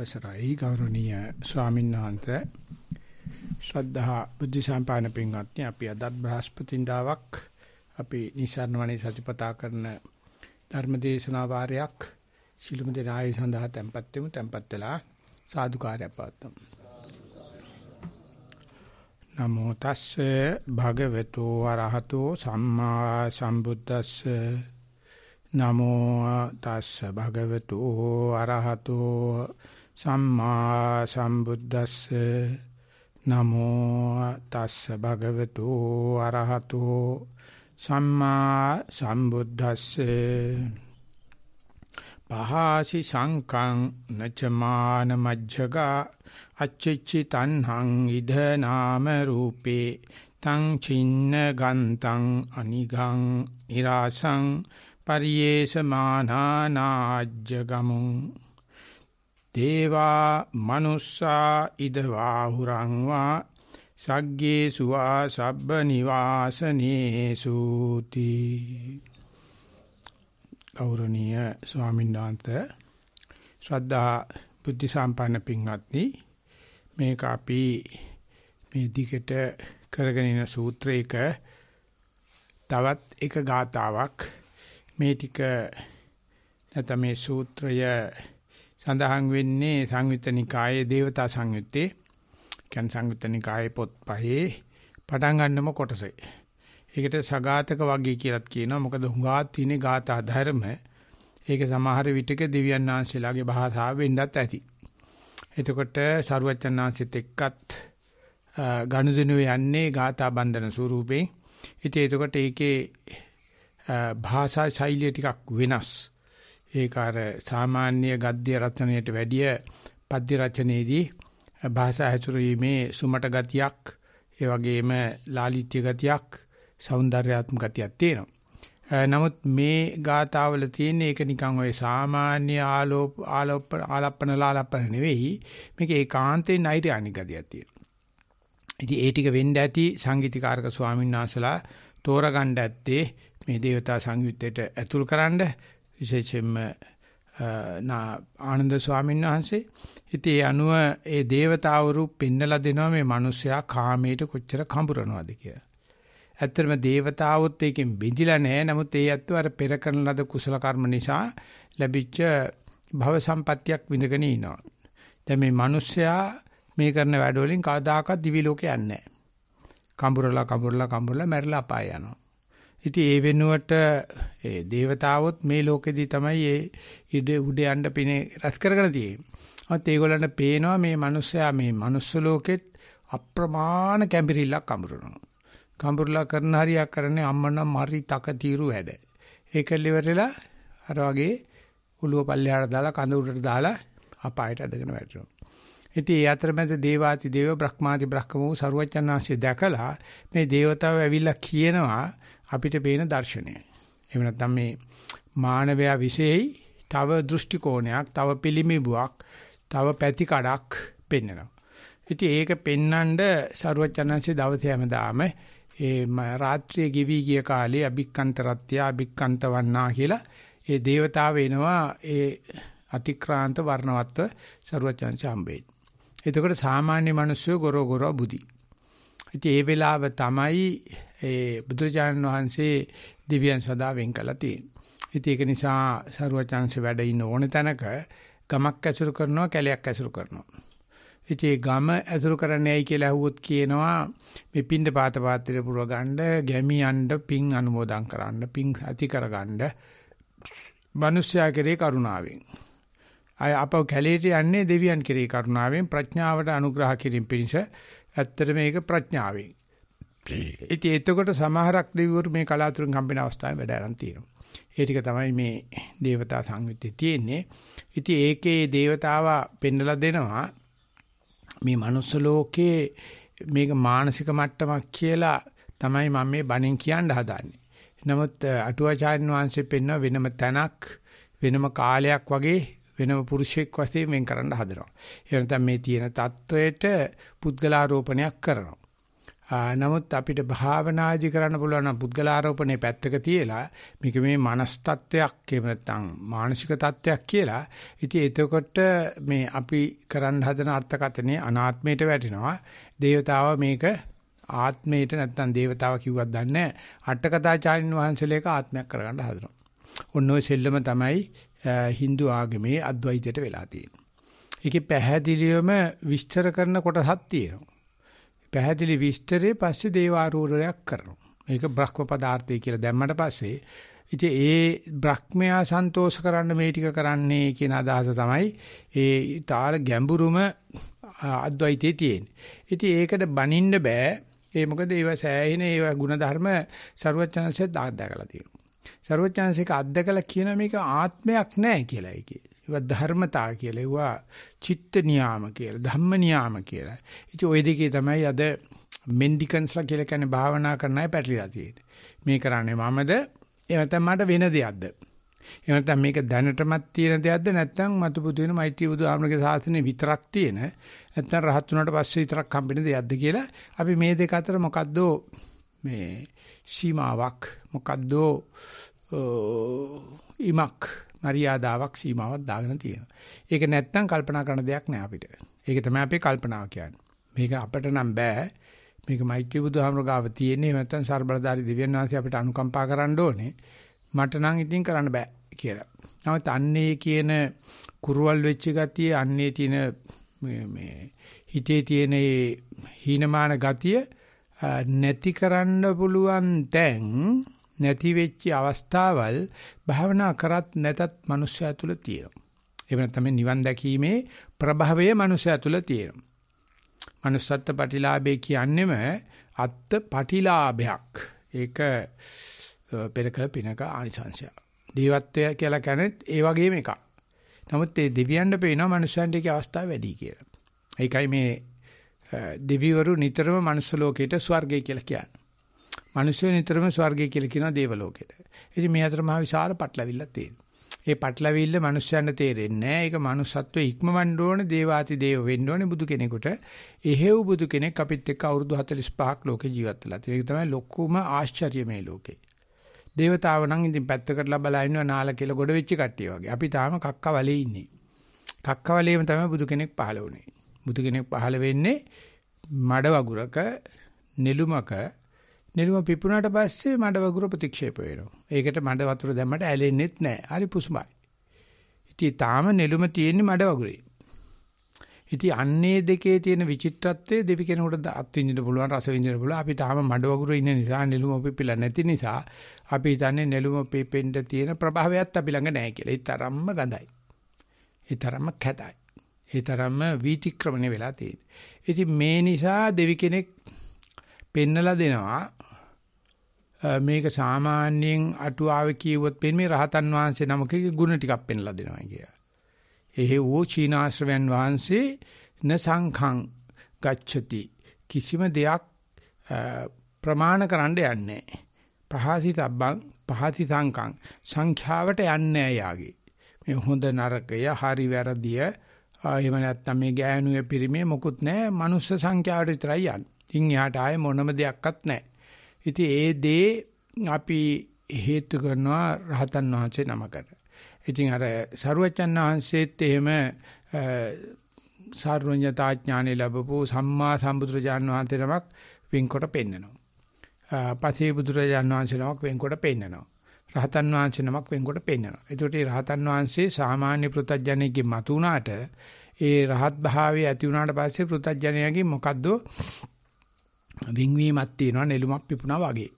අවසරයි ගෞරවනීය ස්වාමීන් වහන්සේ ශ්‍රද්ධා බුද්ධ සම්පාදන පින්වත්නි අපි අදත් බ්‍රහස්පතින්දාවක් අපි නිසරණ වනේ සතිපතා කරන ධර්ම දේශනා වාරයක් ශිළුම දෙනාය සඳහා tempත් වෙමු tempත් වෙලා සාදු කාර්යය පවත්වමු නමෝ තස්සේ භගවතු වරහතෝ සම්මා සම්බුද්දස්සේ නමෝ තස්ස භගවතු අරහතෝ සම්මා සම්බුද්දස්ස නමෝ තස්ස භගවතු අරහතෝ සම්මා සම්බුද්දස්සේ පහාසි සංකං නචමාන මජ්ජගා අච්චිච්චි තණ්හං ඉද නාම රූපේ තං චින්න ගන්තං අනිගං ිරාසං පරියේෂමානානාජ්ජගමුං දේවා මනුස්සා ඉද වාහුරං වා සග්ගේසු වා සබ්බ නිවාසනේසු තී ගෞරවනීය ස්වාමීන් වහන්සේ ශ්‍රද්ධා බුද්ධ සම්පන්න පින්වත්නි මේක අපි මේ දිගට කරගෙන යන සූත්‍රයක තවත් එක ගාතාවක් මේ ටික නැත්නම් මේ සූත්‍රය සඳහන් වෙන්නේ සංයුත්ත නිකායේ දේවතා සංයුත්තේ කියන සංයුත්ත නිකායේ පොත් පහේ පටන් ගන්නම කොටසේ. ඒකට සගාතක වගේ කියලාත් කියනවා. මොකද හුඟා තිනේ ગાථා ධර්ම. ඒක සමහර විටක දිව්‍යන් වහන්සේලාගේ භාෂාව වෙන්නත් ඇති. එතකොට සරුවච්චන් වහන්සේත් එක්කත් ගනුදෙනු යන්නේ ગાථා බන්ධන ස්වරූපේ. ඉතින් එතකොට ඒකේ භාෂා ශෛලිය ටිකක් වෙනස්. ඒක අර සාමාන්‍ය ගද්‍ය රචනයට වැඩිය පද්‍ය රචනයේදී භාෂා හැසිරීමේ සුමට ගතියක් ඒ වගේම ලාලිත්‍ය ගතියක් సౌందర్యාත්මක ගතියක් තියෙනවා. නමුත් මේ ගාතාවල තියෙන ඒක නිකන් ඔය සාමාන්‍ය ආලෝප ආලෝප ආලප්පන ලාලප්පන නෙවෙයි මේක ඒකාන්තයෙන් නෛර්යානික ගතියක් තියෙනවා. ඉතින් ඒ ටික වෙන්න ඇති සංගීතීකාරක ස්වාමීන් වහන්සලා තෝරගන්න ඇත්තේ මේ දේවතා සංයුත්තේට ඇතුල් කරන්න විශේෂයෙන්ම ආනන්ද ස්වාමීන් වහන්සේ ඉතින් ඒ අනුව ඒ దేవතාවරු පෙන්නලා දෙනවා මේ මිනිස්සයා කාමයට කොච්චර කඹරනවද කියලා. ඇත්තටම దేవතාවොත් ඒකෙන් බිඳිලා නැහැ. නමුත් ඒ ඇත්තෝ අර පෙර කරන ලද කුසල කර්ම නිසා ලැබිච්ච භව සම්පත්තියක් විඳගෙන ඉනවා. දැන් මේ මිනිස්සයා මේ කරන වැඩ වලින් කවදාකවත් දිවි ලෝකේ යන්නේ නැහැ. කඹරලා කඹරලා කඹරලා මැරිලා අපාය යනවා. ඉතින් ඒ වෙනුවට ඒ దేవතාවොත් මේ ලෝකෙදී තමයි ඒ ඉඩ උඩ යන්න පිනේ රැස් කරගෙන තියෙන්නේ. අහත් ඒගොල්ලන්ට පේනවා මේ මිනිස්සයා මේ මනුස්ස ලෝකෙත් අප්‍රමාණ කැඹිරිල්ලක් අඹරනවා. කඹුරලා කරන හරියක් කරන්නේ අම්මනම් මරි තක తీරු වැඩ. ඒක liverලා අර වගේ උළුව පල්ලෙහාට දාලා කඳ උඩට දාලා අපායට ඇදගෙන වැටෙනවා. ඉතින් ඒ අතරමැද දේවාති දේව බ්‍රහ්මාති බ්‍රහ්ම වූ සරුවචනාංශය දැකලා මේ දේවතාවෝ ඇවිල්ලා කියනවා අපිට පේන දර්ශනය. එහෙම නැත්නම් මේ මානවයා විශේෂයි තව දෘෂ්ටි කෝණයක්, තව පිළිමිබුවක්, තව පැති කඩක් පෙන්වනවා. ඉතින් ඒක පෙන්නඳ සරුවචනන්සේ දවසේ හැමදාම ඒ රාත්‍රියේ ගෙවි ගිය කාලේ අභික්කන්තරත්‍ය අභික්කන්ත වන්නා කියලා ඒ దేవතාව එනවා ඒ අතික්‍රාන්ත වර්ණවත්ව සරුවචනන්සේ හම්බෙයි. එතකොට සාමාන්‍ය මිනිස්සු ගොරෝගොරව බුදි. ඉතින් ඒ වෙලාව තමයි ඒ බුදුරජාණන් වහන්සේ දිව්‍යයන් සදා වෙන් කළා තියෙන්නේ. ඉතින් ඒක නිසා සරුවචාන්ස වැඩ ඉන්න ඕන තැනක ගමක් ඇසුරු කරනවා කැලයක් ඇසුරු කරනවා. ඉතින් ඒ ගම ඇසුරු කරන්නේ ඇයි කියලා අහුවොත් කියනවා මේ පින්ඳ පාත පාත්‍රය පුරව ගන්න ගැමියන්ට පින් අනුමෝදන් කරන්න පින් ඇති කරගන්න මිනිස්යා කෙරේ කරුණාවෙන් අය අපව කැලේට යන්නේ දෙවියන් කෙරේ කරුණාවෙන් ප්‍රඥාවට අනුග්‍රහ කිරීම පිණිස ඇත්තට මේක ප්‍රඥාවෙන්. ඉතින් එතකොට සමහරක් දෙවිවරු මේ කලාතුරකින් හම්බෙන අවස්ථාවේ වැඩ ආරම්භ තියෙනවා. ඒ ටික තමයි මේ දේවතා සංයුත්තේ තියෙන්නේ. ඉතින් ඒකේ දේවතාවා පෙන්නලා දෙනවා මේ manuss ලෝකේ මේක මානසික මට්ටමක් කියලා තමයි මම මේ බණෙන් කියන්න හදන්නේ. නමුත් අටුවාචාර්යන් වහන්සේ පෙන්වන වෙනම තැනක් වෙනම කාලයක් වගේ වෙනම පුරුෂයෙක් වශයෙන් වෙන් කරන්න හදනවා. ඒ නැත්නම් මේ තියෙන தത്വයට පුද්ගලාරෝපණයක් කරනවා. නමුත් අපිට භාවනාදි කරන්න පුළුවන් නම් පුද්ගලාරෝපණේ පැත්තක තියලා මේක මේ මනස් තත්වයක් එහෙම නැත්නම් මානසික තත්වයක් කියලා. ඉතින් එතකොට මේ අපි කරන්න හදන අර්ථකතනේ අනාත්මයට වැටෙනවා. දේවතාව මේක ආත්මයට නැත්නම් දේවතාව කිව්වත් දන්නේ අටකතාචාරින් වහන්සේලේක ආත්මයක් කරගන්න හදනවා. ඔන්න ඔය සෙල්ලම තමයි Hindu ආගමේ අද්වෛතයට වෙලා තියෙනවා. ඒකේ පැහැදිලිවම විස්තර කරන කොටසක් තියෙනවා. පැහැදිලි විස්තරේ පස්සේ දේවාරූරයක් කරනවා. මේක බ්‍රහ්ම පදාර්ථය කියලා දැම්මට පස්සේ ඉතින් ඒ බ්‍රහ්මයා සන්තෝෂ කරන්න මේ ටික කරන්නේ කියන අදහස තමයි ඒ තාර ගැඹුරුම අද්වෛතයේ තියෙන්නේ. ඉතින් ඒකට බනින්න බෑ. ඒ මොකද ඒව සෑහෙන ඒව ಗುಣධර්ම ਸਰවඥාන්සේ දාත් දැකලා තියෙනවා. ਸਰවඥාන්සේක අද්දකලා කියන මේක ආත්මයක් නැහැ කියලා ඒකේ. ඒවා ධර්මතා කියලා. ඒවා චිත්ත නියාම කියලා. ධම්ම නියාම කියලා. ඉතින් ওই දෙකේ තමයි අද මෙන්ඩිකන්ස්ලා කියලා කියන්නේ භාවනා කරන අය පැටලිලා තියෙන්නේ. මේ කරන්නේ මමද? එහෙම නැත්නම් මට වෙන දෙයක්ද? එහෙම නැත්නම් මේක දැනටමත් තියෙන දෙයක්ද? නැත්නම් මතුපුතු වෙන මෛත්‍රී බුදු ආමරගේ සාසනේ විතරක් තියෙන. නැත්නම් රහත් වුණාට පස්සේ විතරක් හම්බෙන දෙයක්ද කියලා අපි මේ දෙක අතර මොකද්ද මේ සීමාවක් මොකද්ද ඉමක් මරියාදාවක් සීමාවක් දාගෙන තියෙනවා. ඒක නැත්තම් කල්පනා කරන දෙයක් නෑ අපිට. ඒක තමයි අපේ කල්පනාව කියන්නේ. මේක අපිට නම් බෑ. මේක මෛත්‍රී බුදුහාමර ගාව තියෙන්නේ නැත්තම් ਸਰබලදාරි දිව්‍යන් වහන්සේ අපිට අනුකම්පා කරන්න ඕනේ. මට නම් ඉතින් කරන්න බෑ කියලා. නමුත් අන්නේ කියන කුරුවල් වෙච්ච ගතිය අන්නේ තියෙන මේ හිතේ තියෙන හීනමාන ගතිය නැති කරන්න පුළුවන් තැන් නැති වෙච්ච අවස්ථාවල් භාවනා කරත් නැතත් මිනිස්සයා තුල තියෙනවා. ඒ වෙනත් තමයි නිවන් දැකීමේ ප්‍රභවය මිනිස්සයා තුල තියෙනවා. manussත් පටිලාභය කියන්නේම අත්ත් පටිලාභයක්. ඒක පෙරකල පිනක ආනිසංශය. දේවත්වය කියලා කියන්නේ ඒ වගේම එකක්. නමුත් ඒ දෙවියන්ට පේනවා මනුස්සයන්ට ඒකේ අවස්ථාව වැඩි කියලා. ඒකයි මේ දෙවිවරු නිතරම මනුස්ස ලෝකයට ස්වර්ගය කියලා කියන්නේ. මිනිස්සු නිතරම ස්වර්ගය කියලා කියනවා දේවලෝකෙට. ඉතින් මේ අතර මහ විශාල පටලවිල්ලක් තියෙනවා. ඒ පටලවිල්ල මිනිස්යන්ට තේරෙන්නේ නැහැ. ඒක manussත්වයේ ඉක්මවන්න ඕනේ, දේවාති දේව වෙන්න ඕනේ බුදු කෙනෙකුට. එහෙව් බුදු කෙනෙක් අපිත් එක්ක අවුරුදු 45ක් ලෝකේ ජීවත් වෙලා තියෙනවා. ඒක තමයි ලොකුම ආශ්චර්යය මේ ලෝකේ. දේවතාව නම් ඉතින් පැත්තකට ලබලා ඉන්නවා නාල කියලා ගොඩ වෙච්ච කට්ටිය වගේ. අපි තාම කක්කවලේ ඉන්නේ. කක්කවලේම තමයි බුදු කෙනෙක් පහළ වුනේ. බුදු කෙනෙක් පහළ වෙන්නේ මඩ වගුරක, නෙළුමක, නෙළුම පිපුණාට පස්සේ මඩ වගුර ප්‍රතික්ෂේප වෙනවා. ඒකට මඩ වතුර දැම්මට ඇලෙන්නෙත් නැහැ. හරි පුසුඹයි. ඉතින් තාම නෙළුම තියෙන්නේ මඩ වගුරේ. ඉතින් අන්නේ දෙකේ තියෙන විචිත්‍රත්වය දෙවි කෙනෙකුට අත්විඳින්න පුළුවන් රස විඳින්න පුළුවන්. අපි තාම මඩ වගුරේ ඉන්න නිසා නෙළුම පිපිලා නැති නිසා අපි හිතන්නේ නෙළුම පිපෙන්න තියෙන ප්‍රභාවයත් අපි ළඟ නැහැ කියලා. ඒ තරම්ම ගඳයි. ඒ තරම්ම කැතයි. ඒ තරම්ම වීතික්‍රමණය වෙලා තියෙනවා. ඉතින් මේ නිසා දෙවි කෙනෙක් පෙන්නලා දෙනවා මේක සාමාන්‍යයෙන් අටුවාවේ කියවොත් පෙන්නේ රහතන් වහන්සේ නමකගේ ගුණ ටිකක් පෙන්නලා දෙනවා කියලා. එහෙ වූ චීනාශ්‍රවයන් වහන්සේ න සංඛං ගච්ඡති කිසිම දෙයක් ප්‍රමාණ කරන්න යන්නේ පහසිතබ්බං පහති සංකං සංඛ්‍යාවට යන්නේ යාගේ මේ හොඳ නරකය හරි වැරදිය එහෙම නැත්නම් මේ ගෑනුවේ පිරිමේ මොකුත් නැහැ මනුස්ස සංඛ්‍යාවට විතරයි යන්නේ ඉතින් එහාට ආයේ මොනම දෙයක්වත් නැහැ. ඉතින් ඒ දේ අපි හේතු කරනවා රහතන් වහන්සේ නමකට. ඉතින් අර සරුවචන් වහන්සේත් එහෙම සාරුඤ්‍යතා ඥානෙ ලැබපු සම්මා සම්බුදුරජාන් වහන්සේ නමක් වෙන්කොට පෙන්නනවා. පසේ බුදුරජාන් වහන්සේ නමක් වෙන්කොට පෙන්නනවා. රහතන් වහන්සේ නමක් වෙන්කොට පෙන්නනවා. ඒකට රහතන් වහන්සේ සාමාන්‍ය පෘතජ්ජනෙක්ගේ මතු වුණාට ඒ රහත් භාවයේ ඇති වුණාට පස්සේ පෘතජ්ජනයාගේ මොකද්ද වින්වීමක් තියෙනවා නෙළුමක් පිපුණා වගේ.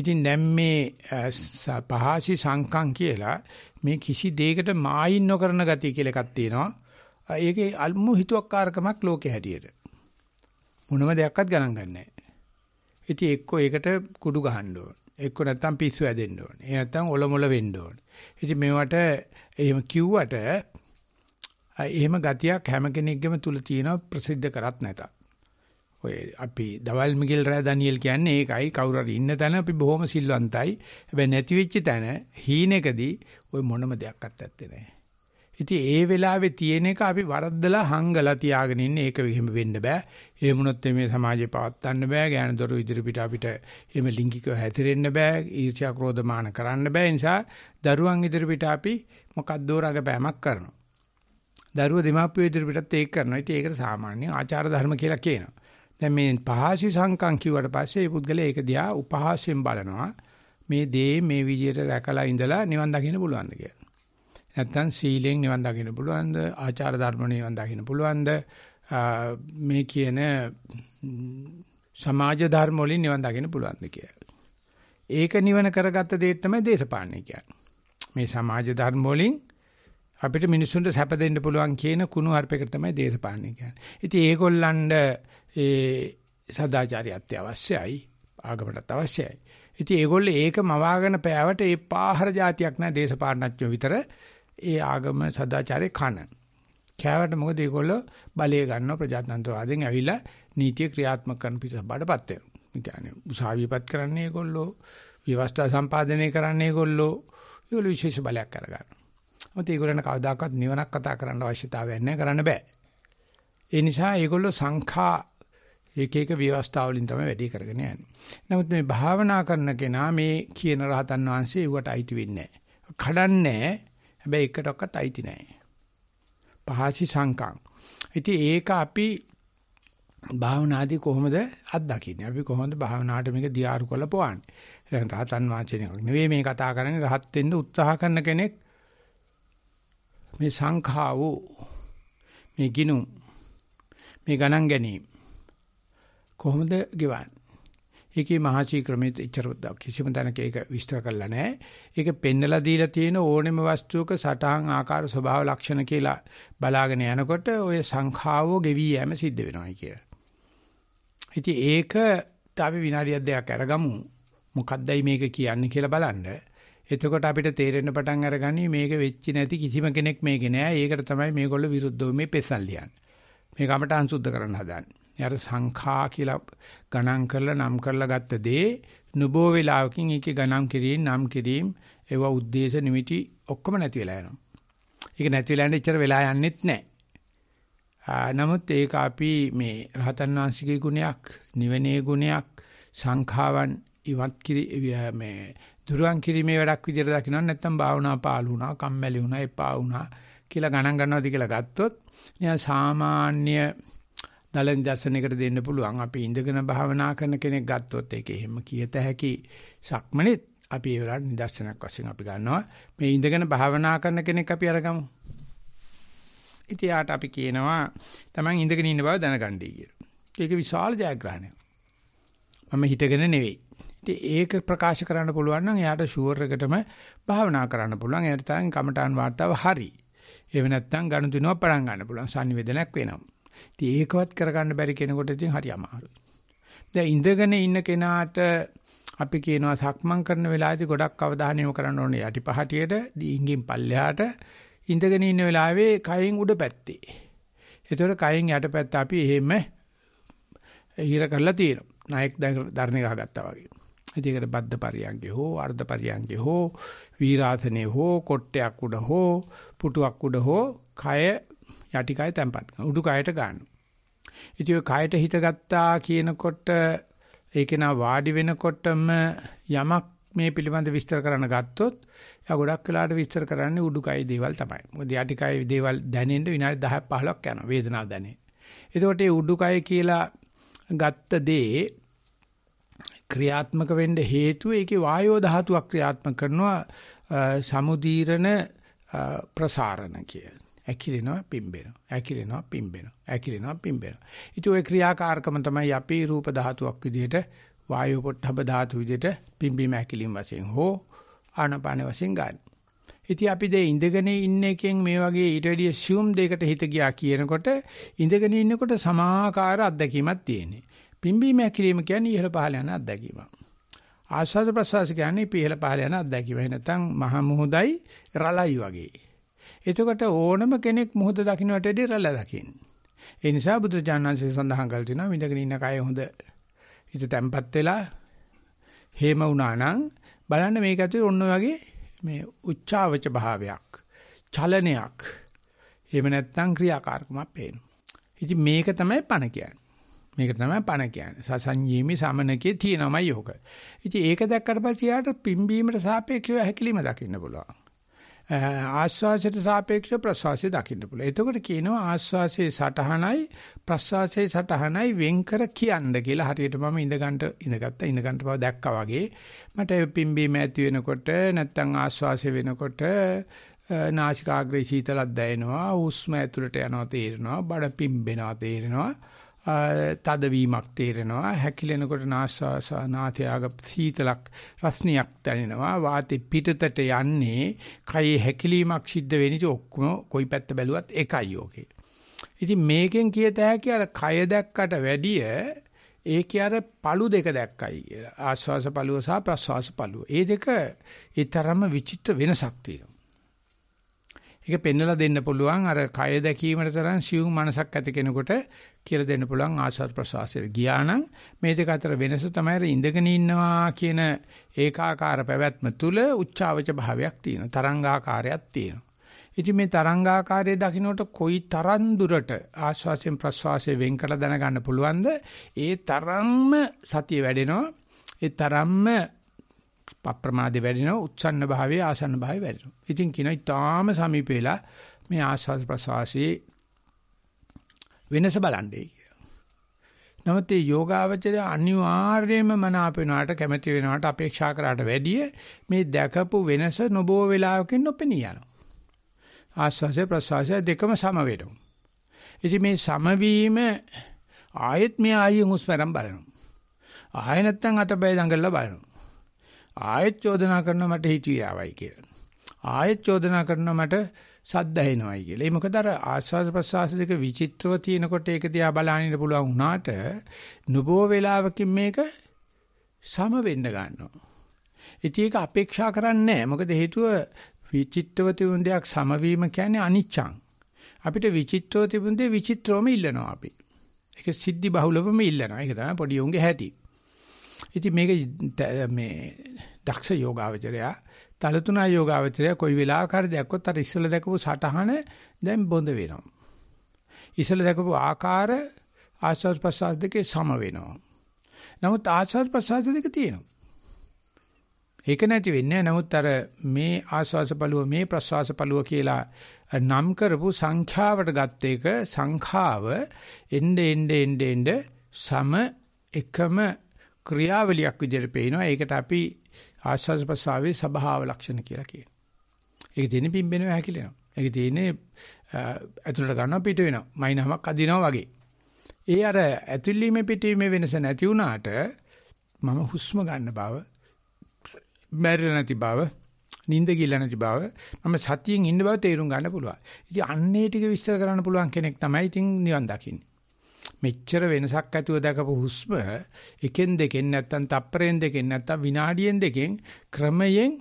ඉතින් දැන් මේ පහසි සංකම් කියලා මේ කිසි දෙයකට මායින් නොකරන ගතිය කියලා එකක් තියෙනවා. ඒකේ අල්මු හිතුවක්කාරකමක් ලෝකේ හැටියට. මොනම දෙයක්වත් ගණන් ගන්නෑ. ඉතින් එක්කෝ ඒකට කුඩු ගහන්න ඕන. එක්කෝ නැත්තම් පිස්සු ඇදෙන්න ඕන. ඒ නැත්තම් ඔලොමොල වෙන්න ඕන. ඉතින් මේවට එහෙම කිව්වට එහෙම ගතියක් හැම කෙනෙක්ගේම තුල තියෙනවා ප්‍රසිද්ධ කරත් නැතත්. ඔය අපි දවල් මිගෙල් රෑ ඩැනියෙල් කියන්නේ ඒකයි කවුරු හරි ඉන්න තැන අපි බොහොම සිල්වන්තයි. හැබැයි නැති වෙච්ච තැන හීනෙකදී ඔය මොනම දෙයක් අත්තත්තේ නැහැ. ඉතින් ඒ වෙලාවේ තියෙන එක අපි වරද්දලා හංගලා තියාගෙන ඉන්නේ ඒක එහෙම වෙන්න බෑ. එහෙම වුණොත් මේ සමාජේ පවත්වන්න බෑ. ඥානදොර ඉදිරි පිට අපිට එහෙම ලිංගිකව හැතිරෙන්න බෑ. ඊර්ෂ්‍යා ක්‍රෝධමාන කරන්න බෑ. නිසා දරුවන් ඉදිරි පිට අපි මොකක්ද රගපෑමක් කරනවා. දරුවෝ දෙමාපියෝ ඉදිරි පිටත් ඒක කරනවා. ඉතින් ඒකට සාමාන්‍ය ආචාර ධර්ම කියලා කියනවා. දැන් මේ පහාසි සංකම් කිව්වට පස්සේ මේ පුද්ගලයා ඒක දිහා උපහාසයෙන් බලනවා. මේ දේ මේ විදියට රැකලා ඉඳලා නිවන් දකින්න පුළුවන්ද කියලා. නැත්තම් සීලෙන් නිවන් දකින්න පුළුවන්ද? ආචාර ධර්ම නිවන් දකින්න පුළුවන්ද? මේ කියන සමාජ ධර්ම වලින් නිවන් දකින්න පුළුවන්ද කියලා. ඒක නිවන කරගත්ත දේ තමයි දේශපාලනය කියන්නේ. මේ සමාජ ධර්ම වලින් අපිට මිනිසුන්ට සැප දෙන්න පුළුවන් කියන කුණු හarpයකට තමයි දේශපාලනය කියන්නේ. ඉතින් ඒගොල්ලන්ට ඒ සදාචාරය අත්‍යවශ්‍යයි ආගමකට අවශ්‍යයි. ඉතින් ඒගොල්ලෝ ඒක මවාගෙන පෑවට ඒ පාහර જાතියක් නෑ දේශපාලනඥයෝ විතර ඒ ආගම සදාචාරේ කන. කෑවට මොකද ඒගොල්ලෝ බලය ගන්න ප්‍රජාතන්ත්‍රවාදයෙන් ඇවිල්ලා නීතිය ක්‍රියාත්මක කරන පිටසබඩපත් වෙනවා. ඒ කියන්නේ උසාවියපත් කරන්නේ ඒගොල්ලෝ, විවස්ථා සම්පාදනය කරන්නේ ඒගොල්ලෝ, ඒගොල්ලෝ විශේෂ බලයක් අරගන්නවා. මොකද ඒගොල්ලන් කවදාකවත් නිවනක් කතා කරන්න අවශ්‍යතාවයක් නැහැ කරන්න බෑ. ඒ නිසා ඒගොල්ලෝ සංඛා එක එක ව්‍යවස්ථාවලින් තමයි වැඩි කරගෙන යන්නේ. නමුත් මේ භාවනා කරන කෙනා මේ කියන රහතන් වහන්සේ ඌට අයිති වෙන්නේ නැහැ. කඩන්නේ හැබැයි එකටවත් අයිති නැහැ. පහසි සංකම්. ඉතින් ඒක අපි භාවනාදී කොහොමද අත්දකින්නේ? අපි කොහොමද භාවනාවට මේක දියාරු කරලා පොවන්නේ? දැන් රහතන් වහන්සේනක් නෙවෙයි මේ කතා කරන්නේ රහත් වෙන්න උත්සාහ කරන කෙනෙක් මේ සංඛාවෝ මේ ගිනු මේ ගණන් ගැනීම කොහොමද ගෙවන්නේ? ඒකේ මහාචී ක්‍රමෙත් එච්චර කිසිම තැනක ඒක විස්තර කරලා නැහැ. ඒක පෙන්නලා දීලා තියෙන ඕනෙම වස්තුවක සටහන් ආකාර ස්වභාව ලක්ෂණ කියලා බලාගෙන යනකොට ඔය සංඛාවෝ ගෙවි යෑම සිද්ධ වෙනවායි කියලා. ඉතින් ඒක අපි විනාඩියක් දෙකක් අරගමු. මොකක්දයි මේක කියන්නේ කියලා බලන්න. එතකොට අපිට තේරෙන්න පටන් අරගනි මේක වෙච්චි නැති කිසිම කෙනෙක් මේකේ නෑ. ඒකට තමයි මේගොල්ලෝ විරුද්ධව මේ පෙසල් ලියන්නේ. මේ කමට අංශුද්ධ කරන්න හදන්නේ. යාර සංඛා කියලා ගණන් කරලා නම් කරලා ගත්ත දේ නුබෝ වේලාවකින් ඒකේ ගණන් කිරීම නම් කිරීම ඒව ಉದ್ದೇಶ නිමිටි ඔක්කොම නැති වෙලා යනවා. ඒක නැති වෙලා ඉච්චර වෙලා යන්නෙත් නැහැ. නමුත් ඒක අපි මේ රහතන් වහන්සේගේ ගුණයක්, නිවනේ ගුණයක්, සංඛාවන් ඉවත් කිරි මේ දුරවන් කිරීමේ වැඩක් විදිහට දකින්න නැත්නම් භාවනා පාළු වුණා, කම්මැලි වුණා, එපා වුණා කියලා ගණන් ගන්නවාද කියලා ගත්තොත් නිකන් සාමාන්‍ය දල නිදර්ශනයකට දෙන්න පුළුවන්. අපි ඉඳගෙන භාවනා කරන කෙනෙක් ගත්තොත් ඒක එහෙම කියත හැකි සක්මනේත් අපි ඒ වෙලාවට නිදර්ශනයක් වශයෙන් අපි ගන්නවා. මේ ඉඳගෙන භාවනා කරන කෙනෙක් අපි අරගමු. ඉතින් යාට අපි කියනවා Taman ඉඳගෙන ඉන්න බව දැනගන්නයි කියලා. ඒක විශාල ජයග්‍රහණයක්. මම හිතගෙන නෙවෙයි. ඉතින් ඒක ප්‍රකාශ කරන්න පුළුවන් නම් එයාට ෂුවර් එකටම භාවනා කරන්න පුළුවන්. එයාට තරම් කමටාන් වාර්තාව හරි. එහෙම නැත්නම් ගනුදෙනුව පටන් ගන්න පුළුවන්. sannivedanayak වෙනවා. ඉතින් ඒකවත් කරගන්න බැරි කෙනෙකුට ඉතින් හරි අමාරුයි. දැන් ඉඳගෙන ඉන්න කෙනාට අපි කියනවා සක්මන් කරන වෙලාවේදී ගොඩක් අවධානය යොමු කරන්න ඕනේ යටිපහටියට, දීංගින් පල්ලෙහාට ඉඳගෙන ඉන්න වෙලාවේ කයෙන් උඩ පැත්තේ. ඒතකොට කයෙන් යට පැත්ත අපි එහෙම හිර කරලා තියෙනවා. නායක ධර්ණ ගහගත්තා වගේ. ඒකට බද්ධ පරියංගේ හෝ අර්ධ පරියංගේ හෝ වීරාසනේ හෝ කොට්ටයක් උඩ හෝ පුටුවක් උඩ හෝ කය යටිකය තැම්පත් කරනවා. උඩුකයට ගන්නවා. ඉතින් ඔය කයට හිත ගත්තා කියනකොට ඒක නා වාඩි වෙනකොටම යමක් මේ පිළිබඳ විස්තර කරන්න ගත්තොත් එයා ගොඩක් වෙලාට විස්තර කරන්නේ උඩුකය දේවල් තමයි. මොකද යටිකය දේවල් දැනෙන්න විනාඩි 10ක් 15ක් යනවා වේදනාව දැනෙන්න. එතකොට මේ උඩුකය කියලා ගත්ත දේ ක්‍රියාත්මක වෙන්න හේතුව ඒකේ වායෝ ධාතුවක් ක්‍රියාත්මක කරනවා සමුදීරණ ප්‍රසාරණ කිය. ඇකිලෙනවා පිම්බෙනවා. ඇකිලෙනවා පිම්බෙනවා. ඇකිලෙනවා පිම්බෙනවා. ඉතින් ওই ක්‍රියාකාරකම තමයි අපි රූප ධාතුවක් විදිහට වායෝ පොට්ටබ ධාතු විදිහට පිම්බීම ඇකිලීම වශයෙන් හෝ ආනපාන වශයෙන් ගන්න. ඉතින් අපි දැන් ඉඳගෙන ඉන්න එකෙන් මේ වගේ ඊට වැඩිය assume දෙයකට හිත ගියා කියනකොට ඉඳගෙන ඉන්නකොට සමාකාර අත්දැකීමක් තියෙන්නේ. පිම්බීම ඇකිලීම කියන්නේ ඉහළ පහළ යන අත්දැකීමක්. ආස්වාද ප්‍රසවාස කියන්නේ ඉහළ පහළ යන අත්දැකීම. එහෙනම් මහ මුහුදයි රළයි වගේ. එතකොට ඕනම කෙනෙක් මොහොත දකින්නට වැඩිය රැළ දකින්න. ඒ නිසා බුදුචානන්සේ සඳහන් කළ තියෙනවා මිදගෙන ඉන්න කය හොඳ හිත තැම්පත් වෙලා හේම වුණා නම් බලන්න මේක ඇතුලේ ඔන්න වගේ මේ උච්චාවච භාවයක් චලනයක් එහෙම නැත්නම් ක්‍රියාකාරකමක් පේනවා. ඉතින් මේක තමයි පණ කියන්නේ. මේක තමයි පණ කියන්නේ. සසංජීමි සමනකේ තියෙනමයි යෝග. ඉතින් ඒක දැක්කට පස්සේ යාට පිම්බීමට සාපේක්ෂව හැකිලිම දකින්න පුළුවන්. ආස්වාසයට සාපේක්ෂව ප්‍රස්වාසය දකින්න පුළුවන්. එතකොට කියනවා ආස්වාසයේ සටහනයි ප්‍රස්වාසයේ සටහනයි වෙන්කර කියන්න කියලා හරියට මම ඉඳගන්ට ඉඳගත්ත ඉඳගන්ට බව දැක්කා වගේ මට පිම්බීම ඇති වෙනකොට නැත්තම් ආස්වාසය වෙනකොට නාසිකාග්‍රේ සීතලක් දැනෙනවා හුස්ම ඇතුළට යනවා තේරෙනවා බඩ පිම්බෙනවා තේරෙනවා තදවීමක් තේරෙනවා හැකිලෙනකොට නාසානාථයාග සීතලක් රස්නියක් දැනෙනවා වාතේ පිටතට යන්නේ කයේ හැකිලීමක් සිද්ධ වෙන්නේ ඔක්කොම කොයි පැත්ත බැලුවත් එකයි ඕකේ ඉතින් මේකෙන් කියත හැකි අර කය දැක්කට වැඩිය ඒකේ අර පළු දෙක දැක්කයි කියලා ආස්වාස පළුව සහ ප්‍රස්වාස පළුව ඒ දෙක ඒ තරම්ම විචිත්‍ර වෙනසක් තියෙනවා ඒක පෙන්වලා දෙන්න පුළුවන් අර කය දැකීමට තරම් සියුම් මනසක් ඇති කෙනෙකුට කියලා දෙන්න පුළුවන් ආස්වාද ප්‍රසවාසය. ගියානම් මේ දෙක අතර වෙනස තමයි ඉඳගෙන ඉන්නවා කියන ඒකාකාර පැවැත්ම තුල උච්චාවච භාවයක් තියෙනවා. තරංගාකාරයක් තියෙනවා. ඉතින් මේ තරංගාකාරයේ දකින්නට කොයි තරම් දුරට ආශ්වාසයෙන් ප්‍රශ්වාසයෙන් වෙන් කරලා දැනගන්න පුළුවන්ද ඒ තරම්ම සතිය වැඩෙනවා ඒ තරම්ම අප්‍රමාදේ වැඩෙනවා උත්සන්න භාවයේ ආසන්න භාවයේ වැඩෙනවා. ඉතින් කියනවා ඊටාම සමීප වෙලා මේ ආස්වාද ප්‍රසවාසයේ වෙනස බලන්නේ කියලා. නමුත් මේ යෝගාවචරය අනිවාර්යයෙන්ම මනාප වෙනාට කැමැති වෙනාට අපේක්ෂා කරාට වැඩිය මේ දැකපු වෙනස නොබෝ වේලාවකින් නොපෙනී යනවා. ආස්වාද ප්‍රසවාසය දෙකම සම වේදෝ. ඉතින් මේ සමවීම ආයෙත් මේ ආයෙ හුස්මරම් බලනවා. ආයෙ නැත්තම් අතපය දඟලලා බලනවා. ආයෙත් චෝදනා කරනවා මට හිතුවේ ආවයි කියලා. ආයෙත් චෝදනා කරනවා මට සද්ද ඇහෙනවයි කියලා. ඒ මොකද අර ආස්වාද ප්‍රසවාස දෙක විචිත්‍රව තියෙනකොට ඒක දිහා බලන්න පුළුවන් වුණාට නුබෝ වේලාවකින් මේක සම වෙන්න ගන්නවා. ඉතින් ඒක අපේක්ෂා කරන්නේ නැහැ. මොකද හේතුව විචිත්‍රව තිබුණ දෙයක් සමවීම කියන්නේ අනිච්චං. අපිට විචිත්‍රව තිබුණ දේ විචිත්‍රවම ඉල්ලනවා අපි. ඒක සිද්ධි බහුලවම ඉල්ලනවා. ඒක තමයි පොඩි උන්ගේ හැටි. ඉතින් මේක මේ දක්ෂ යෝගාවචරයා තලතුණා යෝගාවචරයා කොයි වෙලාවක හරි දැක්කොත් අර ඉස්සෙල්ලා දැකපු සටහන දැන් බොඳ වෙනවා. ඉස්සෙල්ලා දැකපු ආකාර ආස්වාද ප්‍රසආස දෙකේ සම වෙනවා. නමුත් ආස්වාද ප්‍රසආස දෙක තියෙනවා. ඒක නැති වෙන්නේ නමුත් අර මේ ආස්වාස පළුව මේ ප්‍රසවාස පළුව කියලා නම් කරපු සංඛ්‍යාවට ගත් එක සංඛාව එnde end end end සම එකම ක්‍රියාවලියක් විදිහට පේනවා ඒකට අපි ආස්වාද ප්‍රසාවේ ස්වභාව ලක්ෂණ කියලා කියනවා. ඒක දෙන්නේ පිම්බෙනවා හැකිලෙනවා. ඒක දෙන්නේ ඇතුළට ගන්නවා පිට වෙනවා. මයින්හමක් අදිනවා වගේ. ඒ අර ඇතුළීමේ පිටීමේ වෙනස නැති වුණාට මම හුස්ම ගන්න බව, මැරෙලා නැති බව, නිින්ද ගිල්ලා නැති බව, මම සතියෙන් ඉන්න බව තේරුම් ගන්න පුළුවන්. ඉතින් අන්නේ ටික විස්තර කරන්න පුළුවන් කෙනෙක් තමයි ඉතින් නිවන් දකින්නේ. මෙච්චර වෙනසක් ඇතුව දැකපු හුස්ම එකෙන් දෙකෙන් නැත්තම් තප්පරෙන් දෙකෙන් නැත්තම් විනාඩියෙන් දෙකෙන් ක්‍රමයෙන්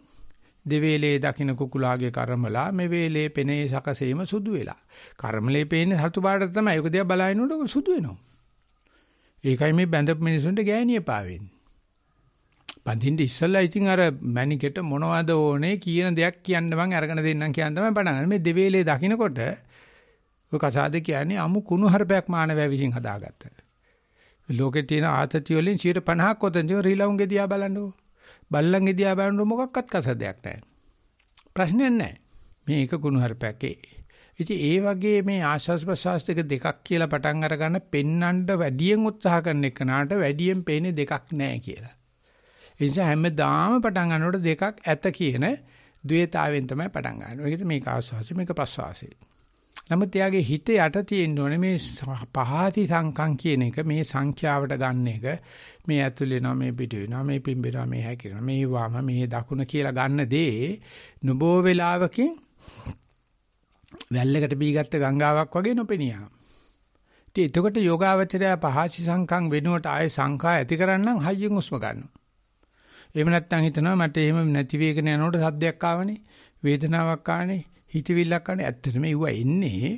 දෙවේලේ දකින්න කුකුලාගේ කර්මලා මේ වේලේ පෙනේ සකසීම සුදු වෙලා. කර්මලේ පේන්නේ හතු පාට තමයි. ඒක දිහා බලනකොට සුදු වෙනවා. ඒකයි මේ බැඳපු මිනිසුන්ට ගෑණිය පාවෙන්නේ. බඳින්න ඉස්සෙල්ලා ඉතින් අර මැනිකෙට මොනවද ඕනේ කියන දෙයක් කියන්න මං අරගෙන දෙන්නම් කියන තමයි පටන් ගන්න. මේ දෙවේලේ දකින්නකොට ඔය කසාද කියන්නේ අමු කුණු හරපයක් මානවය විසින් හදාගත්ත. ලෝකේ තියෙන ආතතිය වලින් 50ක් ඔතනදී රීලවුන්ගේ දිහා බලන්නකෝ. බල්ලන්ගේ දිහා බලනකොට මොකක්වත් කසාදයක් නැහැ. ප්‍රශ්නයක් නැහැ. මේ එක කුණු හරපයකේ ඉතින් ඒ වගේ මේ ආශස් ප්‍රසස් දෙක දෙකක් කියලා පටන් අරගන්න පෙන්නඳ වැඩියෙන් උත්සාහ කරන එකනට වැඩියෙන් පේන්නේ දෙකක් නැහැ කියලා. ඒ නිසා හැමදාම පටන් ගන්නකොට දෙකක් ඇත කියන ද්වේතාවෙන් තමයි පටන් ගන්න. ඒකද මේක ආශාසි මේක ප්‍රසවාසී. නමුත් එයාගේ හිත යට තියෙන්න ඕනේ මේ පහති සංකම් කියන එක මේ සංඛ්‍යාවට ගන්න එක මේ ඇතුළේ නම මේ පිට වෙනවා මේ පිම්බෙනවා මේ හැකිනවා මේ වම මේ දකුණ කියලා ගන්න දේ නුබෝ වේලාවකින් වැල්ලකට බීගත්ත ගංගාවක් වගේ නොපෙනියනවා. ඉතින් එතකොට යෝගාවචරය පහසි සංකම් වෙනුවට ආය සංඛා ඇති කරන්නම් හයියෙන් උස්ම ගන්නවා. එහෙම නැත්නම් හිතනවා මට එහෙම නැති වේගන යනකොට සද්දයක් ආවනේ වේදනාවක් ආනේ හිතවිල්ලක් ගන්න ඇත්තටම ඒව එන්නේ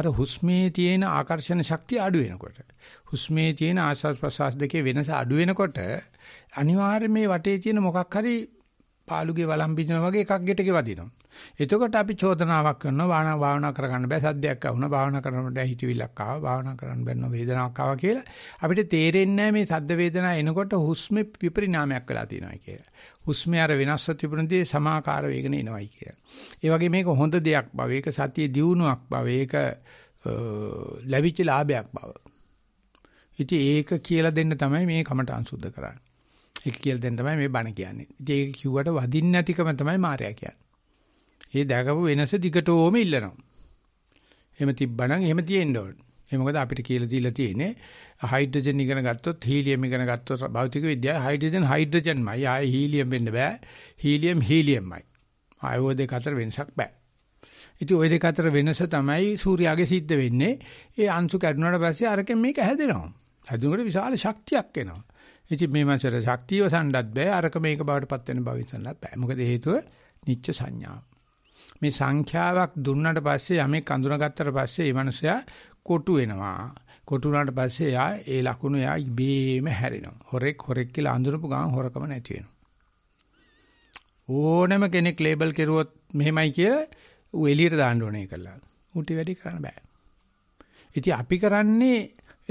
අර හුස්මේ තියෙන ආකර්ෂණ ශක්තිය අඩු වෙනකොට. හුස්මේ තියෙන ආස්වාස් ප්‍රසවාස දෙකේ වෙනස අඩු වෙනකොට අනිවාර්යයෙන් මේ වටේ තියෙන මොකක් හරි පාළුගේ වළම් බිනනවා වගේ එකක් ගෙටක වදිනවා. එතකොට අපි චෝදනාවක් කරනවා භාවනා භාවනා කරගන්න බෑ සද්දයක් ආවුණා භාවනා කරන්න බෑ හිතවිල්ලක් ආවා භාවනා කරන්න බෑ නෝ වේදනාවක් ආවා කියලා අපිට තේරෙන්නේ මේ සද්ද වේදනා එනකොට හුස්මේ විපරිණාමයක් වෙලා තියෙනවා කියලා. හුස්මේ අර වෙනස්ව තිබුණදී සමාකාර වේගන එනවයි කියලා. ඒ වගේ මේක හොඳ දෙයක් බව ඒක සතියේ දියුණුවක් බව ඒක ලැබිච්ච ලාභයක් බව. ඉතින් ඒක කියලා දෙන්න තමයි මේ කමට අංශුද්ධ කරන්නේ. ඒක කියලා දැන් තමයි මේ බණ කියන්නේ. ඉතින් ඒක කිව්වට වදින්න නැතිකම තමයි මායя කියන්නේ. ඒ දැකපු වෙනස දිගටම ඉල්ලනවා. එහෙම තිබ්බනම් එහෙම තියෙන්න ඕන. ඒ මොකද අපිට කියලා දීලා තියෙන්නේ හයිඩ්‍රජන් ඉගෙන ගත්තොත් හීලියම් ඉගෙන ගත්තොත් භෞතික විද්‍යාවේ හයිඩ්‍රජන් හයිඩ්‍රජන්මයි ආයේ හීලියම් වෙන්න බෑ. හීලියම් හීලියම්මයි. ආයෝ දෙක අතර වෙනසක් බෑ. ඉතින් ওই දෙක අතර වෙනස තමයි සූර්යාගේ සිද්ධ වෙන්නේ. ඒ අංශු කැඩුනට පස්සේ අරකින් මේක හැදෙනවා. හැදුනකොට විශාල ශක්තියක් එනවා. ඉතින් මේ මාසෙට ශක්තියව සණ්ඩත් බෑ අරක මේක බවටපත් වෙන බව ඉස්සන්නත් බෑ. මොකද හේතුව නිච්ච සංඥාව. මේ සංඛ්‍යාවක් දුන්නට පස්සේ යමෙක් අඳුනගත්තට පස්සේ මේ මනුස්සයා කොටු වෙනවා. කොටු වුණාට පස්සේ යා ඒ ලකුණු යා ඉබේම හැරෙනවා. හොරෙක් හොරෙක් කියලා අඳුරපු ගමන් හොරකම නැති වෙනවා. ඕනම කෙනෙක් ලේබල් කෙරුවොත් මෙහෙමයි කියලා ඌ එළියට දාන්න ඕනේ කියලා. ඌට වැඩි කරන්න බෑ. ඉතින් අපි කරන්නේ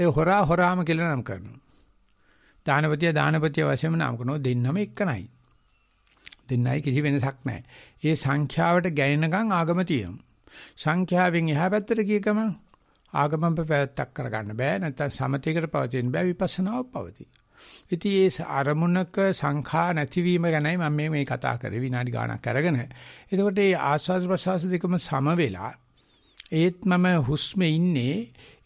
ඒ හොරා හොරාම කියලා නම් කරනවා. දානපතිය දානපතිය වශයෙන්ම නාම කරනවා දෙන්නම එක්කනයි. දෙන්නයි කිසි වෙනසක් නැහැ. ඒ සංඛ්‍යාවට ගැයෙනකම් ආගම තියෙනවා. සංඛ්‍යාවෙන් එහා පැත්තට ගිය ගමන් ආගමම පැවැත්තක් කරගන්න බෑ. නැත්තම් සමතේකට පවතින්න බෑ විපස්සනාව පවතී. ඉතින් ඒ අරමුණක සංඛා නැතිවීම ගැනයි මම මේ කතා කරේ විනාඩි ගාණක් අරගෙන. එතකොට මේ ආස්වාද ප්‍රසවාස දෙකම සම වෙලා ඒත් මම හුස්මේ ඉන්නේ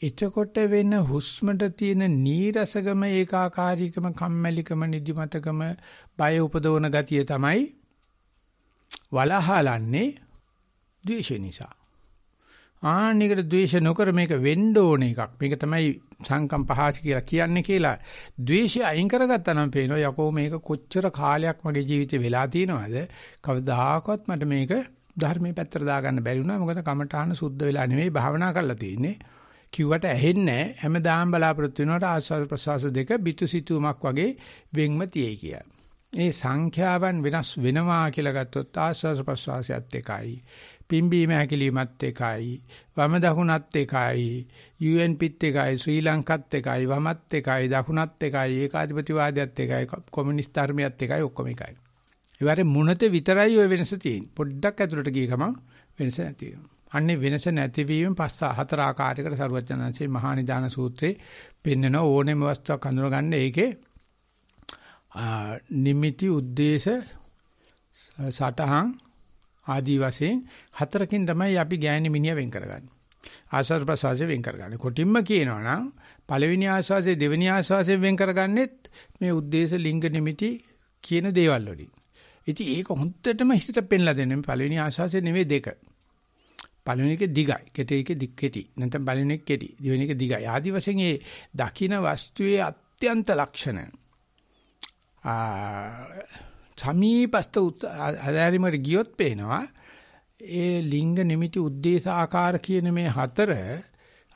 එතකොට වෙන හුස්මට තියෙන නීරසකම ඒකාකාරීකම කම්මැලිකම නිදිමතකම බය උපදවන ගතිය තමයි වලහලන්නේ ද්වේෂය නිසා. ආනිකට ද්වේෂ නොකර මේක වෙන්න ඕන එකක්. මේක තමයි සංකම් පහස කියලා කියන්නේ කියලා. ද්වේෂය අයින් කරගත්තා නම් පේනවා යකෝ මේක කොච්චර කාලයක් මගේ ජීවිතේ වෙලා තියෙනවද? කවදාකවත් මට මේක ධර්මයේ පැත්තට දාගන්න බැරි වුණා. මොකද කමඨාන සුද්ධ වෙලා නෙමෙයි භාවනා කරලා තියෙන්නේ. කිව්වට ඇහෙන්නේ හැමදාම බලාපොරොත්තු වෙනවට ආස්වාද ප්‍රසවාස දෙක බිතුසිතුමක් වගේ වෙන්ම තියෙයි කියලා. ඒ සංඛ්‍යාවන් වෙනස් වෙනවා කියලා ගත්තොත් ආස්වාද ප්‍රසවාසයත් එකයි. පිම්බීම හැකිලිමත් එකයි. වම දකුණත් එකයි. UN පිට එකයි. ශ්‍රී ලංකත් එකයි. වමත් එකයි. දකුණත් එකයි. ඒකාධිපතිවාදයත් එකයි. කොමියුනිස්ට් ධර්මයත් එකයි. ඔක්කොම එකයි. ඒවැරේ මුණත විතරයි ওই වෙනස තියෙන්නේ. පොඩ්ඩක් ඇතුළට ගිය ගමන් වෙනස නැති වෙනවා. අන්නේ වෙනස නැතිවීම පස්ස හතර ආකාරයකට සරුවචනංශේ මහා නිදාන සූත්‍රයේ පෙන්වන ඕනෙම වස්තුවක් හඳුනගන්න ඒකේ නිමිති උද්දේශ සටහන් ආදී වශයෙන් හතරකින් තමයි අපි ගෑණි මිනිහ වෙන් කරගන්නේ. ආස්වාද ප්‍රසවාසය වෙන් කරගන්නේ. කොටින්ම කියනවා නම් පළවෙනි ආස්වාසේ දෙවෙනි ආස්වාසේ වෙන් කරගන්නෙත් මේ ಉದ್ದೇಶ ලිංග නිමිති කියන දේවල් වලින්. ඉතින් ඒක හොඳටම හිතට පෙන්ලා දෙන්නේ පළවෙනි ආස්වාසේ නෙමෙයි දෙක. පළවෙනි එක දිගයි. කෙටි එක දික් කෙටි. නැත්නම් පළවෙනි එක කෙටි. දෙවෙනි එක දිගයි. ආදි වශයෙන් මේ දකින වස්තුවේ අත්‍යන්ත ලක්ෂණ සමීපස්ත අධාරිමට ගියොත් පේනවා ඒ ලිංග නිමිති උද්දේශ ආකාර කියන මේ හතර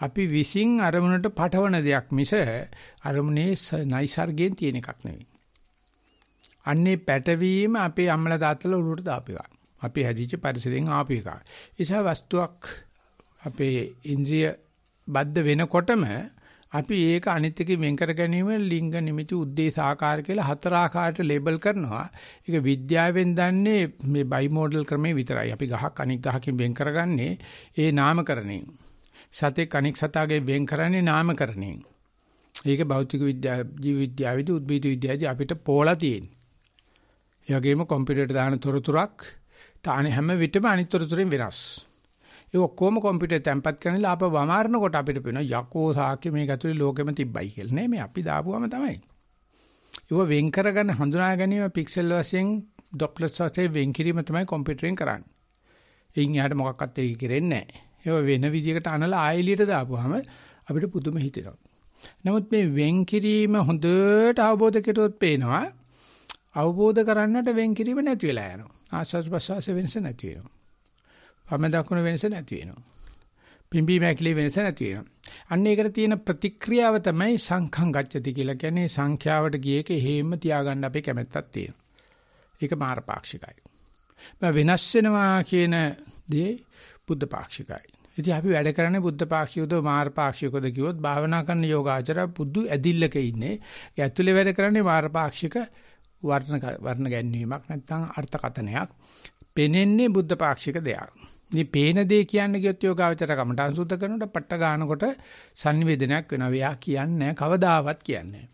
අපි විසින් අරමුණට පටවන දෙයක් මිස අරමුණේ නයිසර්ගයෙන් තියෙන එකක් නෙවෙයි. අන්නේ පැටවීම අපේ අම්ල දාතල උඩට දාපේවා. අපි හැදිච්ච පරිසරයෙන් ආපු එක. ඒසා වස්තුවක් අපේ ඉන්ද්‍රිය බද්ධ වෙනකොටම අපි ඒක අනිත් එකේ වෙන් කර ගැනීම ලිංග නිමිති උද්දේශ ආකාර කියලා හතර ආකාරයට ලේබල් කරනවා. ඒක විද්‍යාවෙන් දන්නේ මේ බයිමෝඩල් ක්‍රමේ විතරයි. අපි ගහක් අනික් ගහකින් වෙන් කරගන්නේ ඒ නාමකරණයෙන්. සතෙක් අනික් සතාගේ වෙන් කරන්නේ නාමකරණයෙන්. ඒක භෞතික විද්‍යාව, ජීව විද්‍යාවේදී, උද්භිද විද්‍යාවේදී අපිට පෝලා තියෙන්නේ. ඒ වගේම කම්පියුටර් දාන තොරතුරක් තාන හැම විටම අනිතරතුරෙන් වෙනස්. ඒ ඔක්කොම කම්පියුටර් තැම්පත් කරනලා අප වමාරන කොට අපිට පේනවා යකෝ සාක්‍ය මේක ඇතුලේ ලෝකෙම තිබ්බයි කියලා. නෑ මේ අපි දාපුවම තමයි. ඒව වෙන් කරගෙන හඳුනා ගැනීම පික්සල් වශයෙන් ඩොප්ලර් සාතේ වෙන් කිරීම තමයි කම්පියුටරෙන් කරන්නේ. එයින් එහාට මොකක්වත් ඒක කරෙන්නේ නෑ. ඒව වෙන විදිහකට අනලා ආයෙලියට දාපුවාම අපිට පුදුම හිතෙනවා. නමුත් මේ වෙන් කිරීම හොඳට අවබෝධ කෙරුවොත් පේනවා අවබෝධ කරන්නට වෙන් කිරීම නැති වෙලා යනවා. ආස්වාස් ප්‍රස්වාස වෙනස නැති වෙනවා. වම දකුණ වෙනස නැති වෙනවා. පිම්බි මැක්ලි වෙනස නැති වෙනවා. අන්න ඒකට තියෙන ප්‍රතික්‍රියාව තමයි සංඛං ගච්ඡති කියලා කියන්නේ සංඛ්‍යාවට ගිය එක හේම තියාගන්න අපේ කැමැත්තක් තියෙනවා. ඒක මාරපාක්ෂිකයි. මම වෙනස් වෙනවා කියන දේ බුද්ධ පාක්ෂිකයි. ඉතින් අපි වැඩ කරන්නේ බුද්ධ පාක්ෂිකවද මාර් පාක්ෂිකවද කිව්වොත් භාවනා කරන යෝගාචර පුදු ඇදිල්ලක ඉන්නේ. ඒ ඇතුලේ වැඩ කරන්නේ මාර් පාක්ෂික වර්ණ වර්ණ ගැන්වීමක් නැත්නම් අර්ථකතනයක් පෙනෙන්නේ බුද්ධ පාක්ෂික දෙයක්. මේ පේන දේ කියන්නේ කියොත් යෝගාවචර කමටහන් සුද්ධ කරනකොට පට්ට ගන්නකොට sannivedanayak වෙනවා. එයා කියන්නේ කවදාවත් කියන්නේ.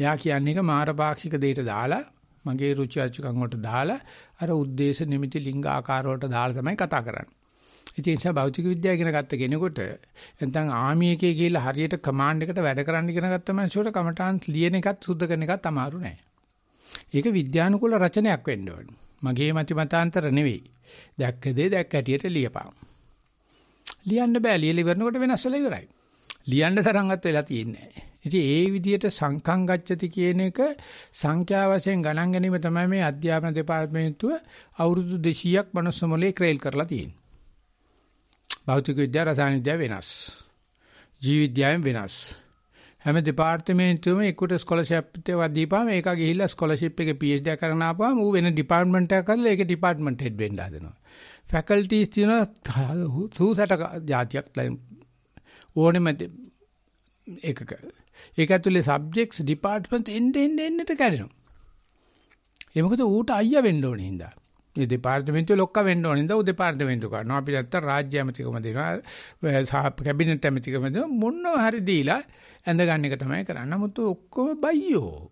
එයා කියන්නේ එක මාරපාක්ෂික දෙයට දාලා මගේ රුචි අරුචිකම් වලට දාලා අර ಉದ್ದೇಶ නිමිති ලිංග ආකාර වලට දාලා තමයි කතා කරන්නේ. ඉතින් ඒ නිසා භෞතික විද්‍යාව ඉගෙන ගත්ත කෙනෙකුට නැත්නම් ආමි එකේ ගිහිල්ලා හරියට කමාන්ඩ් එකට වැඩ කරන්න ඉගෙන ගත්ත මනුස්සයට කමටහන් ලියන එකත් සුද්ධ කරන එකත් අමාරු නෑ. ඒක විද්‍යානුකූල රචනයක් වෙන්න ඕනේ. මගේ මති මතාන්තර නෙවෙයි. දැක්ක දේ දැක්ක හැටියට ලියපන්. ලියන්න බෑ ලියලා ඉවරනකොට වෙනස්සලා ඉවරයි. ලියන්න තරම්වත් වෙලා තියෙන්නේ නැහැ. ඉතින් ඒ විදිහට සංඛං ගච්ඡති කියන එක සංඛ්‍යා වශයෙන් ගණන් ගැනීම තමයි මේ අධ්‍යාපන දෙපාර්තමේන්තුව අවුරුදු 200ක් මනුස්ස මොලේ ක්‍රේල් කරලා තියෙන්නේ. භෞතික විද්‍යාව රසායන විද්‍යාව වෙනස්. ජීව විද්‍යාවෙන් වෙනස්. හැම දෙපාර්තමේන්තුවෙම එකට ස්කෝලර්ෂිප් එකක් දීපාම ඒක ගිහිල්ලා ස්කෝලර්ෂිප් එකේ PhD කරන ආපුවම ඌ වෙන ඩිපාර්ට්මන්ට් එකක් කරලා ඒකේ ඩිපාර්ට්මන්ට් හෙඩ් වෙන්න හදනවා. ෆැකල්ටිස් තියෙනවා සූසට જાතියක් ලයින් ඕනෙම එකක. ඒක ඇතුලේ සබ්ජෙක්ට්ස් ඩිපාර්ට්මන්ට් එන්න එන්න එන්නට කැඩෙනවා. ඒ මොකද ඌට අයියා වෙන්න ඕනේ හින්දා. මේ දෙපාර්තමේන්තුවේ ලොක්ක වෙන්න ඕනේ නේද? උ දෙපාර්තමේන්තු කරනවා. අපි නැත්තම් රාජ්‍ය ඇමතිකම දෙනවා. කැබිනට් ඇමතිකම දෙනවා. මොනවා හරි දීලා ඇඳ ගන්න එක තමයි කරන්නේ. නමුත් ඔක්කොම බයියෝ.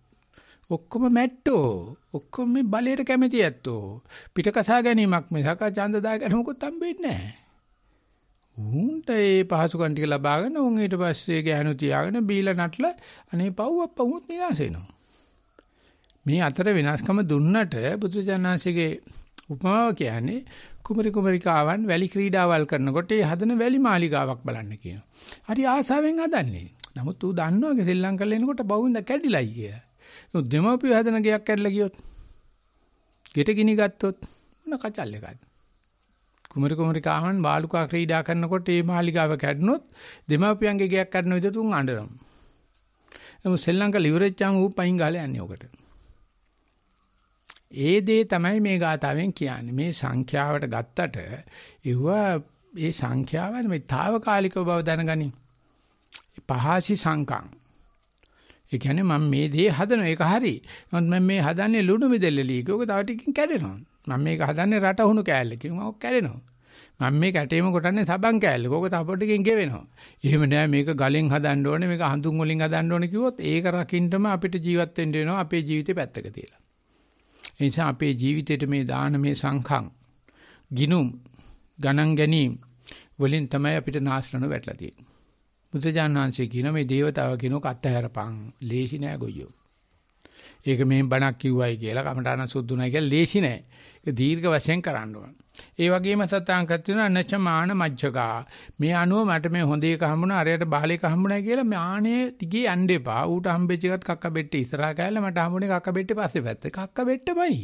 ඔක්කොම මැට්ටෝ ඔක්කොම මේ බලයට කැමති ඇත්තෝ පිටකසා ගැනීමක් මිසක ඡන්ද දා ගන්න මොකොත් හම්බෙන්නේ නැහැ. උන්ට ඒ පහසුකම් ටික ලබාගෙන උන් ඊට පස්සේ ගෑනු තියාගෙන බීලා නටලා අනේ පව් අප්පා උන්ත් නිරාස වෙනවා. මේ අතර වෙනස්කම දුන්නට බුදුචානන්සේගේ උපමාව කියන්නේ කුමරි කුමරිකාවන් වැලි ක්‍රීඩාවල් කරනකොට ඒ හදන වැලි මාලිගාවක් බලන්න කියනවා. හරි ආසාවෙන් හදන්නේ. නමුත් ඌ දන්නවා ශ්‍රී ලංකාවේ එනකොට බවුන්ද කැඩිලයි කියලා. ඌ දෙමව්පිය හදන ගයක් කැඩලා ගියොත් ගෙට ගිනි ගත්තොත් මොන කචල් එකක්ද? කුමරි කුමරිකාවන් බාලුකා ක්‍රීඩා කරනකොට ඒ මාලිගාව කැඩුනොත් දෙමව්පියන්ගේ ගයක් කඩන විදිහට උන් අඬනවා. නමුත් ශ්‍රී ලංකාව ලිවරේජ් ආම ඌ පයින් ගාලා යන්නේ ඔකට. ඒ දේ තමයි මේ ගාතාවෙන් කියන්නේ. මේ සංඛ්‍යාවට ගත්තට ඒවා ඒ සංඛ්‍යාවන් මේ తాවකාලිකව බව දැනගනි. පහසි සංකම්. ඒ කියන්නේ මම මේ දේ හදනවා ඒක හරි. නමුත් මම මේ හදන්නේ ලුණු මිදෙල්ලලීක. ඔක තව ටිකකින් කැඩෙනවා. මම මේක හදන්නේ රට හුණු කෑල්ලකින්. ඔක කැඩෙනවා. මම මේ කැටේම කොටන්නේ සබන් කෑල්ලක. ඔක තව ටිකකින් ගෙවෙනවා. එහෙම නෑ මේක ගලෙන් හදන්න ඕනේ. මේක හඳුන් වලින් හදන්න ඕනේ කිව්වොත් ඒක රකින්නම අපිට ජීවත් වෙන්න වෙනවා අපේ ජීවිතේ පැත්තක තියලා. ඒ නිසා අපේ ජීවිතේට මේ දාන මේ සංඛම් ගිනුම් ගණන් ගැනීම වලින් තමයි අපිට නාස්රණ වැටලා තියෙන්නේ. බුදුජානනාංශය කියන මේ దేవතාව කෙනෙක් අත්හැරපන්. ලේසි නෑ ගොයියෝ. ඒක මෙහෙම බණක් කිව්වයි කියලා කමඨාන සුද්ධුණයි කියලා ලේසි නෑ. ඒක දීර්ඝ වශයෙන් කරන්න ඕන. ඒ වගේම සත්‍යාංකත් තියෙනවා නචමාන මජ්ජකා. මේ අනුව මට මේ හොඳ එක හම්බුණා අරයට බාලේක හම්බුණා කියලා මානේ දිගේ යන්න එපා. ඌට හම්බෙච්ච එකත් කක්ක බෙට්ටේ ඉස්සරහා කෑල්ල මට හම්බුනේ කක්ක බෙට්ටේ පස්සේ පැත්තේ. කක්ක බෙට්ටමයි.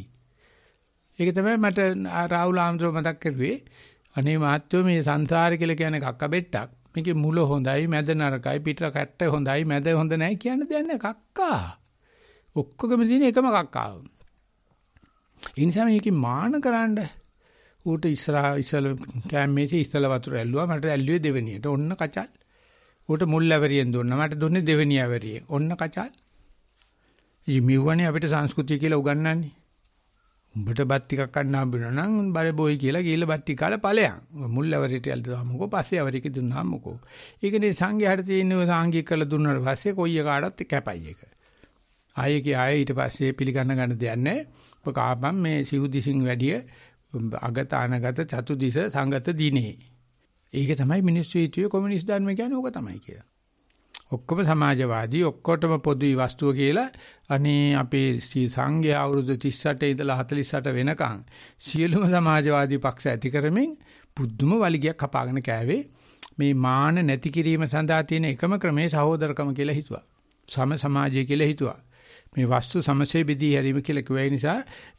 ඒක තමයි මට රාහුල ආම්ද්‍රෝ මතක් කරුවේ. අනේ මහත්වෝ මේ සංසාරය කියලා කියන්නේ කක්ක බෙට්ටක්. මේකේ මුල හොඳයි, මැද නරකයි, පිට කැට්ට හොඳයි, මැද හොඳ නැහැ කියන දෙයක් නෑ කක්කා. ඔක්කොගෙම තියෙන එකම කක්කාව. ඒ නිසා මේකේ මාන කරන්න ඌට ඉස්සරහා ඉස්සල කැම්මේසේ ඉස්සල වතුර ඇල්ලුවා මට ඇල්ලුවේ දෙවෙනියට. ඔන්න කචල්. ඌට මුල් ඇවරියෙන් දුන්නා. මට දුන්නේ දෙවෙනි ඇවරියෙන්. ඔන්න කචල්. ඉමිවනේ අපිට සංස්කෘතිය කියලා උගන්වන්නේ. උඹට බත් ටිකක් කන්න හම්බුනා නම් බරේ බොයි කියලා ගිහලා බත් ටික කාලා ඵලයන්. මුල් ඇවරියට ඇල්ලුවාමකෝ පස්සේ ඇවරියක දුන්නාමකෝ. ඒකනේ සංඝයාට තියෙන සාංගික කරලා දුන්නාට පස්සේ කොයි කාටවත් කැපයි එක. ආයේ ආයේ ඊට පස්සේ පිළිගන්න ගන්න දෙයක් නැහැ. ඔබ කාපම් මේ සිව්දිසින් වැඩිය අගත අනගත චතුදිස සංගත දිනේ. ඒක තමයි මිනිස්සු හිතුවේ කොමියුනිස්ට් ධර්ම කියන්නේ ඕක තමයි කියලා. ඔක්කොම සමාජවාදී ඔක්කොටම පොදුයි වස්තුව කියලා අනේ අපේ සංඝයා අවුරුදු 38 ඉඳලා 48 වෙනකන් සියලුම සමාජවාදී පක්ෂ ඇති කරමින් බුද්ධම වලිගයක් කපාගෙන කෑවේ මේ මාන නැති කිරීම සඳහා තියෙන එකම ක්‍රමය සහෝදරකම කියලා හිතුවා. සම සමාජය කියලා හිතුවා. මේ වස්තු සමසේ බෙදී හැරීම කියලා කිව්වේ නිසා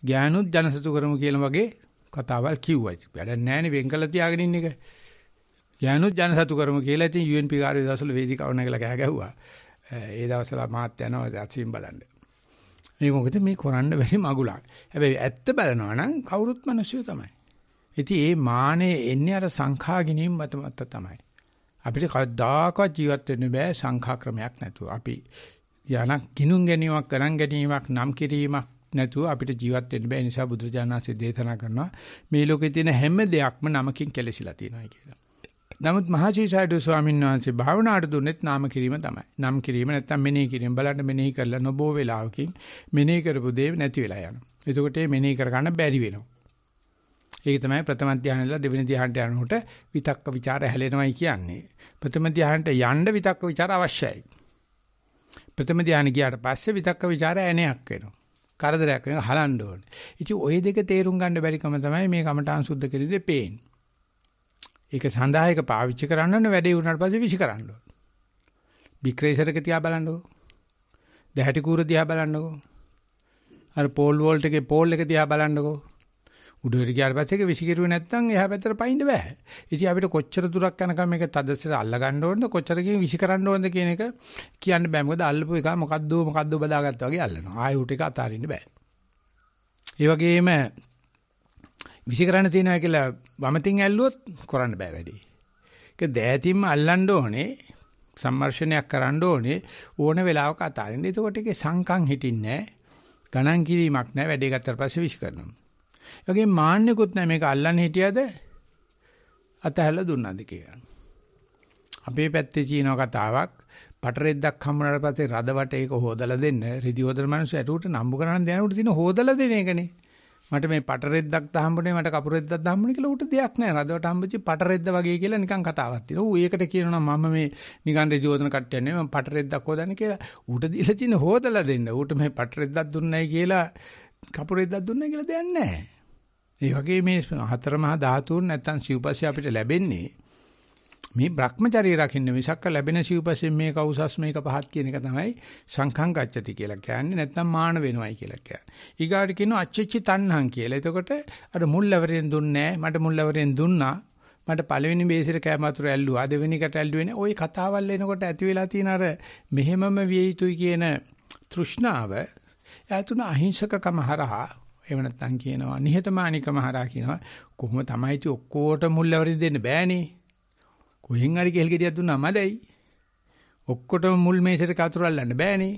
ඥානොත් ජනසතු කරමු කියලා වගේ කතාවල් කිව්වා. වැඩක් නැහැ නේ වෙන් කළා තියාගෙන ඉන්න එක. ඥානොත් ජනසතු කරමු කියලා ඉතින් UNP කාර්ය දවසල වේදිකාව නැගලා කෑ ගැහුවා. ඒ දවසල මාත් යනවා අසින් බලන්න. මේ මොකද මේ කරන්න බැරි මගුලක්. හැබැයි ඇත්ත බලනවා නම් කවුරුත් මිනිස්සු තමයි. ඉතින් මේ මානේ එන්නේ අර සංඛා ගැනීම මත තමයි. අපිට කවදාකවත් ජීවත් වෙන්න බෑ සංඛා ක්‍රමයක් නැතුව. අපි යනක් ගිනුම් ගැනීමක් ගණන් ගැනීමක් නම් කිරීමක් නැතුව අපිට ජීවත් වෙන්න බෑ නිසා බුදුරජාණන්සේ දේශනා කරනවා මේ ලෝකේ තියෙන හැම දෙයක්ම නමකින් කෙලසිලා තියෙනවා කියලා. නමුත් මහචීසයිඩෝ ස්වාමීන් වහන්සේ භාවනාවට දුන්නේත් නාම කිරීම තමයි. නම් කිරීම නැත්තම් මෙනෙහි කිරීම බලන්න මෙනෙහි කරලා නොබෝ වේලාවකින් මෙනෙහි කරපු දේ නැති වෙලා යනවා. එතකොට මේ මෙනෙහි කරගන්න බැරි වෙනවා. ඒක තමයි ප්‍රථම ධානයලා දෙවෙනි ධානයට යනකොට විතක්ක ਵਿਚාර හැලෙනවයි කියන්නේ. ප්‍රථම ධානයට යන්න විතක්ක ਵਿਚාර අවශ්‍යයි. ප්‍රථම ධානය ගියාට පස්සේ විතක්ක ਵਿਚාර ඇණයක් වෙනවා. කරදරයක් වෙනවා හලන්න ඕනේ. ඉතින් ওই දෙක තේරුම් ගන්න බැරිකම තමයි මේ කමඨාන් සුද්ධ කෙරෙදි පේන්නේ. ඒක සඳහා ඒක පාවිච්චි කරන්න ඕනේ වැඩේ වුණාට පස්සේ විසි කරන්න ඕනේ. බික්‍රේසරක තියා බලන්නකෝ. දැහැටි කූර දිහා බලන්නකෝ. අර පෝල් වෝල්ට් එකේ පෝල් එක දිහා බලන්නකෝ. උඩට ගියාට පස්සේ ඒක විසිකිරුවේ නැත්නම් එහා පැත්තට පයින්න බෑ. ඉතින් අපිට කොච්චර දුරක් යනකම් මේක තදස්සට අල්ල ගන්න ඕනද කොච්චර ගිහින් විසිකරන්න ඕනද කියන එක කියන්න බෑ. මොකද අල්ලපු එක මොකද්ද මොකද්ද බදාගත්තා වගේ අල්ලනවා. ආයෙ උට එක අතාරින්න බෑ. ඒ වගේම විසිකරන්න තියනවා කියලා වමතින් ඇල්ලුවොත් කරන්න බෑ වැඩි. ඒක දෑතින්ම අල්ලන්න ඕනේ සම්මර්ෂණයක් කරන්න ඕනේ ඕන වෙලාවක අතාරින්න. එතකොට ඒකේ සංකම් හිටින්නේ නැහැ. ගණන් කිරීමක් නැහැ. වැඩේ ගත්තට පස්සේ විසිකරනවා. ඒ වගේම මාන්නෙකුත් නැහැ මේක අල්ලන්න හිටියද අතහැලා දුන්නාද කියලා. අපේ පැත්තේ තියෙන කතාවක් පටරෙද්දක් හම්බුනාට පස්සේ රද වට ඒක හොදලා දෙන්න රිදි හොදන මිනිස්සු ඇටුවට නම්බු කරන්න දැනුට තියෙන හොදලා දෙන එකනේ මට මේ පටරෙද්දක් තහම්බුනේ මට කපුරෙද්දක් තහම්බුනේ කියලා උට දෙයක් නැහැ රදවට හම්බුච්චි පටරෙද්ද වගේ කියලා නිකන් කතාවක් තියෙනවා ඌ ඒකට කියනවා මම මේ නිකන් රිදි හොදන කට්ටිය නෙමෙයි මම පටරෙද්දක් හොදන්නේ කියලා උට දීලා තියෙන හොදලා දෙන්න උට මේ පටරෙද්දක් දුන්නයි කියලා කපුරෙද්දක් දුන්නා කියලා දෙයක් නැහැ. ඒ වගේ මේ හතර මහා ධාතුන් නැත්තම් සිව්පස්සේ අපිට ලැබෙන්නේ මේ Brahmacharya රකින්න මිසක්ක ලැබෙන සිව්පස්සේ මේ කවුසස් මේක පහත් කියන එක තමයි සංඛං ගච්ඡති කියලා කියන්නේ නැත්තම් මාන වෙනවයි කියලා කියන්නේ. ඊගාට කියනවා අච්චච්චි තණ්හං කියලා. එතකොට අර මුල්වරෙන් දුන්නේ මට මුල්වරෙන් දුන්නා. මට පළවෙනි බේසිර කෑම වතුර ඇල්ලුවා. දෙවෙනිකට ඇල්ලුවේනේ. ওই කතාවල් එනකොට ඇති වෙලා තියෙන අර මෙහෙමම විය යුතුයි කියන තෘෂ්ණාව ඈතුන අහිංසකකම හරහා එහෙම නැත්නම් කියනවා නිහතමානිකම හරහා කියනවා කොහොම තමයි ති ඔක්කොට මුල්වරි දෙන්න බෑනේ කොහෙන් හරි කෙල් ගෙඩියක් දුන්නා මදයි ඔක්කොටම මුල් මේසෙට කතුරල්ලන්න බෑනේ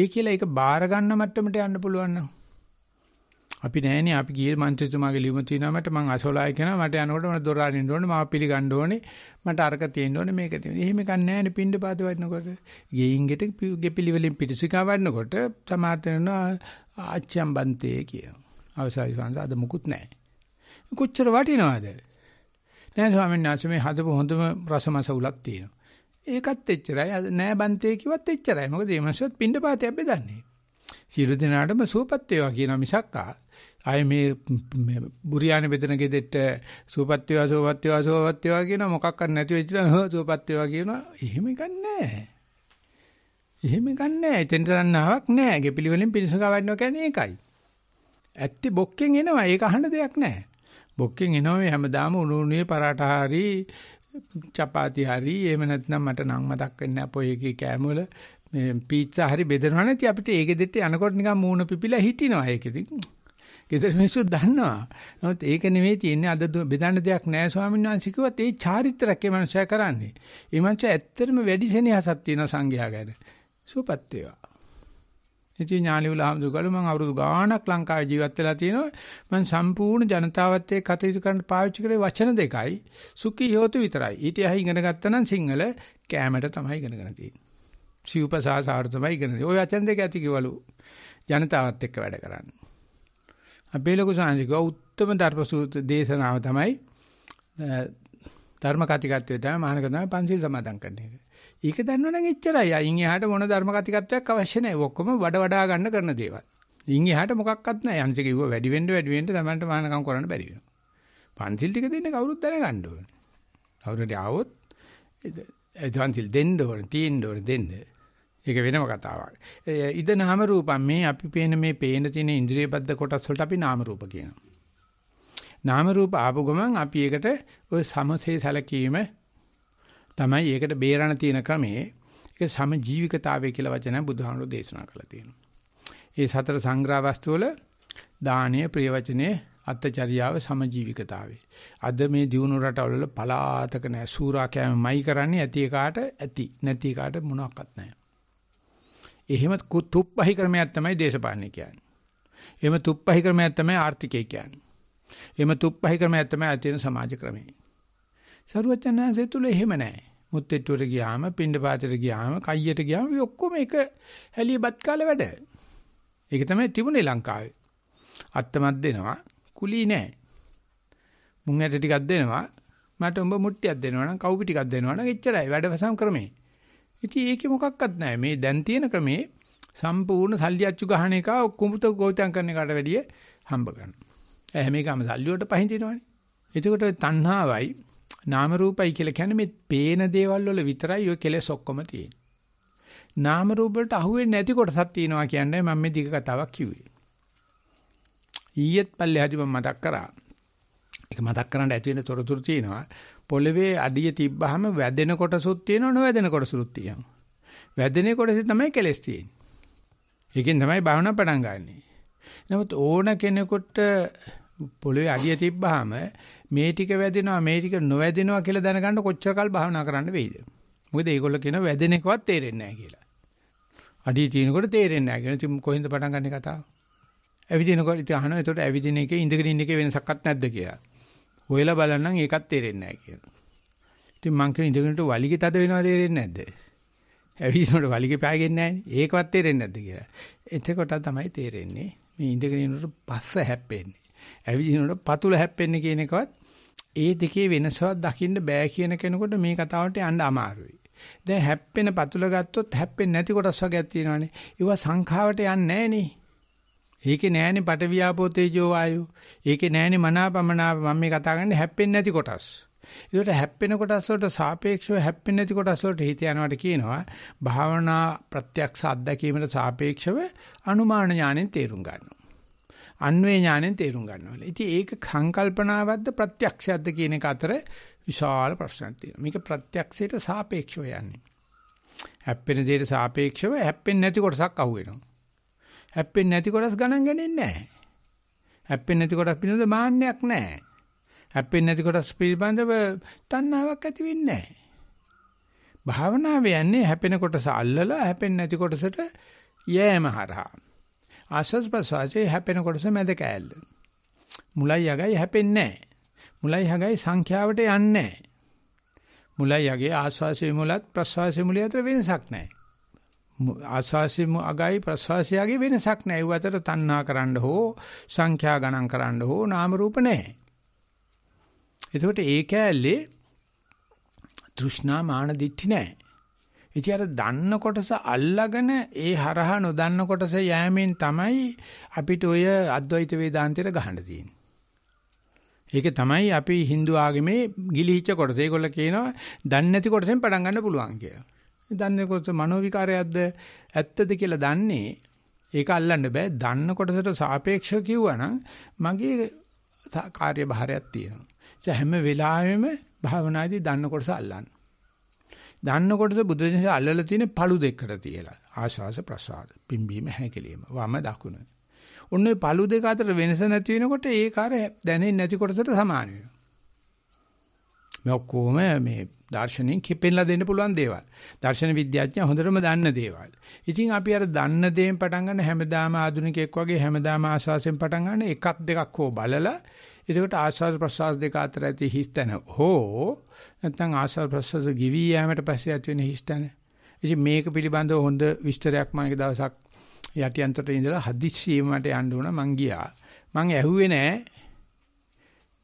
ඒ කියලා ඒක බාර ගන්න මට්ටමට යන්න පුළුවන් නම් අපි නෑනේ අපි ගියේ മന്ത്രിතුමාගේ ලියුම තියෙනවා මට මං අසෝලායි කියනවා මට යනකොට මට දොර අරින්න ඕනේ මාව පිළිගන්න ඕනේ මට අරක තියෙන්න ඕනේ මේක තියෙන්න. එහෙම එකක් නෑනේ පින්ඩ පාත වටනකොට. ගෙයින් ගෙට ගෙපිලිවලින් පිටිසිකා වටනකොට සමාර්ථන ආච්චම් බන්තේ කියනවා. අවසයි සංස අද මුකුත් නෑ. කොච්චර වටිනවද? නෑ ස්වාමීන් වහන්සේ මේ හදපු හොඳම රසමස උලක් තියෙනවා. ඒකත් එච්චරයි. නෑ බන්තේ කිව්වත් එච්චරයි. මොකද මේ මාසෙත් පින්ඩ පාතයක් බෙදන්නේ. සියලු දෙනාටම සුවපත් වේවා කියන මිසක්කා ආයේ මේ බුරියානි බෙදෙන ගෙදෙට්ට සුවපත් වේවා සුවපත් වේවා සුවපත් වේවා කියන මොකක්වත් නැති වෙච්ච දා සුවපත් වේවා කියන එහෙම ගන්නෑ. එහෙම ගන්නෑ. එතෙන් තණ්හාවක් නෑ. ගෙපිලිවලින් පිරිසකවන්නවා කියන්නේ ඒකයි. ඇත්ති බොක්කෙන් එනවා. ඒක අහන්න දෙයක් නෑ. බොක්කෙන් එනවා මේ හැමදාම උණු උණුවේ පරාටා හරි චපාති හරි එහෙම නැත්නම් මට නම් මතක් වෙන්නේ නැහැ පොයකේ කෑම වල පීට්සා හරි බෙදනවා නැති අපිට ඒ ගෙදෙට්ට යනකොට නිකන් මූණ පිපිලා හිටිනවා ඒකෙදි. ගෙදර මිනිස්සු දන්නවා. නමුත් ඒක නෙමෙයි තියෙන්නේ අද බෙදන්න දෙයක් නැහැ ස්වාමීන් වහන්සේ කිව්වත් ඒ චාරිත්‍රාක්‍ය මනුස්සයා කරන්නේ. ඒ මනුස්සයා ඇත්තටම වැඩි සෙනෙහසක් තියෙන සංඝයා ගැන. සුවපත් වේවා. ඉතින් ඥානිවල හඳුගල මම අවුරුදු ගාණක් ලංකාවේ ජීවත් වෙලා තියෙනවා. මම සම්පූර්ණ ජනතාවත් එක්ක කටයුතු කරන්න පාවිච්චි කරේ වචන දෙකයි. සුඛී හේතු විතරයි. ඊට එහා ඉගෙන ගත්තා නම් සිංහල කෑමට තමයි ඉගෙනගෙන තියෙන්නේ. සිව්පසා සාරු තමයි ඉගෙන ගන්නේ. ওই වචන දෙක ඇති කිවලු ජනතාවත් එක්ක වැඩ කරන්න. අපේ ලොකු සාංශික උත්තම ධර්මසූත්‍ර දේශනාව තමයි ධර්ම කතිකත්වයේ තමයි මහානකතම පංචිල් සමාදන් කරන එක. ඒක දන්නවනම් එච්චරයි. අයින් එහාට මොන ධර්ම කතිකත්වයක් අවශ්‍ය නැහැ. ඔක්කොම වඩ වඩා ගන්න කරන දේවල්. ඉන් එහාට මොකක්වත් නැහැ. අංශ කිව්ව වැඩි වෙන්න වැඩි වෙන්න තමන්ට මහානකම් කරන්න බැරි වෙනවා. පංචිල් ටික දෙන්න කවුරුත් දැනගන්න ඕනේ. කවුරුට આવොත් පංචිල් දෙන්න ඕනේ, තියෙන්න ඕනේ දෙන්න. ඒක වෙනම කතාවක්. ඉද නාම රූපම් මේ අපි පේන මේ පේන තියෙන ඉන්ද්‍රිය බද්ධ කොටස් වලට අපි නාම රූප කියනවා. නාම රූප ආපු ගමන් අපි ඒකට ওই සමසේ සැලකීම තමයි ඒකට බේරණ තියෙන ක්‍රමයේ ඒක සම ජීවිකතාවය කියලා වචනය බුදුහාමුදුරෝ දේශනා කළා තියෙනවා. ඒ සතර සංග්‍රහ වස්තු වල දානීය ප්‍රිය වචනේ අත්චර්යාව සම ජීවිකතාවේ. අද මේ දියුණු රටවල පලාතක නැහැ. සූරා කෑමයි කරන්නේ ඇති එකාට ඇති නැති එකාට මොනවත් නැහැ. එහෙම තුප්පහි ක්‍රමයක් තමයි දේශපාලනය කියන්නේ. එහෙම තුප්පහි ක්‍රමයක් තමයි ආර්ථිකය කියන්නේ. එහෙම තුප්පහි ක්‍රමයක් තමයි අතින සමාජ ක්‍රමය. සරුවචනාංශය තුල එහෙම නැහැ. මුත්තේට්ටුවට ගියාම, පින්ඩපාතයට ගියාම, කයියට ගියාම මේ ඔක්කොම එක හැලිය බත් කාල වැඩ. ඒක තමයි තිබුණේ ලංකාවේ. අත්තමත් දෙනවා, කුලී නැහැ. මුං ඇට ටිකක් දෙනවා, මට උඹ මුට්ටියක් දෙනවා නම්, කව්පි ටිකක් දෙනවා නම් එච්චරයි වැඩවසම් ක්‍රමේ. ඉතින් ඒකේ මොකක්වත් නැහැ. මේ දැන් තියෙන ක්‍රමේ සම්පූර්ණ සල්ලි අච්චු ගහන එක කුඹුත ගෝතයන් කරන එකට වැඩිය හම්බ කරනවා. ඒ හැම එකම සල්ලි වලට පහඳිනවනේ. එතකොට තණ්හාවයි නාම රූපයි කියලා කියන්නේ මේ පේන දේවල් වල විතරයි ඔය කෙලෙස් ඔක්කොම තියෙන්නේ. නාම රූප වලට අහුවෙන්නේ නැති කොටසක් තියෙනවා කියන්නේ මම මේ දිග කතාවක් කිව්වේ. ඊයේත් පල්ලේ හරි මම මතක් කරා. ඒක මතක් කරන්න ඇති වෙන තොරතුරු තියෙනවා. පොළවේ අඩිය තිබ්බහම වැදෙන කොටසුත් තියෙනවා නොවැදෙන කොටසුත් තියෙනවා. වැදෙන කොටසේ තමයි කෙලස් තියෙන්නේ. ඒකෙන් තමයි භාවනා පටන් ගන්නෙ. නමුත් ඕන කෙනෙකුට පොළවේ අඩිය තිබ්බහම මේ ටික වැදෙනවා මේ ටික නොවැදෙනවා කියලා දැනගන්න කොච්චර කල් භාවනා කරන්න වෙයිද? මොකද ඒගොල්ලෝ කියන වැදෙන එකවත් තේරෙන්නේ නැහැ කියලා. අඩිය තියෙනකොට තේරෙන්නේ නැහැ කියලා. ඉතින් කොහෙන්ද පටන් ගන්න කතාව? ඇවිදිනකොට ඉතින් අහනවා එතකොට ඇවිදින එකේ ඉඳගෙන ඉන්න එකේ වෙනසක්වත් නැද්ද කියලා. හොයලා බලන්නම් ඒකත් තේරෙන්නේ නැහැ කියලා. ඉතින් මං කිය ඉඳගෙනට වලිගේ තද වෙනවා තේරෙන්නේ නැද්ද? ඇවිස්සනට වලිගේ පෑගෙන්නේ නැහැ. ඒකවත් තේරෙන්නේ නැද්ද කියලා. එතකොට තමයි තේරෙන්නේ මේ ඉඳගෙන ඉන්නකොට පස්ස හැප්පෙන්නේ. ඇවිදිනකොට පතුල හැප්පෙන්නේ කියන එකවත් ඒ දෙකේ වෙනසවත් දකින්න බෑ කියන කෙනෙකුට මේ කතාවට යන්න අමාරුයි. දැන් හැප්පෙන පතුල ගත්තොත් හැප්පෙන්නේ නැති කොටස් වර්ගයක් තියෙනවානේ. ඒවා සංඛාවට යන්නේ නැහනේ. ඒකේ නෑනේ පටවියාපෝ තේජෝ වායෝ. ඒකේ නෑනේ මනාපමනාප මම මේ කතා කරන්නේ හැප්පෙන්නේ නැති කොටස්. ඒකට හැප්පෙන කොටස් වලට සාපේක්ෂව හැප්පෙන්නේ නැති කොටස් වලට හිත යනවාට කියනවා භාවනා ප්‍රත්‍යක්ෂ අත්දැකීමට සාපේක්ෂව අනුමාන ඥාණයෙන් තේරුම් ගන්නවා. අන්වේ ඥාණයෙන් තේරුම් ගන්නවා. ඉතින් ඒක සංකල්පනාවද්ද ප්‍රත්‍යක්ෂයක්ද කියන එක අතර විශාල ප්‍රශ්නයක් තියෙනවා. මේක ප්‍රත්‍යක්ෂයට සාපේක්ෂව යන්නේ. හැප්පෙන දෙයට සාපේක්ෂව හැප්පෙන්නේ නැති කොටසක් අහුවෙනවා. හැප්පෙන්නේ නැති කොටස් ගණන් ගන්නේ නැහැ. හැප්පෙන්නේ නැති කොටස් පිළිබඳ මාන්නයක් නැහැ. හැප්පෙන්නේ නැති කොටස් පිළිබඳව තණ්හාවක් ඇති වෙන්නේ නැහැ. භාවනාව යන්නේ හැපෙන කොටස අල්ලලා හැපෙන්නේ නැති කොටසට යෑම හරහා. ආසස් ප්‍රසවාසයේ හැපෙන කොටස මැද කෑල්ල. මුලයි යගයි හැපෙන්නේ නැහැ. මුලයි යගයි සංඛ්‍යාවට යන්නේ නැහැ. මුලයි යගේ ආස්වාසයේ මුලත් ප්‍රසවාසයේ මුලිය අතර වෙනසක් නැහැ. ආස්වාසිය අගයි ප්‍රසවාසයගේ වෙනසක් නැහැ. ඒ අතර තණ්හා කරන්න හෝ සංඛ්‍යා ගණන් කරන්න හෝ නාම රූප නැහැ. එතකොට ඒ කැලේ තෘෂ්ණා මාන දිට්ඨි නැහැ. ඉතින් අර දන්න කොටස අල්ලාගෙන ඒ හරහා නොදන්න කොටස යෑමෙන් තමයි අපිට ඔය අද්වෛත වේදාන්තයට ගහන්න තියෙන්නේ. ඒක තමයි අපි Hindu ආගමේ ගිලිහිච්ච කොටස. ඒගොල්ලෝ කියනවා දන්නේ නැති කොටසෙන් පටන් ගන්න පුළුවන් කියලා. දන්නේ කොහොමද මනෝ විකාරයක්ද ඇත්තද කියලා දන්නේ ඒක අල්ලන්න බෑ දන්න කොටසට සාපේක්ෂව කිව්වනම් මගේ කාර්යභාරයක් තියෙනවා ඒ හැම වෙලාවෙම භාවනාදී දන්න කොටස අල්ලන්න දන්න කොටස බුදුදහමේ අල්ලලා තියෙන පළු දෙකට තියලා ආශාස ප්‍රසාද පිම්බීම හැකලීම වම දකුණ ඔන්න ඔය පළු දෙක අතර වෙනස නැති වෙනකොට ඒ කාර්ය දැනෙන්නේ නැති කොටසට සමාන වෙනවා මේ ඔක්කොම මේ දර්ශනෙන් කිපෙන්නලා දෙන්න පුළුවන් දේවල්. දර්ශන විද්‍යාඥයා හොඳටම දන්න දේවල්. ඉතින් අපි අර දන්න දේෙන් පටන් ගන්න හැමදාම ආධුනිකයෙක් වගේ හැමදාම ආශාසෙන් පටන් ගන්න එකක් දෙකක් හෝ බලලා එතකොට ආශාස ප්‍රසවාස දෙක අතර ඇති හිස්තන හෝ නැත්නම් ආශාස ප්‍රසවාස ගිවි යෑමට පස්සේ ඇති වෙන හිස්තන. ඉතින් මේක පිළිබඳව හොඳ විස්තරයක් මම එක දවසක් යටිඅන්තරට ඉඳලා හදිස්සියෙම මට යන්න උන මං ගියා. මං ඇහුවේ නෑ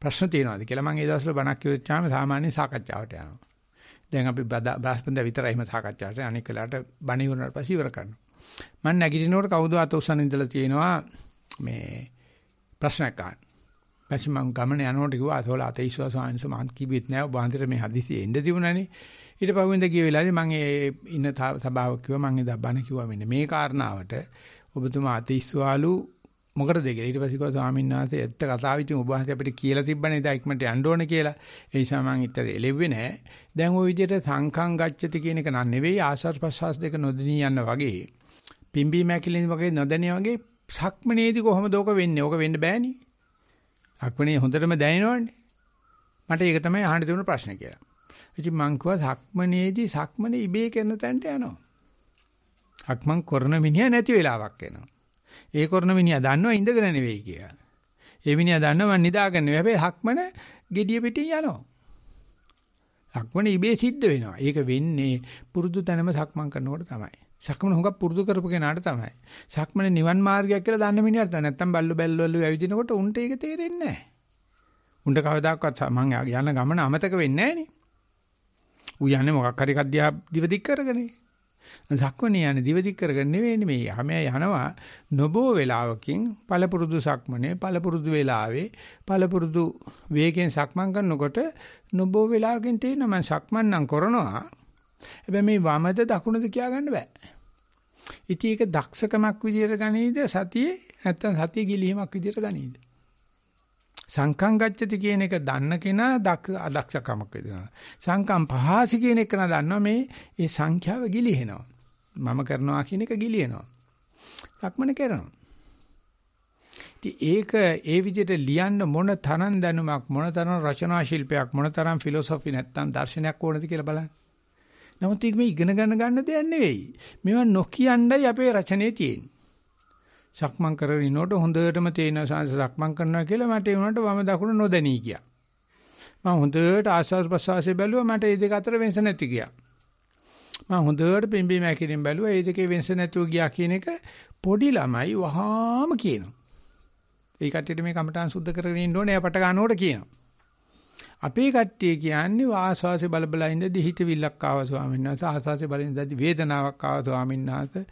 ප්‍රශ්න තියනවාද කියලා මම ඒ දවස්වල බණක් කිව්වොත් සාමාන්‍ය සාකච්ඡාවට යනවා. දැන් අපි බ්‍රහස්පන්ද විතරයි එහෙම සාකච්ඡාට අනික වෙලාට බණ ඉවරනට පස්සේ ඉවර කරනවා මම නැගිටිනකොට කවුද අත උස්සන ඉඳලා තියෙනවා මේ ප්‍රශ්නයක් අහන්න පස්සේ මම ගමන යනකොට කිව්වා අතෝල අතීස්වා ස්වාමීන් වහන්සේ මහත් කිව්වෙත් නෑ ඔබ අන්තර මේ හදිසියෙ එන්න තිබුණානේ ඊට පහුවෙන්ද ගිය වෙලාවේ මම ඒ ඉන්න සභාවක් කිව්වා මම එදා බණ කිව්වා මෙන්න මේ කාරණාවට ඔබතුමා අතීස්වාලු මොකටද කියලා. ඊට පස්සේ කිව්වා ස්වාමීන් වහන්සේ ඇත්ත කතාව ඉතින් ඔබ වහන්සේ අපිට කියලා තිබ්බනේ ඉතින් ඉක්මනට යන්න ඕනේ කියලා. ඒ නිසා මම ඉතර එළෙව්වේ නැහැ. දැන් ওই විදිහට සංඛං ගච්ඡති කියන එක නන් නෙවෙයි ආශාර ප්‍රසවාස දෙක නොදෙනී යන වගේ. පිම්බී මැකිලින් වගේ නොදැනී වගේ සක්මනේදී කොහොමද ඕක වෙන්නේ? ඕක වෙන්න බෑනේ. අක්මනේ හොඳටම දැනෙනවනේ. මට ඒක තමයි අහන්න තිබුණු ප්‍රශ්න කියලා. ඉතින් මං කිව්වා සක්මනේදී සක්මනේ ඉබේ කරන තැනට යනවා. සක්මන් කරන මිනිහා නැති වෙලාවක් එනවා. ඒ කරන මිනිහා දන්නව ඉඳගෙන නෙවෙයි කියලා. ඒ මිනිහා දන්නව මම නිදාගෙන නෙවෙයි. හැබැයි හක්මන gediya පිටින් යනවා. සක්මන ඉබේ සිද්ධ වෙනවා. ඒක වෙන්නේ පුරුදු තැනම සක්මන් කරනකොට තමයි. සක්මන හොඟක් පුරුදු කරපු කෙනාට තමයි. සක්මන නිවන් මාර්ගයක් කියලා දන්න මිනිහට නැත්තම් බල්ලු බැල්ලවලු ඇවිදිනකොට උන්ට ඒක තේරෙන්නේ නැහැ. උන්ට කවදාකවත් මං යන ගමන අමතක වෙන්නේ නැහනේ. ඌ යන්නේ මොකක් හරි කද්දියා දිව දික් කරගනේ. සක්මනේ යන්නේ දිවදික් කරගෙන නෙවෙයි මේ හැමයා යනවා නොබෝ වේලාවකින් පළපුරුදු සක්මනේ පළපුරුදු වේලාවේ පළපුරුදු වේගෙන් සක්මන් කරනකොට නොබෝ වේලාවකින් තේිනවා මම සක්මන් නම් කරනවා හැබැයි මේ වමද දකුණද කියා ගන්න බෑ ඉතින් ඒක දක්ෂකමක් විදියට ගනේද සතියේ නැත්නම් සතිය ගිලීමක් විදියට ගනේද සංකම් ගච්ඡති කියන එක දන්න කෙනා දක් අදක්ෂකමක් වෙනවා. සංකම් පහාසි කියන එක නා දන්නවා මේ ඒ සංඛ්‍යාව ගිලිහෙනවා. මම කරනවා කියන එක ගිලිහෙනවා. ලක්මන කරනවා. ඉතින් ඒක ඒ විදිහට ලියන්න මොන තරම් දැනුමක් මොන තරම් රචනා ශිල්පයක් මොන තරම් ෆිලොසොෆි නැත්තම් දර්ශනයක් ඕනද කියලා බලන්න. නමුත් මේක ඉගෙන ගන්න ගන්න දෙයක් නෙවෙයි. මේවා නොකියන්නයි අපේ රචනයේ තියෙන්නේ. සක්මන් කරගෙන ඉනකොට හොඳටම තේිනවා සංස සක්මන් කරනවා කියලා මට ඒ උනට වම දකුණ නොදැනී ගියා. මම හොඳට ආස්වාස් ප්‍රසවාසයේ බැලුවා මට මේ දෙක අතර වෙනස නැති ගියා. මම හොඳට පිම්බීම ඇකිලින් බැලුවා මේ දෙකේ වෙනස නැතුව ගියා කියන එක පොඩි ළමයි වහාම කියනවා. ඒ කට්ටියට මේ කමටහන් සුද්ධ කරගෙන ඉන්න ඕනේ එයා පට ගන්නකොට කියනවා. අපේ කට්ටිය කියන්නේ ආස්වාසේ බල බල ඉඳදී හිතවිල්ලක් ආවා ස්වාමීන් වහන්සේ ආස්වාසේ බලින් ඉඳදී වේදනාවක් ආවා ස්වාමීන් වහන්සේ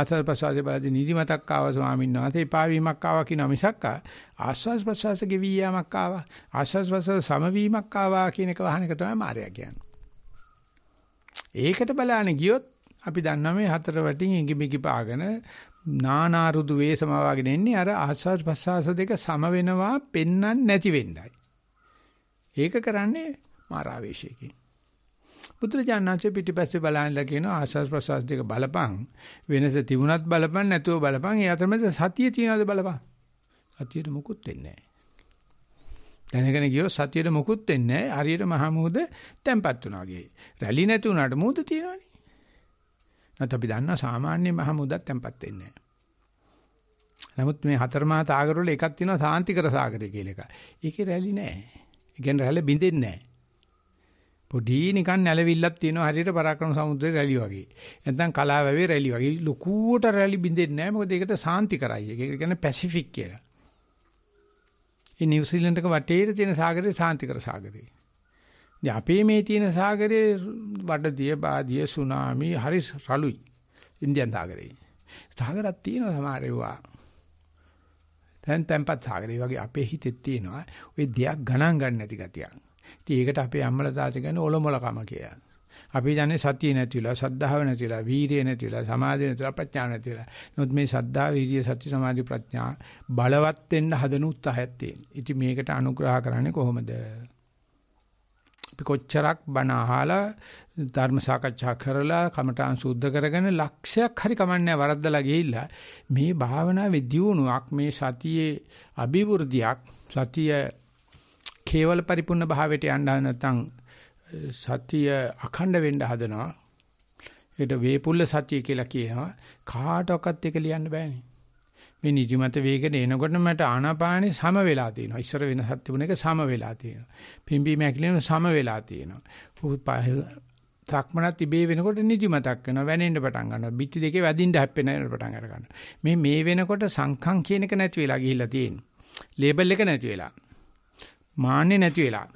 ආස්වාස් ප්‍රසවාසේ බලදී නිදිමතක් ආවා ස්වාමීන් වහන්සේ එපා වීමක් ආවා කියන මිසක් ආස්වාස් ප්‍රසවාස ගෙවී යාමක් ආවා ආස්වාස් ප්‍රසවාස සමවීමක් ආවා කියන එක වහන එක තමයි මායя කියන්නේ ඒකට බලාන ගියොත් අපි දන්නවා මේ හතර වටින් ඉඟිමිගි පාගෙන නානාරුදු වේසමවාගෙන එන්නේ අර ආස්වාස් ප්‍රසවාස දෙක සම වෙනවා පෙන්වන්න නැති වෙන්නයි ඒක කරන්නේ මාරාවේශයකින්. බුදුරජාණන්සේ පිටිපස්සේ බලන්නලා කියන ආස්වාස් ප්‍රසවාස දෙක බලපං වෙනස තිබුණත් බලපං නැතුව බලපං ඒ අතරමැද සතිය තියනවාද බලපං. සතියට මුකුත් වෙන්නේ දැනගෙන ගියොත් සතියට මුකුත් වෙන්නේ නැහැ. හරියට මහා මූද තැම්පත් වුණා වගේ. රැලි නැති වුණාට මූද තියෙනවනේ. නැත් අපි දන්නා සාමාන්‍ය මහා මූදක් තැම්පත් වෙන්නේ නැහැ. නමුත් මේ හතර මහා සාගර වල එකක් තියෙනවා සාන්තිකර සාගරය කියලා එකක්. ඒකේ රැලි නැහැ. ඒකෙන් රැළ බින්දෙන්නේ නැහැ. පොඩි නිකන් නැලවිල්ලක් තියෙනවා හරියට පරාක්‍රම සමුද්‍රයේ රැලි වගේ. නැත්නම් කලාවැවේ රැලි වගේ. ලොකුවට රැලි බින්දෙන්නේ නැහැ. මොකද ඒකට සාන්ති කරයි. ඒක කියන්නේ පැසිෆික් කියලා. ඒ නිව්සීලන්ත එක වටේට තියෙන සාගරේ සාන්ති කර සාගරේ. ඉතින් අපේ මේ තියෙන සාගරේ වඩදිය, බාදිය, සුනාමි හරි රළුයි. ඉන්දියන් සාගරේ. සාගරات තියෙනවා සමහර ඒවා. දැන් tempat සාගරේ වගේ අපේ හිතේ තියෙනවා. ওই දෙයක් ගණන් ගන්න නැති ගතියක්. ඉතින් ඒකට අපේ අම්මලා තාත්තලා කියන්නේ ඔලොමලකම කියලා. අපි දන්නේ සතිය නැතිලා, සද්ධාව නැතිලා, වීරිය නැතිලා, සමාධිය නැතිලා, ප්‍රඥාව නැතිලා. නමුත් මේ සද්ධා, වීරිය, සති, සමාධි, ප්‍රඥා බලවත් වෙන්න හදන උත්සාහයක් තියෙනවා. ඉතින් මේකට අනුග්‍රහ කරන්නේ කොහොමද? අපි කොච්චරක් බණ අහලා ධර්ම සාකච්ඡා කරලා කමඨාන් සුද්ධ කරගෙන ලක්ෂයක් හරි කමන්නේ වරද්දලා ගිහිල්ලා මේ භාවනාවේ දියුණුවක් මේ සතියේ අභිවෘද්ධියක් සතිය කේවල පරිපූර්ණ භාවයට යන්න නැත්නම් සතිය අඛණ්ඩ වෙන්න හදනවා ඒකට වේපුල්ල සතිය කියලා කියනවා කාටවත් එක ලියන්න බෑනේ මේ නිදිමත වේගන එනකොට මට ආනාපානෙ සම වෙලා තියෙනවා. ඉස්සර වෙනසක් තිබුණ එක සම වෙලා තියෙනවා. පිම්බීම ඇකිලිම සම වෙලා තියෙනවා. තක්මනත් ඉබේ වෙනකොට නිදිමතක් වෙනවා. වැනෙන්න පටන් ගන්නවා. බිත්ති දෙකේ වැදින්න හැප්පෙන පටන් අර ගන්නවා. මේ මේ වෙනකොට සංඛම් කියන එක නැති වෙලා ගිහිල්ලා තියෙනවා. ලේබල් එක නැති වෙලා. මාන්නේ නැති වෙලා.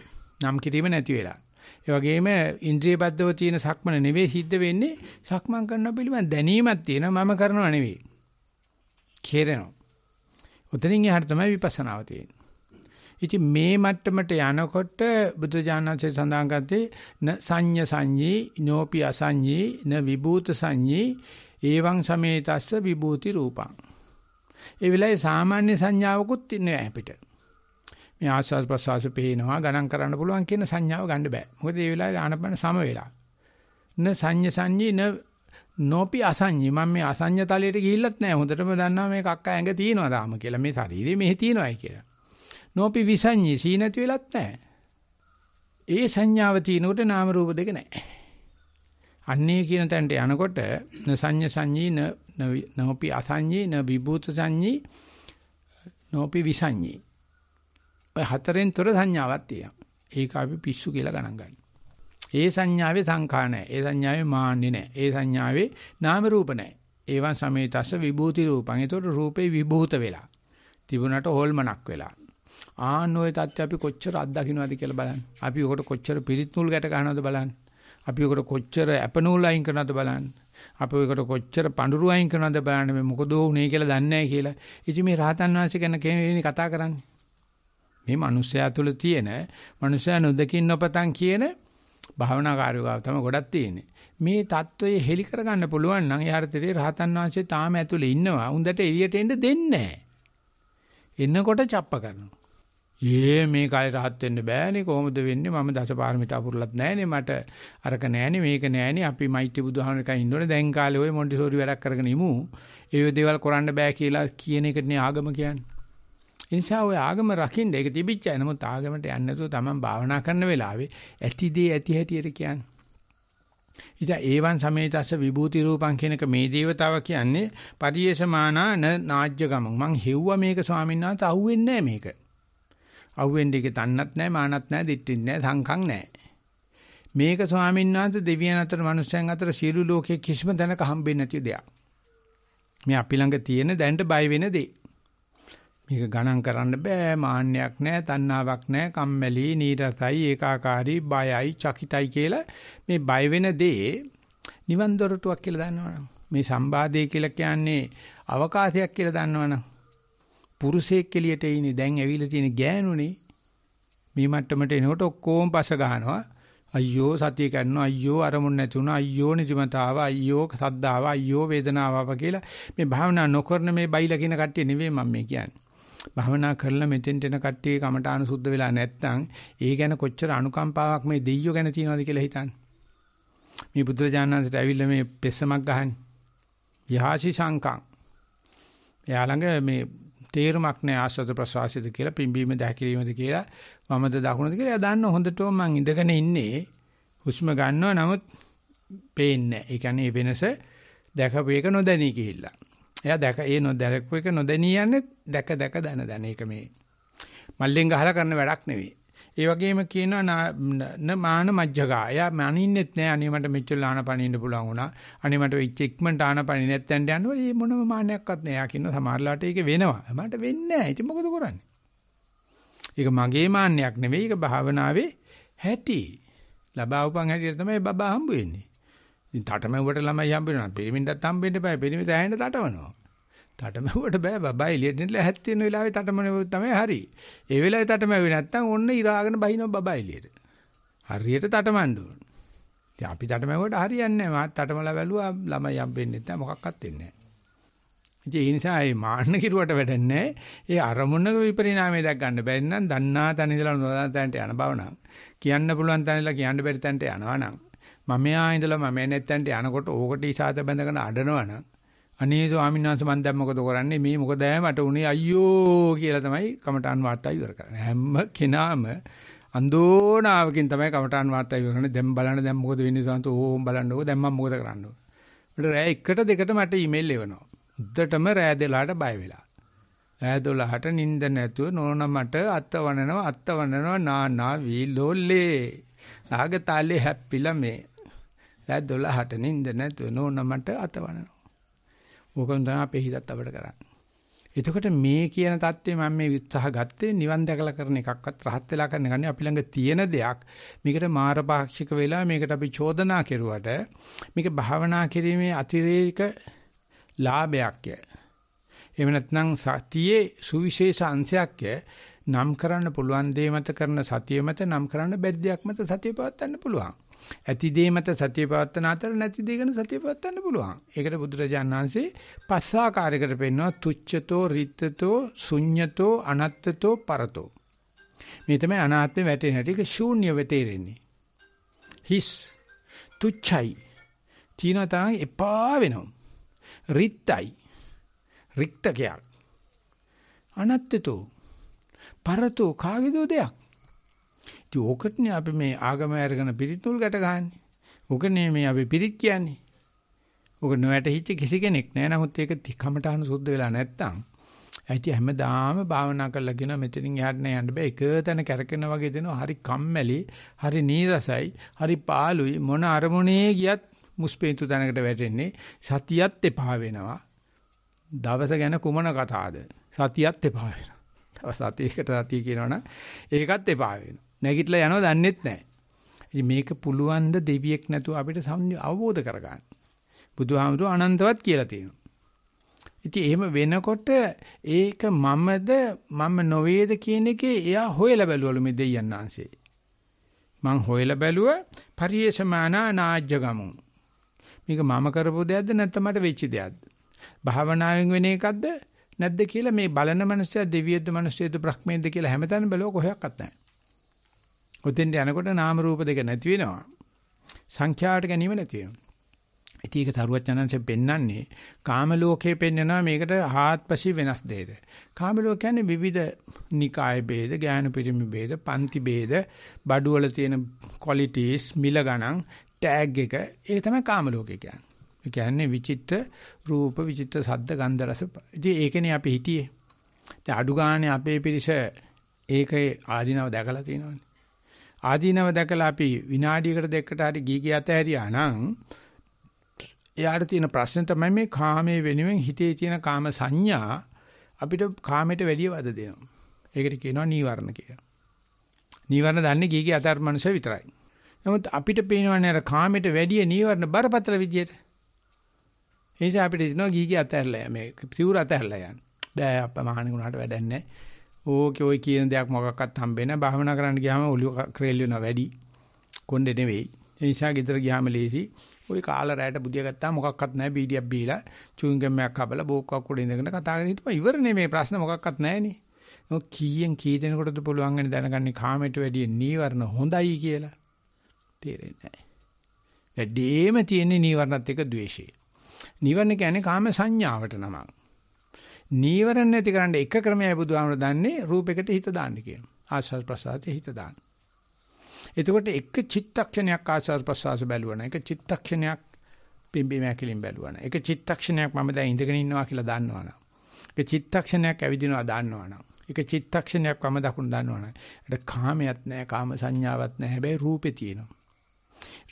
නම් කිරීම නැති වෙලා. ඒ වගේම ඉන්ද්‍රිය බද්ධව තියෙන සක්මන නෙවෙයි සිද්ධ වෙන්නේ. සක්මන් කරන පිළිබඳ දැනීමක් තියෙනවා. මම කරනව නෙවෙයි. කෙරෙනවා. උතනින් එහාට තමයි විපස්සනාව තියෙන්නේ. ඉතින් මේ මට්ටමට යනකොට බුදුජානන්සේ සඳහන් කරත්තේ න සංඤ සංඤී නෝපි අසංඤී න විභූත සංඤී ඒවං සමේතස්ස විභූති රූපං. ඒ වෙලාවේ සාමාන්‍ය සංඥාවකුත් නෑ අපිට. මේ ආස්වාද ප්‍රසවාස පේනවා ගණන් කරන්න පුළුවන් කියන සංඥාව ගන්න බෑ. මොකද ඒ වෙලාවේ ආනපන සම වේලා. න සංඤ සංඤී න නොපි අසඤ්ඤි මම මේ අසඤ්ඤ තලයට ගිහිල්ලත් නැහැ හොඳටම දන්නවා මේ කක්ක ඇඟ තියෙනවා තාම කියලා මේ ශරීරෙ මෙහි තියෙනවායි කියලා නොපි විසඤ්ඤි සී නැති වෙලත් නැහැ ඒ සංඥාව තියෙනකොට නාම රූප දෙක නැහැ අන්නේ කියන තැනට යනකොට න සංඤ සංඤී න නොපි අසඤ්ඤී න විභූත සංඤී නොපි විසඤ්ඤී ඔය හතරෙන් තොර සංඥාවක් තියෙනවා ඒක අපි පිස්සු කියලා ගණන් ගන්න ඒ සංඥාවේ සංඛා නැහැ. ඒ සංඥාවේ මාන්නේ නැහැ. ඒ සංඥාවේ නාම රූප නැහැ. ඒවන් සමේතස්ස විභූති රූපං. ඒතකොට රූපේ විභූත වෙලා. තිබුණට හොල්මනක් වෙලා. ආන් ওই தත්ත්‍ය අපි කොච්චර අත්දකින්නවද කියලා බලන්න. අපි උකට කොච්චර පිරිත් නූල් ගැට ගන්නවද බලන්න. අපි උකට කොච්චර ඇප නූල් අයින් කරනවද බලන්න. අපි උකට කොච්චර පඳුරු අයින් කරනවද බලන්න මේ මොකද වුනේ කියලා දන්නේ නැහැ කියලා. ඉතින් මේ රහතන් වහන්සේ ගැන කෙනෙක් කතා කරන්නේ. මේ මිනිස්යා තුළ තියෙන මිනිස්යා නොදකින් නොපතන් කියන භාවනා කාර්යෝගාව තමයි ගොඩක් තියෙන්නේ. මේ தত্ত্বය හෙලි කරගන්න පුළුවන් නම් යාර්ථිතේ රහතන් වහන්සේ තාම ඇතුලේ ඉන්නවා. උන්දට එළියට එන්න දෙන්නේ එන්නකොට චප්ප කරනවා. "ඒ මේ කාලේ රහත් වෙන්න බෑනේ කොහොමද වෙන්නේ? මම දසපාරමිතා පුරලත් නෑනේ මට අරක නෑනේ මේක නෑනේ. අපි මෛත්‍රී බුදුහාමරකයි ඉන්නෝනේ. දැන් කාලේ ওই මොන්ටිසෝරි වැඩක් කරගෙන ඉමු. ඒ දේවල් කරන්න බෑ කියලා කියන එකනේ ආගම කියන්නේ." ඒ නිසා ඔය ආගම රකින්න ඒක තිබිච්චයි. නමුත් ආගමට යන්නේ නැතුව Taman භාවනා කරන වෙලාවේ ඇති දේ ඇති හැටියට කියන්නේ. ඉතින් ඒවන් සමේතස්ස විභූති රූපං කියනක මේ දේවතාව කියන්නේ පරියේෂමානා න නාජ්‍ය ගමං. මං හෙව්වා මේක ස්වාමීන් වහන්සේ අහුවෙන්නේ නැහැ මේක. අහුවෙන්නේ ඒක තන්නත් නැහැ මානත් නැහැ දිට්ටින් නැහැ සංකම් නැහැ. මේක ස්වාමීන් වහන්සේ දෙවියන් අතර මිනිස්යන් අතර සියලු ලෝකයේ කිසිම තැනක හම්බෙන්නේ නැති දෙයක්. මේ අපි ළඟ තියෙන දැනට බය වෙන දේ. මේක ගණන් කරන්න බෑ මාන්නයක් නෑ තණ්හාවක් නෑ කම්මැලි නීරසයි ඒකාකාරී බයයි චකිතයි කියලා මේ බය වෙන දේ නිවන් දොරටුවක් කියලා දන්නවනම් මේ සම්බාධය කියලා කියන්නේ අවකාශයක් කියලා දන්නවනම් පුරුෂයෙක් එළියට ඉන්නේ දැන් ඇවිල්ලා තියෙන ගෑනුනේ මේ මට්ටමට එනකොට ඔක්කොම පස ගන්නවා අයියෝ සතිය ගන්නවා අයියෝ අරමුණ නැති වුණා අයියෝ නිජමතාව අයියෝ සද්දාව අයියෝ වේදනාව කියලා මේ භාවනා නොකරන මේ බයිලා කියන කට්ටිය නෙවෙයි මම මේ කියන්නේ භවනා කරලා මෙතෙන්ට එන කට්ටිය කමඨාන සුද්ධ වෙලා නැත්නම් ඒ ගැන කොච්චර අනුකම්පාවක් මේ දෙයියෝ ගැන තියනවද කියලා හිතන්නේ. මේ බුදුරජාණන්සේට ඇවිල්ලා මේ පෙස්සමක් ගහන්නේ. යහසි සංකං. එයා ළඟ මේ තේරුමක් නැහැ ආස්වාද ප්‍රසවාසයද කියලා පිම්බීම දැකිරීමද කියලා වමද දකුණද කියලා එයා දන්න හොඳටම මං ඉඳගෙන ඉන්නේ. හුස්ම ගන්නවා නමුත් පේන්නේ නැහැ. ඒ කියන්නේ වෙනස දැකපු එක නොදැනී ගිහිල්ලා. එයා දැක ඒ නොදැකපු එක නොදැනී යන්නේ දැක දැක දන දන ඒක මේ මල්ලෙන් ගහලා කරන වැඩක් නෙවෙයි. ඒ වගේම කියනවා න මාන මජ්ජගා. එයා මනින්නෙත් නෑ අනේ මට මෙච්චර ආන පනින්න පුළුවන් වුණා. අනේ මට ඉච්ච ඉක්මනට ආන පනින්න නැත්නම් යනවා. මේ මොනම මානයක්වත් නෑ. එයා කියනවා සමහරලාට ඒක වෙනවා. මට වෙන්නේ නෑ. ඉතින් මොකද කරන්නේ? ඒක මගේ මාන්නයක් නෙවෙයි. ඒක භාවනාවේ හැටි. ලබා උපන් හැටියට තමයි බබා හම්බ වෙන්නේ. ඉතින් තටමැව්වට ළමයි හම්බෙනවා. පිරිමින්ටත් හම්බෙන්න බෑ. පිරිමිත ඇහෙන්න තටමනවා. තටමැව්වට බෑ බබා එළියට නිල හැත් තියෙන වෙලාවේ තටමනේ තමයි හරි. ඒ වෙලාවේ තටමැව්වේ නැත්තම් ඔන්න ඉරාගෙන බහිනවා බබා එළියට. හරියට තටමන්න ඕන. ඉතින් අපි තටමැව්වට හරියන්නේ නැහැ. මාත් තටමලා බැලුවා ළමයි හම්බෙන්නේ නැත්නම් මොකක්වත් වෙන්නේ නැහැ. ඒ නිසා ඒ මාන්න කිරුවට වැඩන්නේ ඒ අරමුණක විපරිණාමය දැක් ගන්න බැරි නම් දන්නා තැන ඉඳලා නොදන්නා තැනට යන බව නම් කියන්න පුළුවන් තැන ඉඳලා කියන්න බැරි තැනට යනවා නම් මම එයා ඉඳලා මම නැත්තන්ට යනකොට ඕකට ඉසాత බැඳගෙන අඬනවනම් අනේ ස්වාමීන් වහන්සේ මම දැන් මොකද කරන්නේ මේ මොකද මට උනේ අයියෝ කියලා තමයි කමඨාන් වාර්තා ඉවර කරන්නේ හැම කෙනාම අන්දෝනාවකින් තමයි කමඨාන් වාර්තා ඉවර කරන්නේ දැන් බලන්න දැන් මොකද වෙන්නේ සන්ත ඕම් බලන්නකෝ දැන් මම මොකද කරන්න ඕන මට රෑ 1ට 2ට මට ඊමේල් එවනවා උද්දටම රෑ දෙලාට බය වෙලා රෑ 12ට නිින්ද නැතුව නෝනා මට අත්තවනනවා අත්තවනනවා නානා වී ලෝල්ලේ නාගතාලේ හැප්පිලා මේ රෑ 12ට නිින්ද නැතුව නෝන මට අතවනනවා. ඕකම තමයි අපේ හිතත් අපිට කරන්නේ. එතකොට මේ කියන தත්ත්වේ මම මේ උත්සාහ ගත්තේ නිවන් දැකලා කරන එකක්වත් රහත් වෙලා කරන ගන්නේ අපි ළඟ තියෙන දෙයක්. මේකට මාරපාක්ෂික වෙලා මේකට අපි චෝදනා කෙරුවට මේක භාවනා කිරීමේ අතිරේක ලාභයක්ය. එහෙම නැත්නම් සතියේ සුවිශේෂ අංශයක්ය. නම් කරන්න පුළුවන් දේ මත කරන සතිය මත නම් කරන්න බැරි දෙයක් මත සතිය පවත්වන්න පුළුවන්. ඇති දේ මත සතිය පවත්තන අතර නැති දේ ගැන සතිය පවත්තන්න පුළුවන්. ඒකට බුදුරජාණන් වහන්සේ පස් ආකාරයකට පෙන්වනවා තුච්ඡතෝ රිත්තතෝ ශුඤ්ඤතෝ අනත්තතෝ පරතෝ. මේ තමයි අනාත්මේ වැටෙන හැටි ඒක ශූන්‍ය වෙතේරෙන්නේ. හිස් තුච්ඡයි. තීනතං එපා වෙනවා. රිත්තයි. රික්තකයක්. අනත්තතෝ පරතෝ කාගේදෝ දෙයක්. ඉතින් ඕකටනේ අපි මේ ආගම අරගෙන පිරිත්තුල් ගැට ගහන්නේ. ඕකනේ මේ අපි පිරිත් කියන්නේ. ඕක නොවැටහිච්ච කිසි කෙනෙක් නෑ. නමුත් ඒක කමටහන සුද්ධ වෙලා නැත්තම් ඇයි හැමදාම භාවනා කරලා කියන මෙතනින් එහාට නෑ යන්න බෑ. එක තැන කැරකෙන වගේ දෙනවා. හරි කම්මැලි, හරි නීරසයි, හරි පාළුයි මොන අරමුණේ ගියත් මුස්පේන්තු තැනකට වැටෙන්නේ. සතියත් එපා වෙනවා. දවස ගැන කුමන කතාවද? සතියත් එපා වෙනවා. තව සතියකට සතිය කියනවනම් ඒකත් එපා වෙනවා. නැගිටලා යනවා දන්නේත් නැහැ. ඉතින් මේක පුළුවන් ද දෙවියෙක් නැතුව අපිට අවබෝධ කරගන්න. බුදුහාමුදුර අනන්තවත් කියලා තියෙනවා. ඉතින් එහෙම වෙනකොට ඒක මමද මම නොවේද කියන එකේ එයා හොයලා බැලුවලු මේ දෙයයන් ආංශේ. මං හොයලා බැලුව පරිේශමානා නාජ්‍යගමු. මේක මම කරපු දෙයක්ද නැත්නම් මට වෙච්ච දෙයක්ද? භාවනාවෙන් වෙන එකක්ද නැද්ද කියලා මේ බලන මනුස්සයා දෙවියෙක්ද මනුස්සයෙක්ද බ්‍රහ්මයෙක්ද කියලා හැමතැනම බැලුව කොහොක්වත් නැහැ. ඔතෙන්ට යනකොට නාම රූප දෙක නැති වෙනවා. සංඛ්‍යාවට ගැනීම නැති වෙනවා. ඉතින් ඒක තරුවත් යනන්සේ පෙන්වන්නේ කාම ලෝකයේ පෙන්වනවා මේකට ආත්පසි වෙනස් දෙයක. කාම ලෝක කියන්නේ විවිධ නිකාය ભેද, ඥාන පිරිමි ભેද, පන්ති ભેද, බඩු වල තියෙන qualities, මිල ගණන්, tag එක ඒ තමයි කාම ලෝකය කියන්නේ. ඒ කියන්නේ විචිත්‍ර රූප, විචිත්‍ර ශබ්ද, ගන්ධ රස. ඉතින් ඒකනේ අපි හිතියේ. දැන් අඩු ගානේ අපේ පිරිස ඒකේ ආධිනව දැකලා තියෙනවනේ. ආදීනව දැකලා අපි විනාඩියකට දෙකකට හරි ගී ගිය අතහැරියා නම් එයාට තියෙන ප්‍රශ්නේ තමයි මේ කාමයේ වෙනුවෙන් හිතේ තියෙන කාම සංඥා අපිට කාමයට වැඩිය වද දෙනවා. ඒකට කියනවා නීවරණ කියලා. නීවරණ දන්නේ ගීගේ අතර මනුෂය විතරයි. නමුත් අපිට පේනවනේ අර කාමයට වැඩිය නීවරණ බරපතල විදියට. ඒ නිසා අපිට හිතනවා ගීගේ අතහැරලා මේ සිවුර අතහැරලා යන්න. බෑ අප්පා මහණේ උනාට වැඩක් නැහැ. ඕකේ ওই කියන දෙයක් මොකක්වත් හම්බෙන්නේ නැහැ. භාවනා කරන්න ගියාම ඔලුව ක්‍රේල් වෙනවා වැඩි. කොණ්ඩේ නෙවෙයි. ඒ නිසා ගෙදර ගියාම ලේසි. ওই කාලා රැයට බුදිය ගත්තා මොකක්වත් නැහැ. බීඩියක් බීලා චුංගම් එකක් කපලා බෝක්කක් උඩ ඉඳගෙන කතා කරගෙන හිටපුවා. ඉවරනේ මේ ප්‍රශ්න මොකක්වත් නැහැනේ. ඔක කීයෙන් කී දෙනෙකුටද පුළුවන් වෙන්නේ දැනගන්නේ කාමයට වැඩිය නීවරණ හොඳයි කියලා. තේරෙන්නේ නැහැ. වැඩිම තියෙන්නේ නීවරණත් එක්ක ද්වේෂය. නීවරණ කියන්නේ කාම සංඥාවට නමක්. නීවරණ නැති කරන්න එක ක්‍රමයයි බුදුහාමර දන්නේ රූපයකට හිත දාන්න කියන. ආස්වාද ප්‍රසආතේ හිත දාන්න. එතකොට එක චිත්තක්ෂණයක් ආස්වාද ප්‍රසආස බැලුවන එක චිත්තක්ෂණයක් පිම්බීම ඇකිලින් බැලුවන එක චිත්තක්ෂණයක් මම දැන් ඉඳගෙන ඉන්නවා කියලා දන්නවනම් එක චිත්තක්ෂණයක් ඇවිදිනවා දන්නවනම් එක චිත්තක්ෂණයක් වම දකුණු දන්නවනම් ඒකට කාමයක් නැහැ කාම සංඥාවක් නැහැ හැබැයි රූපේ තියෙනවා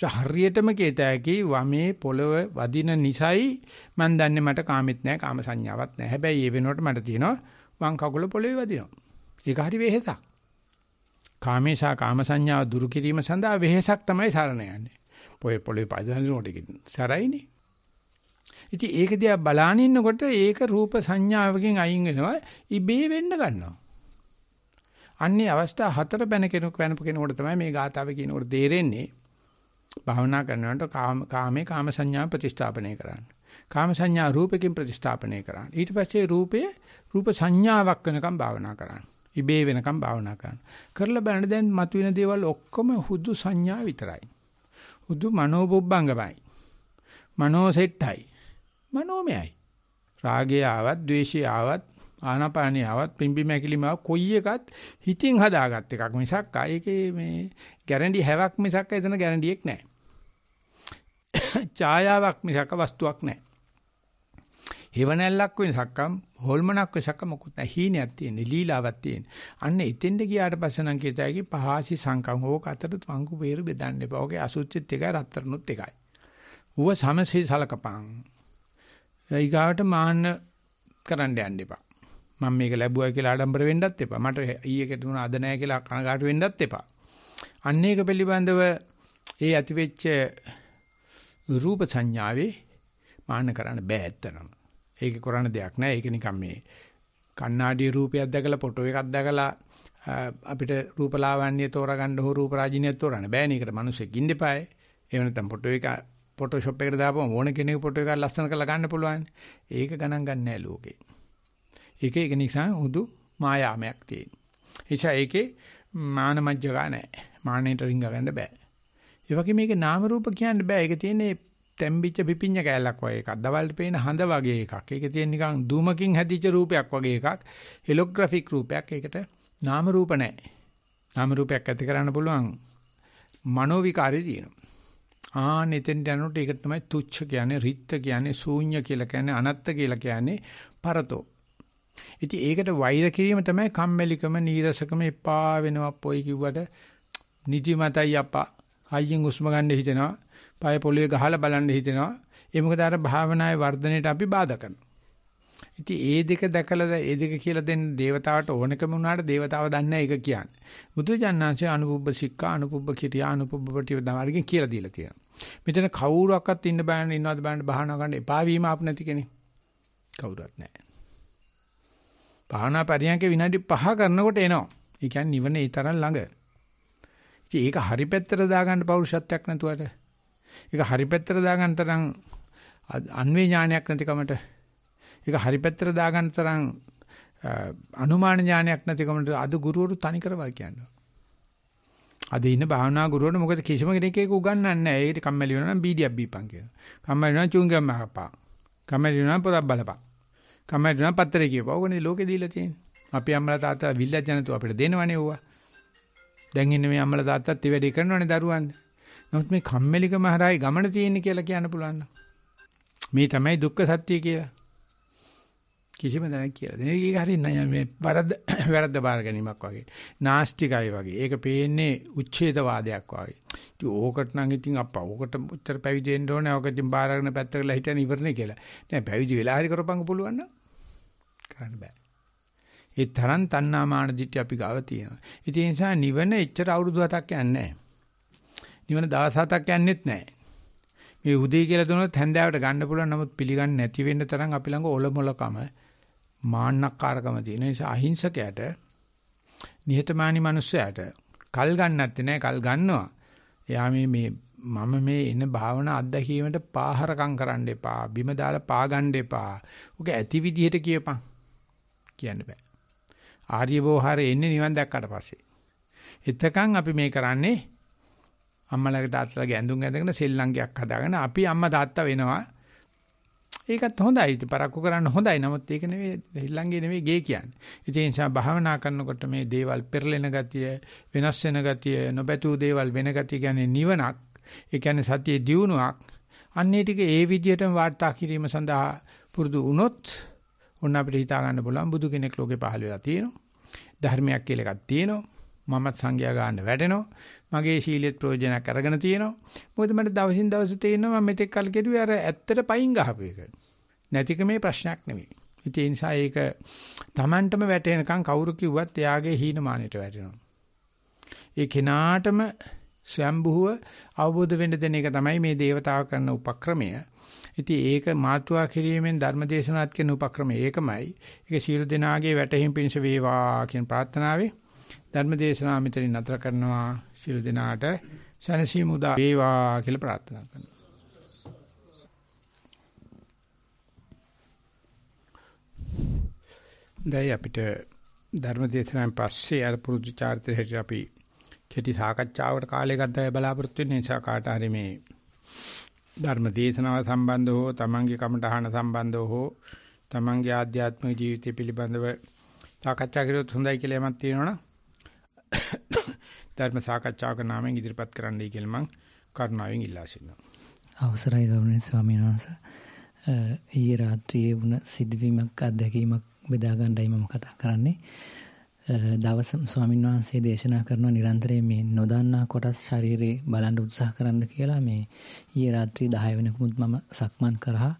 හරියටම කේතෑකි වමේ පොළව වදින නිසයි මන් දන්නේ මට කාමෙත් නැහැ කාම සංඥාවක් නැහැ. හැබැයි ඒ වෙනකොට මට තියෙනවා වම් කකුල පොළවේ වදිනවා. ඒක හරි වෙහෙසක්. කාමේසා කාම සංඥාව දුරු කිරීම සඳහා වෙහෙසක් තමයි සරණ යන්නේ. පොළේ පොළේ පදනනකොට සරයිනේ. ඉතින් ඒක දිහා බලාන ඉන්නකොට ඒක රූප සංඥාවකින් අයින් වෙනවා ඉබේ වෙන්න ගන්නවා. අන්නේ අවස්ථා හතර පැන කෙනෙක් වෙනපු කෙනෙකුට තමයි මේ ගාතාව කියනකොට තේරෙන්නේ භාවනා කරනකොට කාම කාමේ කාම සංඥා ප්‍රතිස්ථාපනය කරන්න. කාම සංඥා රූපකින් ප්‍රතිස්ථාපනය කරන්න. ඊට පස්සේ රූපයේ රූප සංඥාවක් වෙනකම් භාවනා කරන්න. ඉබේ වෙනකම් භාවනා කරන්න. කරලා බලන්න දැන් මතුවෙන දේවල් ඔක්කොම හුදු සංඥා විතරයි. හුදු මනෝබොබ්බංගමයි. මනෝසෙට්ටයි. මනෝමයයි. රාගය ආවත්, ద్వේෂය ආවත්, ආනාපානිය ආවත්, පිම්බි මැකිලිම ආවත් කොයි එකත් හිතින් හදාගත් එකක් මිසක් ආයේකේ මේ ගැරන්ටි හැවක් මිසක් එතන ගැරන්ටියක් නැහැ. ඡායාවක් මිසක් වස්තුවක් නැහැ. හෙවණැල්ලක් වෙනසක්ම් හොල්මනක් වෙසක්ක මොකුත් නැහැ හීනයක් තියෙන ලීලාවක් තියෙන. අන්න එතෙන්ට ගියාට පස්සේ නම් කියතයි පහාසි සංකම් ඕක අතර වංගු වේර බෙදන්න එපා. ඔගේ අසුචිත් එකයි රත්තරනුත් එකයි. ඌව සමසේ සලකපං. ඊගාවට මාන්න කරන්න යන්න එපා. මම මේක ලැබුවා කියලා ආඩම්බර වෙන්නත් එපා. මට ඊයකට දුන අද නැහැ කියලා කනගාටු වෙන්නත් එපා. අන්න ඒක පිළිබඳව ඒ ඇතිවෙච්ච රූප සංඥාවේ මාන්න කරන්න බෑ ඇත්තනම. ඒක කරන්න දෙයක් නෑ. ඒක නිකන් මේ කණ්ණාඩිය රූපයක් දැකලා ෆොටෝ එකක් දැකලා අපිට රූපලාවන්‍ය තෝරගන්න හෝ රූපරාජිනිය තෝරන්න බෑනේ. ඒකට මිනිස්සෙක් ඉන්න එපායි. එහෙම නැත්නම් ෆොටෝ එක ෆොටෝෂොප් එකට දාපුවම ඕන කෙනෙකු ෆොටෝ එකක් ලස්සන කරලා ගන්න පුළුවන්. ඒක ගණන් ගන්න නෑ ලෝකේ. ඒක ඒක නිසා හුදු මායාමයක් තියෙන. එචා ඒකේ මානමජ්ජගා නෑ. මාන්නයට රිංග ගන්න බෑ. ඒ වගේ මේකේ නාම රූප කියන්න බෑ. ඒක තියෙන්නේ තැම්බිච්ච පිපිඤ්ඤ කැලක් වගේ එකක්. දවල්ට පේන හඳ වගේ එකක්. ඒක තියෙන නිකන් දූමකින් හැදිච්ච රූපයක් වගේ එකක්. හෙලෝග්‍රැෆික් රූපයක්. ඒකට නාම රූප නැහැ. නාම රූපයක් ඇති කරන්න පුළුවන් මනෝ විකාරය තියෙනවා. ආන එතෙන්ට යනකොට ඒක තමයි තුච්ඡ කියන්නේ රිත්ත කියන්නේ ශූන්‍ය කියලා කියන්නේ අනත්ත කියලා කියන්නේ පරතෝ. ඉතින් ඒකට වෛර කිරීම තමයි කම්මැලිකම නීරසකම එපා වෙනවා පොයි කිව්වට නිදිමතයි අප්පා හයියෙන් හුස්ම ගන්න හිතෙනවා පය පොළවේ ගහලා බලන්න හිතෙනවා ඒ මොකද අර භාවනාවේ වර්ධනයට අපි බාධා කරනවා ඉතින් ඒ දෙක දැකලා ඒ දෙක කියලා දෙන්න දේවතාවට ඕනකම වුණාට දේවතාව දන්නේ ඒක කියන්නේ බුදුජානනාංශය අනුපුබ්බ සික්ඛා අනුපුබ්බ කිරියා අනුපුබ්බ ප්‍රතිව දමාරකින් කියලා දීලා තියෙනවා මෙතන කවුරුවක්වත් ඉන්න බෑන ඉන්නවද බෑන භාවනා කරන්න එපා වීම අප නැති කෙනෙක් කවුරුවත් නැහැ භාවනා පරියන්ක විනාඩි 5 කරනකොට එනවා ඒ කියන්නේ නිවන ඒ තරම් ළඟ ඉතින් ඒක හරි පැත්තට දාගන්න පෞරුෂත්වයක් නැතුවට ඒක හරි පැත්තට දාගන්න තරම් අන්වේ ඥානයක් නැතිකමට ඒක හරි පැත්තට දාගන්න තරම් අනුමාන ඥානයක් නැතිකමට අද ගුරුවරු තනි කරවා කියනවා. අද ඉන්න භාවනා ගුරුවරු මොකද කිසිම කෙනෙක් ඒක උගන්වන්නේ නැහැ. ඒකට කම්මැලි වෙනවා නම් බීඩියක් බීපන් කියනවා. කම්මැලි වෙනවා චුංගම් මහපා. කම්මැලි වෙනවා පොතක් බලපන්. කම්මැලි වෙනවා පත්තරේ කියපන්. ඕකනේ ලෝකේ දීලා තියෙන්නේ. අපි අම්මලා තාත්තලා විල්ලා ජනතු අපිට දෙනවනේ ඕවා. දැන් ඉන්නේ මේ අම්මලා තාත්තත් ඒ වැඩේ කරනවනේ දරුවන්නේ. නමුත් මේ කම්මැලිකම හරහායි ගමන තියෙන්නේ කියලා කියන්න පුළුවන්. මේ තමයි දුක්ඛ සත්‍ය කියලා. කිසිම දැනක් කියලා. මේක හරින්නේ මේ වරද්ද වැරද්ද බාර ගැනීමක් වගේ. නාස්තිකයි වගේ. ඒක පේන්නේ උච්ඡේදවාදයක් වගේ. ඉතින් ඕකට නම් ඉතින් අප්පා ඕකට උත්තර පැවිදි වෙන්න ඕනේ. ඕක ඉතින් බාරගෙන පැත්තකට හිටියන ඉවරනේ කියලා. නෑ පැවිදි වෙලා හරි කරපංග පුළුවන් නම් කරන්න බෑ. ඒ තරම් තණ්හා මාන දිටි අපි ගාව තියෙනවා. ඉතින් ඒ නිසා නිවන එච්චර අවුරුදු 7ක් යන්නේ නිවන දවස් 7ක් යන්නේත් නැහැ. මේ උදේ කියලා දුනොත් හැන්දෑවට ගන්න පුළුවන් නමුත් පිළිගන්නේ නැති වෙන්න තරම් අපි ළඟ ඔලොමලකම මාන්නක්කාරකම තියෙන නිසා අහිංසකයට නිහතමානී මිනිස්සයාට කල් ගන්නත් නැහැ කල් ගන්නවා. එයා මේ මේ මම මේ එන භාවනා අත්දැකීමට පාහරකම් කරන්න එපා. බිම දාලා පා ගන්න එපා. ඔක ඇති විදිහට කියපන්. කියන්න බෑ. ආර්ය වෝහාරේ එන්නේ නිවන් දැක්කට පස්සේ. එතකන් අපි මේ කරන්නේ අම්මලාගේ තාත්තලාගේ ඇඳුම් ඇඳගෙන සෙල්ලංගයක් හදාගෙන අපි අම්මා තාත්තා වෙනවා. ඒකත් හොඳයි. ඉතින් පරක්කු කරන්න හොඳයි. නමුත් ඒක නෙවෙයි සෙල්ලංගේ නෙවෙයි ගේ කියන්නේ. ඉතින් ඒ නිසා භාවනා කරනකොට මේ දේවල් පෙරලෙන ගතිය, වෙනස් වෙන ගතිය, නොබැතූ දේවල් වෙන ගතිය කියන්නේ නිවනක්. ඒ කියන්නේ සතියේ දියුණුවක්. අන්නේ ටික ඒ විදිහටම වාර්තා කිරීම සඳහා පුරුදු වුණොත් ඔන්න අපිට හිතා ගන්න පුළුවන් බුදු කෙනෙක් ලෝකේ පහළ වෙලා තියෙනවා. ධර්මයක් කියලා එකක් තියෙනවා. මමත් සංඝයා ගන්න වැටෙනවා මගේ ශීලෙත් ප්‍රයෝජනක් අරගෙන තියෙනවා මොකද මට දවසින් දවස තේරෙනවා මම මෙතෙක් කල් කෙරුවේ අර ඇත්තට පයින් ගහපු එක නැතිකමේ ප්‍රශ්නයක් නෙවෙයි ඉතින් ඒ නිසා ඒක Tamanටම වැටෙනකන් කවුරු කිව්වත් එයාගේ හීනමානයට වැටෙනවා ඒ කෙනාටම ස්වයම්බුව අවබෝධ වෙන්න දෙන එක තමයි මේ దేవතාව කරන උපක්‍රමය ඉතින් ඒක මාතුවා කිරීමෙන් ධර්මදේශනාත් කියන උපක්‍රමය ඒකමයි. ඒක සියලු දෙනාගේ වැටහිම් පිණිස වේවා කියන ප්‍රාර්ථනාවේ ධර්මදේශනා මෙතනින් නතර කරනවා. සියලු දෙනාට සනසීමුදා වේවා කියලා ප්‍රාර්ථනා කරනවා. දැන් අපිට ධර්මදේශනාන් පස්සේ අර පුරුදු චාරිත්‍රය හැටියට අපි කෙටි සාකච්ඡාවකට කාලය ගත බලාපොරොත්තු වෙන නිසා කාට හරි මේ ධර්ම දේශනාව සම්බන්ධ හෝ තමන්ගේ කමටහන සම්බන්ධව හෝ තමන්ගේ ආධ්‍යාත්මික ජීවිතය පිළිබඳව සාකච්ඡා කරොත් හොඳයි කියලා යමක් තියෙනවනම් ධර්ම සාකච්ඡාවක නාමයෙන් ඉදිරිපත් කරන්නයි කියලා මම කරුණාවෙන් ඉල්ලා සිටිනවා. අවසරයි ගෞරවනීය ස්වාමීන් වහන්සේ. ඊයේ රාත්‍රියේ වුණ සිදුවීමක් අත්දැකීමක් බෙදා ගන්නයි මම කතා කරන්නේ. දවස ස්වාමින් වහන්සේ දේශනා කරනවා නිරන්තරයෙන් මේ නොදන්නා කොටස් ශරීරේ බලන්න උත්සාහ කරන්න කියලා මේ ඊයේ රාත්‍රී 10 වෙනකමුත් මම සක්මන් කරා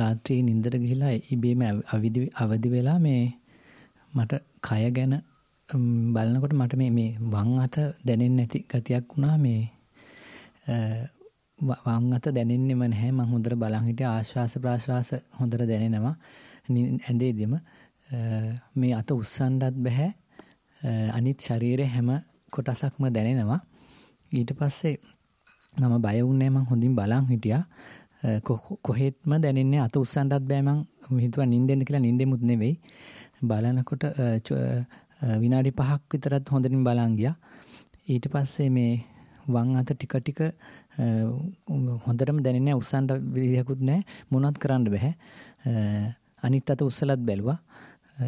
රාත්‍රියේ නිින්දට ගිහිලා ඉබේම අවදි අවදි වෙලා මේ මට කය ගැන බලනකොට මට මේ මේ වම් අත දැනෙන්නේ නැති ගතියක් වුණා මේ වම් අත දැනෙන්නෙම නැහැ මම හොඳට බලන් හිටියා ආශ්වාස ප්‍රාශ්වාස හොඳට දැනෙනවා ඇඳේදීම මේ අත උස්සන්නත් බෑ. අනිත් ශරීරයේ හැම කොටසක්ම දැනෙනවා. ඊට පස්සේ මම බය වුණේ මං හොඳින් බලන් හිටියා. කොහෙත්ම දැනෙන්නේ අත උස්සන්නත් බෑ මං හිතුවා නිින්දෙන්න කියලා නිින්දෙමුත් නෙවෙයි. බලනකොට විනාඩි 5ක් විතරත් හොඳින් බලන් ගියා. ඊට පස්සේ මේ වම් අත ටික ටික හොඳටම දැනෙන්නේ උස්සන්න විදිහකුත් නැහැ. මොනවත් කරන්න බෑ. අනිත් අත උස්සලත් බැලුවා.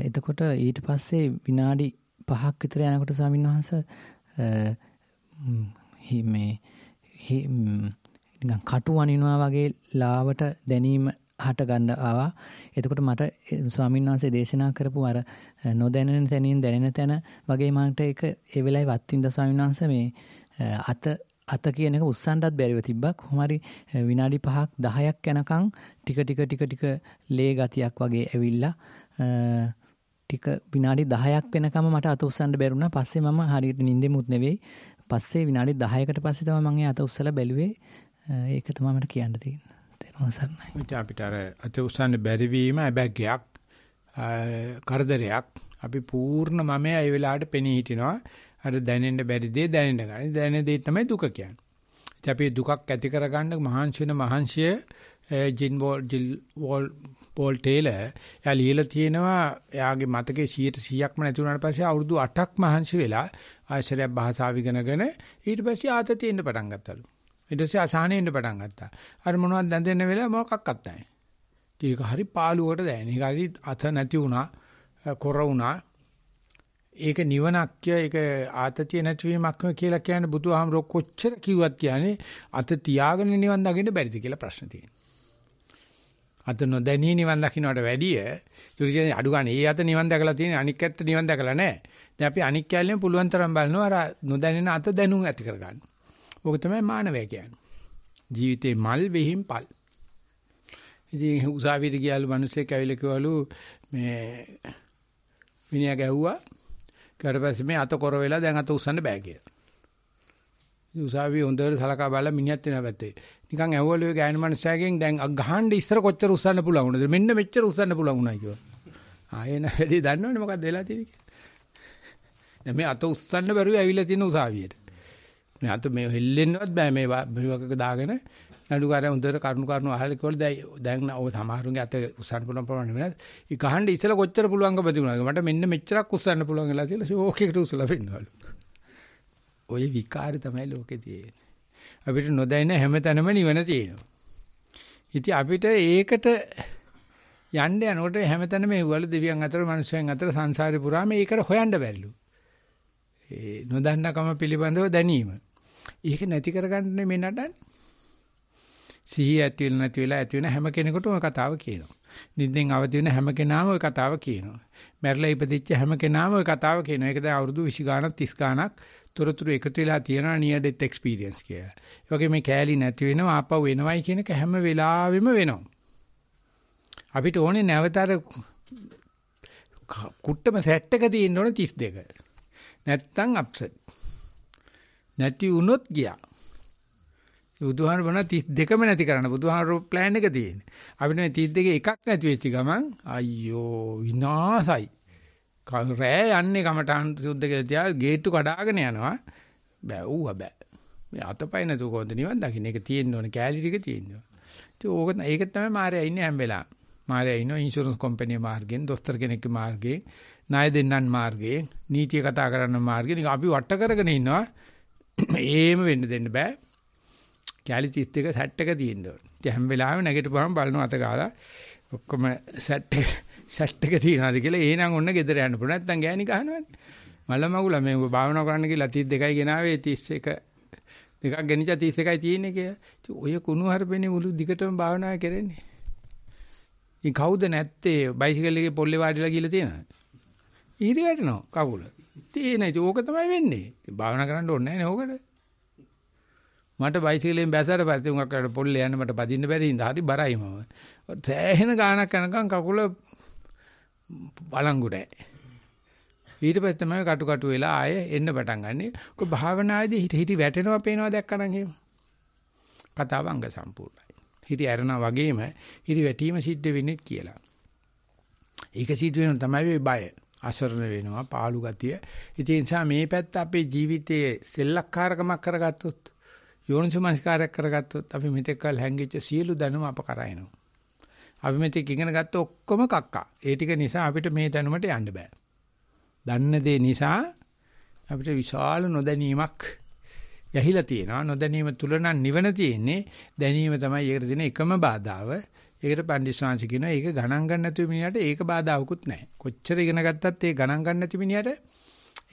එතකොට ඊට පස්සේ විනාඩි 5ක් විතර යනකොට ස්වාමීන් වහන්සේ මේ නිකන් කටු වනිනවා වගේ ලාවට දැනීම හට ගන්න ආවා. එතකොට මට ස්වාමීන් වහන්සේ දේශනා කරපු අර නොදැනෙන තැනින් දැනෙන තැන වගේ මට ඒක ඒ වෙලාවේ වත්තින්ද ස්වාමීන් වහන්සේ මේ අත අත කියන එක උස්සන්නත් බැරිව තිබ්බා. කොහොම හරි විනාඩි 5ක් 10ක් යනකම් ටික ටික ටික ටික ලේ ගතියක් වගේ ඇවිල්ලා ටික විනාඩි 10ක් වෙනකම මට අත උස්සන්න බැරුණා. පස්සේ මම හරියට නිින්දෙමුත් නෙවෙයි. පස්සේ විනාඩි 10කට පස්සේ තමයි මම අත උස්සලා බැලුවේ. ඒක තමයි මට කියන්න තියෙන්නේ. තේරුම් සරණයි. මුච අපිට අර අත උස්සන්න බැරි වීම අබැග්ගයක් කරදරයක් අපි පූර්ණ මමයි ඒ වෙලාවට පෙනී හිටිනවා. අර දැනෙන්න බැරි දේ දැනෙන්න ගන්න. දැනෙන දේ තමයි දුක කියන්නේ. ඉතින් අපි දුකක් ඇති කරගන්න මහන්සි වෙන මහන්සිය ජින් වෝල් ජිල් වෝල් පෝල් ටේලර් එයා ලියලා තියෙනවා එයාගේ මතකේ 100%ක්ම නැති වුණාට පස්සේ අවුරුදු 8ක් මහන්සි වෙලා ආයසරයක් භාෂාව ඉගෙනගෙන ඊට පස්සේ ආතතිය එන්න පටන් ගත්තලු. ඊට පස්සේ අසහනෙ එන්න පටන් ගත්තා. අර මොනවද දැනෙන්න වෙලාව මොකක්වත් නැහැ. ඒක හරි පාළුවකට දැනෙන. ඒක හරි අත නැති වුණා, කොර වුණා. ඒක නිවනක්ය ඒක ආතතිය නැතිවීමක් කියලා කියන්නේ බුදුහාම රොක් කොච්චර කිව්වත් කියන්නේ අත තියාගෙන නිවන් දකින්න බැරිද කියලා ප්‍රශ්න තියෙනවා. අත නොදැනී නිවන් දකින්නට වැඩිය තුරිජනේ අඩු ගන්න. ඒ අත නිවන් දැකලා තියෙන අනික් ඇත්ත නිවන් දැකලා නැහැ. දැන් අපි අනික් කැලේම පුළුවන් තරම් බලනවා අර නොදැනෙන අත දැනුම් ඇති කරගන්න. ඕක තමයි මානවය කියන්නේ. ජීවිතේ මල් වෙහිම් පල්. ඉතින් උසාවියට ගියලු මිනිස්සෙක් ඇවිල්ලා කිව්වලු මේ මිනිහා ගැහුවා. ඊට පස්සේ මේ අත කොර වෙලා දැන් අත උස්සන්න බෑ කියලා. උසාවිය හොඳට සලකා බලලා මිනිහත් වෙනා පැත්තේ. නිකන් ඇව්වලුවේ ගෑනු මනුස්සයාගෙන් දැන් අගහන්න ඉස්සර කොච්චර උස්සන්න පුළුවන් උනද මෙන්න මෙච්චර උස්සන්න පුළුවන් උනා කිව්වා ආයෙ නෑ වැඩි දන්නවනේ මොකද්ද වෙලා තියෙන්නේ දැන් මේ අත උස්සන්න බැරුව ඇවිල්ලා තියෙන උසාවියට මේ අත මේ හෙල්ලෙන්නවත් බෑ මේ බිවකක දාගෙන නඩුකාරය හොඳට කරුණු කරුණු අහලා කිව්වල දැන් දැන් ඔය සමහරුන්ගේ අත උස්සන්න පුළුවන් ප්‍රමාණය වෙනස්. ඒ ගහන්න ඉතල කොච්චර පුළුවන්කම තිබුණාද? මට මෙන්න මෙච්චරක් උස්සන්න පුළුවන් කියලා තියලා ෂෝක් එකට උස්සලා පෙන්නවලු. ওই විකාරය තමයි ලෝකේ තියෙන්නේ. අපිට නොදැනෙන හැමතැනම නිවන තියෙනවා. ඉතින් අපිට ඒකට යන්න යනකොට හැමතැනම මේ වල දෙවියන් අතර මිනිස්යන් අතර සංසාරේ පුරා මේකට හොයන්න බැරිලු. ඒ නොදන්නකම පිළිබඳව දැනීම. ඒක නැති කරගන්න මේ නටන්නේ. සිහිය ඇති වෙලා නැති වෙලා ඇති වෙන හැම කෙනෙකුටම ওই කතාව කියනවා. නිින්දෙන් අවදි වෙන හැම කෙනාම ওই කතාව කියනවා. මැරිලා ඉපදිච්ච හැම කෙනාම ওই කතාව කියනවා. ඒක දැන් අවුරුදු 20 ගානක් 30 ගානක් තොරතුරු එකතු වෙලා තියෙනවා near death experience කියලා. ඒ වගේ මේ කෑලි නැති වෙනවා ආපහු එනවයි කියන එක හැම වෙලාවෙම වෙනවා. අපිට ඕනේ නැවතර කුට්ටම සෙට් එක තියෙන්න ඕනේ 32. නැත්තම් අප්සෙට්. නැති වුණොත් ගියා. බුදුහාමර බණ 32ම නැති කරන්න බුදුහාමර plan එක තියෙන්නේ. අපිට මේ 32 එකක් නැති වෙච්ච ගමන් අයියෝ විනාසයි. රෑ යන්නේ කමටහන් සුද්ධ කියලා තියා ගේට්ටු කඩාගෙන යනවා. බෑ ඌව බෑ. මේ අතපය නැතුව කොහොමද නිවන් දකින්න? ඒක තියෙන්න ඕනේ කැලරි ටික තියෙන්න ඕනේ. ඉතින් ඕක ඒක තමයි මාරයා ඉන්නේ හැම වෙලාවෙම. මාරයා ඉන්නවා ඉන්ෂුරන්ස් කම්පැනි මාර්ගෙන්, දොස්තර කෙනෙක්ගේ මාර්ගයෙන්, ණය දෙන්නන් මාර්ගයෙන්, නීතිය කතා කරන මාර්ගයෙන් අපි වට කරගෙන ඉන්නවා. ඒම වෙන්න දෙන්න බෑ. කැලි 32 සැට් එක තියෙන්න ඕනේ. ඉතින් හැම වෙලාවෙම නැගිටපුවාම බලන අත ගාලා ඔක්කොම සැට් එක ෂට් එක තියනවාද කියලා එහෙනම් ඔන්න ගෙදර යන්න පුළුවන් නැත්තම් ගෑණි ගහනවනේ මල මගුල මේ භාවනා කරන්න කියලා 32යි ගෙනාවේ 31 දෙකක් ගෙනිච්චා 31යි තියෙන්නේ කියලා ඔය කුණු හරපෙන්නේ මුළු දිගටම භාවනා කරන්නේ ඉතින් කවුද නැත්තේ බයිසිකල් එකේ පොල්ලේ වාඩිලා කියලා තියෙනවා ඊරි වැටෙනවා කකුල තියෙන ඉතින් ඕක තමයි වෙන්නේ ඉතින් භාවනා කරන්න ඕනේ නැහැ ඕකට මට බයිසිකලෙන් බැසට පස්සේ උඟක් කරලා පොල්ලේ යන්න මට පදින්න බැරි ඉඳ හරි බරයි මම සෑහෙන ගාණක් යනකම් කකුල බලංගු නැහැ. ඊට පස්සේ තමයි කටු කටු වෙලා ආයේ එන්න පටන් ගන්නෙ. කො භාවනායේදී හිත හිත වැටෙනවා පේනවා දැක්කනම් එහෙම. කතාව අංග සම්පූර්ණයි. හිත ඇරනා වගේම හිත වැටීම සිද්ධ වෙන්නේ කියලා. ඒක සිද්ධ වෙනවා තමයි බය. අසරණ වෙනවා පාළු ගතිය. ඒ නිසා මේ පැත්ත අපේ ජීවිතයේ සෙල්ලක්කාරකමක් කරගත්තොත් යෝනිසමස්කාරයක් කරගත්තොත් අපි මෙතෙක් කල හැංගිච්ච සියලු දැනුම අප කරා එනවා. අපි මෙතෙක් ඉගෙන ගත්ත ඔක්කොම කක්කා. ඒ ටික නිසා අපිට මේ දැනුමට යන්න බෑ. දන්න දේ නිසා අපිට විශාල නොදැනීමක් යහිලා තියෙනවා. නොදැනීම තුල නම් නිවන තියෙන්නේ. දැනීම තමයි ඒකට තියෙන එකම බාධාව. ඒකට පඬිස්සවාංශ කියනවා ඒක ගණන් ගන්න නැති මිනිහට ඒක බාධාවකුත් නැහැ. කොච්චර ඉගෙන ගත්තත් ඒ ගණන් ගන්න නැති මිනිහට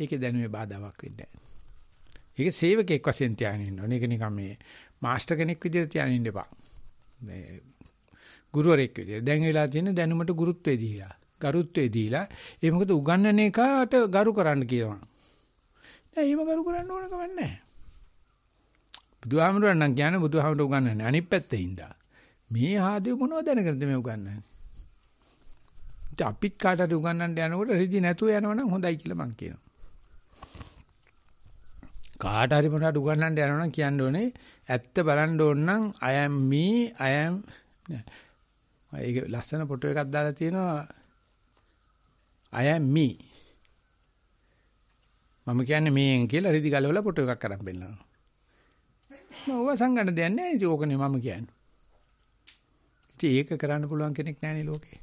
ඒකේ දැනුමේ බාධාවක් වෙන්නේ නැහැ. ඒක සේවකෙක් වශයෙන් තියාගෙන ඉන්න ඕනේ. ඒක නිකන් මේ මාස්ටර් කෙනෙක් විදිහට තියාගෙන ඉන්න එපා. මේ ගුරුවරයෙක් විදියට. දැන් වෙලා තියෙන දැනුමට ගුරුත්වය දීලා, ගරුත්වය දීලා ඒ මොකද උගන්නන එකට ගරු කරන්න කියනවා. නෑ, එහෙම ගරු කරන්න ඕන කම නැහැ. බුදුහාමුදුරන් නම් කියන්නේ බුදුහාමුදුර උගන්නන්නේ අනිත් පැත්තේ ඉඳලා. මේ ආදී මොනවද දැනගන්නද මේ උගන්නන්නේ? අපිත් කාට හරි උගන්නන්න යනකොට රිදි නැතුව යනවනම් හොඳයි කියලා මම කියනවා. කාට හරි මොනවට උගන්නන්න යනවනම් කියන්න ඕනේ ඇත්ත බලන්න ඕන නම් I am me I am ඒක ලස්සන ෆොටෝ එකක් දාලා තියෙනවා I am me. මම කියන්නේ මේන් කියලා රිදි ගලවලා ෆොටෝ එකක් අරන් පෙන්නනවා. මම ඕවා සංගන්න දෙයක් නැහැ ඉතින් ඕකනේ මම කියන්නේ. ඉතින් ඒක කරන්න පුළුවන් කෙනෙක් නැහැ නේ ලෝකේ.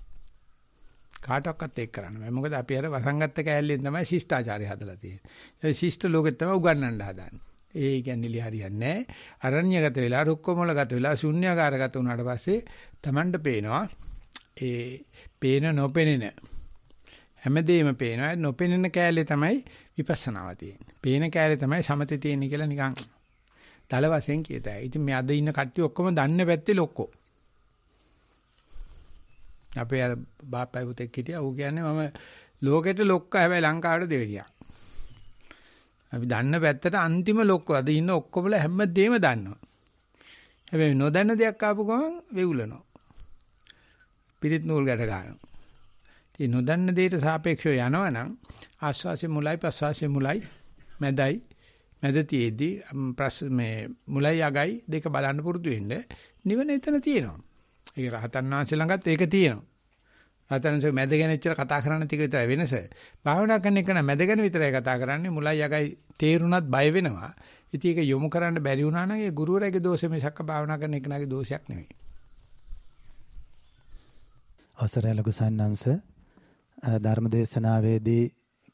කාටවත් ඒක කරන්න බෑ. මොකද අපි අර වසංගත කෑල්ලෙන් තමයි ශිෂ්ටාචාරය හදලා තියෙන්නේ. ඒ ශිෂ්ට ලෝකෙත් තමයි උගන්වන්න හදාන්නේ. ඒ ගැන්නිලි හරියන්නේ නැහැ. අරණ්‍යගත වෙලා රුක්කමූලගත වෙලා ශුන්‍යාකාරගත වුණාට පස්සේ Tamanට පේනවා ඒ පේන නොපෙනෙන හැමදේම පේනවා. නොපෙනෙන කෑල්ලේ තමයි විපස්සනාව තියෙන්නේ. පේන කෑල්ලේ තමයි සමතේ තියෙන්නේ කියලා නිකන් තල වශයෙන් කියතයි. ඉතින් මේ අද ඉන්න කට්ටිය ඔක්කොම දන්න පැත්තේ ලොක්කෝ. අපේ අර බාප්පයි පුතෙක් හිටියා. ඌ කියන්නේ මම ලෝකෙට ලොක්ක හැබැයි ලංකාවට දෙවියන්. අපි දන්න පැත්තට අන්තිම ලොක්කෝ අද ඉන්න ඔක්කොමල හැමදේම දන්නවා. හැබැයි නොදන්න දෙයක් ආපු ගමන් වෙවුලනවා. පිරිත් නූල් ගැට ගන්නවා. ඉතින් නොදන්න දෙයට සාපේක්ෂව යනවනම් ආස්වාසිය මුලයි ප්‍රස්වාසිය මුලයි මැදයි මැද තියේදී ප්‍රස් මේ මුලයි අගයි දෙක බලන්න පුරුදු වෙන්න නිවන එතන තියෙනවා. ඒක රහතන් වහන්සේ ළඟත් ඒක තියෙනවා. අතනසෙ මැද ගැන ඉච්චර කතා කරන්න තික විතරයි වෙනස. භාවනා කරන එක නම් මැද ගැන විතරයි කතා කරන්නේ මුලයි යගයි තේරුණත් බය වෙනවා. ඉතින් ඒක යොමු කරන්න බැරි වුණා නම් ඒ ගුරුවරයාගේ දෝෂෙ මිසක් භාවනා කරන එකනාගේ දෝෂයක් නෙමෙයි. අවසරයි ලොකු සන්නංශ ධර්ම දේශනාවේදී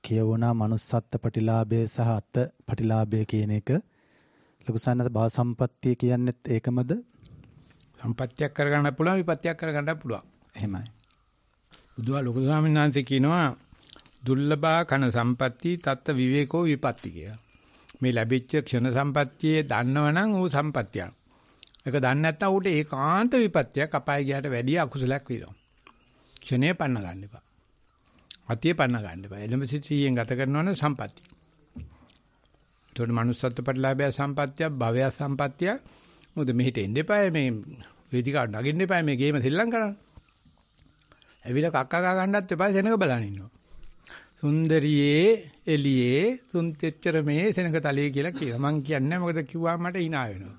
කියවුණා manussත්ත්ව ප්‍රතිලාභය සහ අත් ප්‍රතිලාභය කියන එක ලොකු සන්නස භව සම්පත්තිය කියන්නේත් ඒකමද සම්පත්තියක් කරගන්න පුළුවන් විපත්තියක් කරගන්න පුළුවන් එහෙමයි බුදුහා ලොකු ස්වාමීන් වහන්සේ කියනවා දුර්ලභා කන සම්පatti තත්ත විවේකෝ විපatti කියලා. මේ ලැබිච්ච ක්ෂණ සම්පත්තියේ දන්නවනම් ඌ සම්පත්තියක්. ඒක දන්නේ නැත්නම් ඌට ඒකාන්ත විපත්තියක් අපාය ගියට වැඩිය අකුසලයක් වෙනවා. ක්ෂණේ පන්න ගන්න එපා. අතියේ පන්න ගන්න එපා. එළඹ සිටියෙන් ගත කරනවනම් සම්පත්තිය. ඒතකොට manussත්ත්ව ප්‍රතිලාභය සම්පත්තිය, භවය සම්පත්තිය. මොකද මෙහිට එන්න එපා මේ වේදිකාවට නගින්න එපා මේ ගේම සෙල්ලම් කරන්න. ඇවිල්ලා කක්ක ගා ගන්නත් එපා සෙනඟ බලන් ඉන්නවා. සුන්දරියේ එළියේ තුන්තෙච්චර මේ සෙනඟ තලයේ කියලා කියනවා. මං කියන්නේ මොකද කිව්වා මට hina වෙනවා.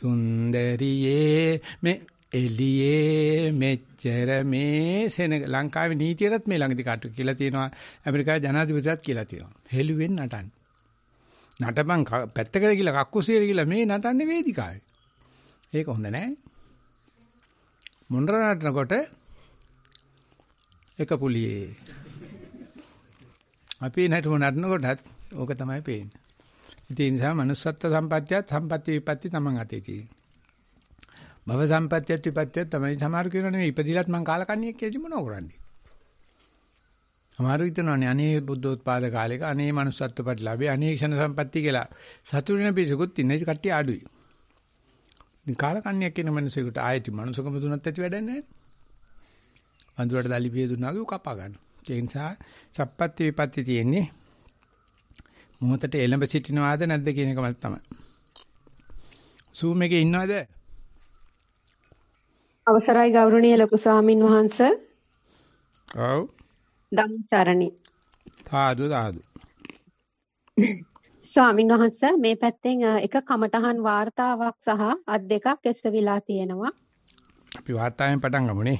සුන්දරියේ මේ එළියේ මෙච්චර මේ සෙනඟ ලංකාවේ නීතියටත් මේ ළඟදී කාටු කියලා තියෙනවා ඇමරිකාවේ ජනාධිපතියත් කියලා තියෙනවා හෙළුවෙන් නටන නටබන් පැත්තකට ගිහලා කක්කුසියට ගිහලා මේ නටන්නේ වේදිකාවේ ඒක හොඳ නෑ මොනර නටනකොට එක පුලියේ. අපි නටමු නටනකොටත් ඕක තමයි පේන්නේ. ඉතින් ඒ නිසා manussත්ත්ව සම්පත්‍යත් සම්පත්‍ය විපත්ති තමන් අතේ තියෙන. භව සම්පත්‍යත් විපත්තියත් තමයි සමහර කියනවා නෙමෙයි ඉපදිලත් මං කාලකන්ණියෙක් කියලා මොනව කරන්නේ. අමාරු හිතනවානේ අනේ බුද්ධෝත්පාද කාලේක අනේ manussත්ත්ව ප්‍රතිලාභේ අනේ ක්ෂණ සම්පත්‍ය කියලා සතුටු වෙන පිසුකුත් ඉන්නේ කට්ටිය අඩුයි. ඉතින් කාලකන්ණියෙක් කියන මිනිසෙකුට ආයෙත් මනුසකම දුනත් ඇති වැඩක් නැහැ. වඳුරට දලිපිය දුන්නා වගේ කපා ගන්න. ඒ නිසා සප්පත්ති විපත්ති තියෙන්නේ මොහොතට එළඹ සිටිනවාද නැද්ද කියන එකමත් තමයි. සූම් එකේ ඉන්නවද? අවසරයි ගෞරවනීය ලොකු ස්වාමින් වහන්සේ. ඔව්. ධම්මචරණී. සාදු සාදු. ස්වාමින් වහන්සේ මේ පැත්තෙන් එක කමටහන් වාර්තාවක් සහ අත් දෙකක් එසවිලා තියෙනවා. අපි වාර්තාවෙන් පටන් ගමුනේ.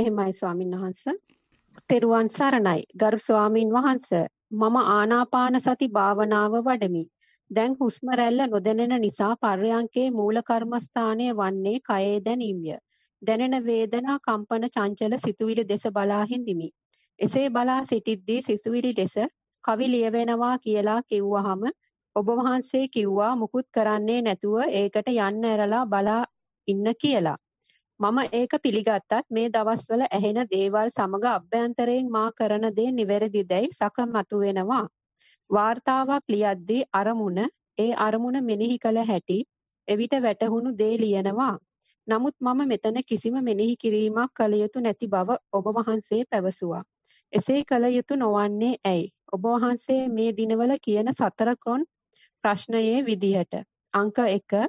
එහෙමයි ස්වාමීන් වහන්ස. තෙරුවන් සරණයි. ගරු ස්වාමීන් වහන්ස මම ආනාපාන සති භාවනාව වඩමි. දැන් හුස්ම රැල්ල නොදැනෙන නිසා පර්යංකේ මූල කර්මස්ථානය වන්නේ කයේ දැනීමය. දැනෙන වේදනා කම්පන චංචල සිතුවිලි දෙස බලා හිඳිමි. එසේ බලා සිටිද්දී සිතුවිලි දෙස කවි ලියවෙනවා කියලා කිව්වහම ඔබ වහන්සේ කිව්වා මුකුත් කරන්නේ නැතුව ඒකට යන්න ඇරලා බලා ඉන්න කියලා. මම ඒක පිළිගත්තත් මේ දවස්වල ඇහෙන දේවල් සමග අභ්‍යන්තරයෙන් මා කරන දේ නිවැරදිදැයි සකමතු වෙනවා. වාර්තාවක් ලියද්දී අරමුණ ඒ අරමුණ මෙනෙහි කළ හැටි එවිට වැටහුණු දේ ලියනවා. නමුත් මම මෙතන කිසිම මෙනෙහි කිරීමක් කළ යුතු නැති බව ඔබ වහන්සේ පැවසුවා. එසේ කළ යුතු නොවන්නේ ඇයි? ඔබ වහන්සේ මේ දිනවල කියන සතර කොන් ප්‍රශ්නයේ විදිහට අංක 1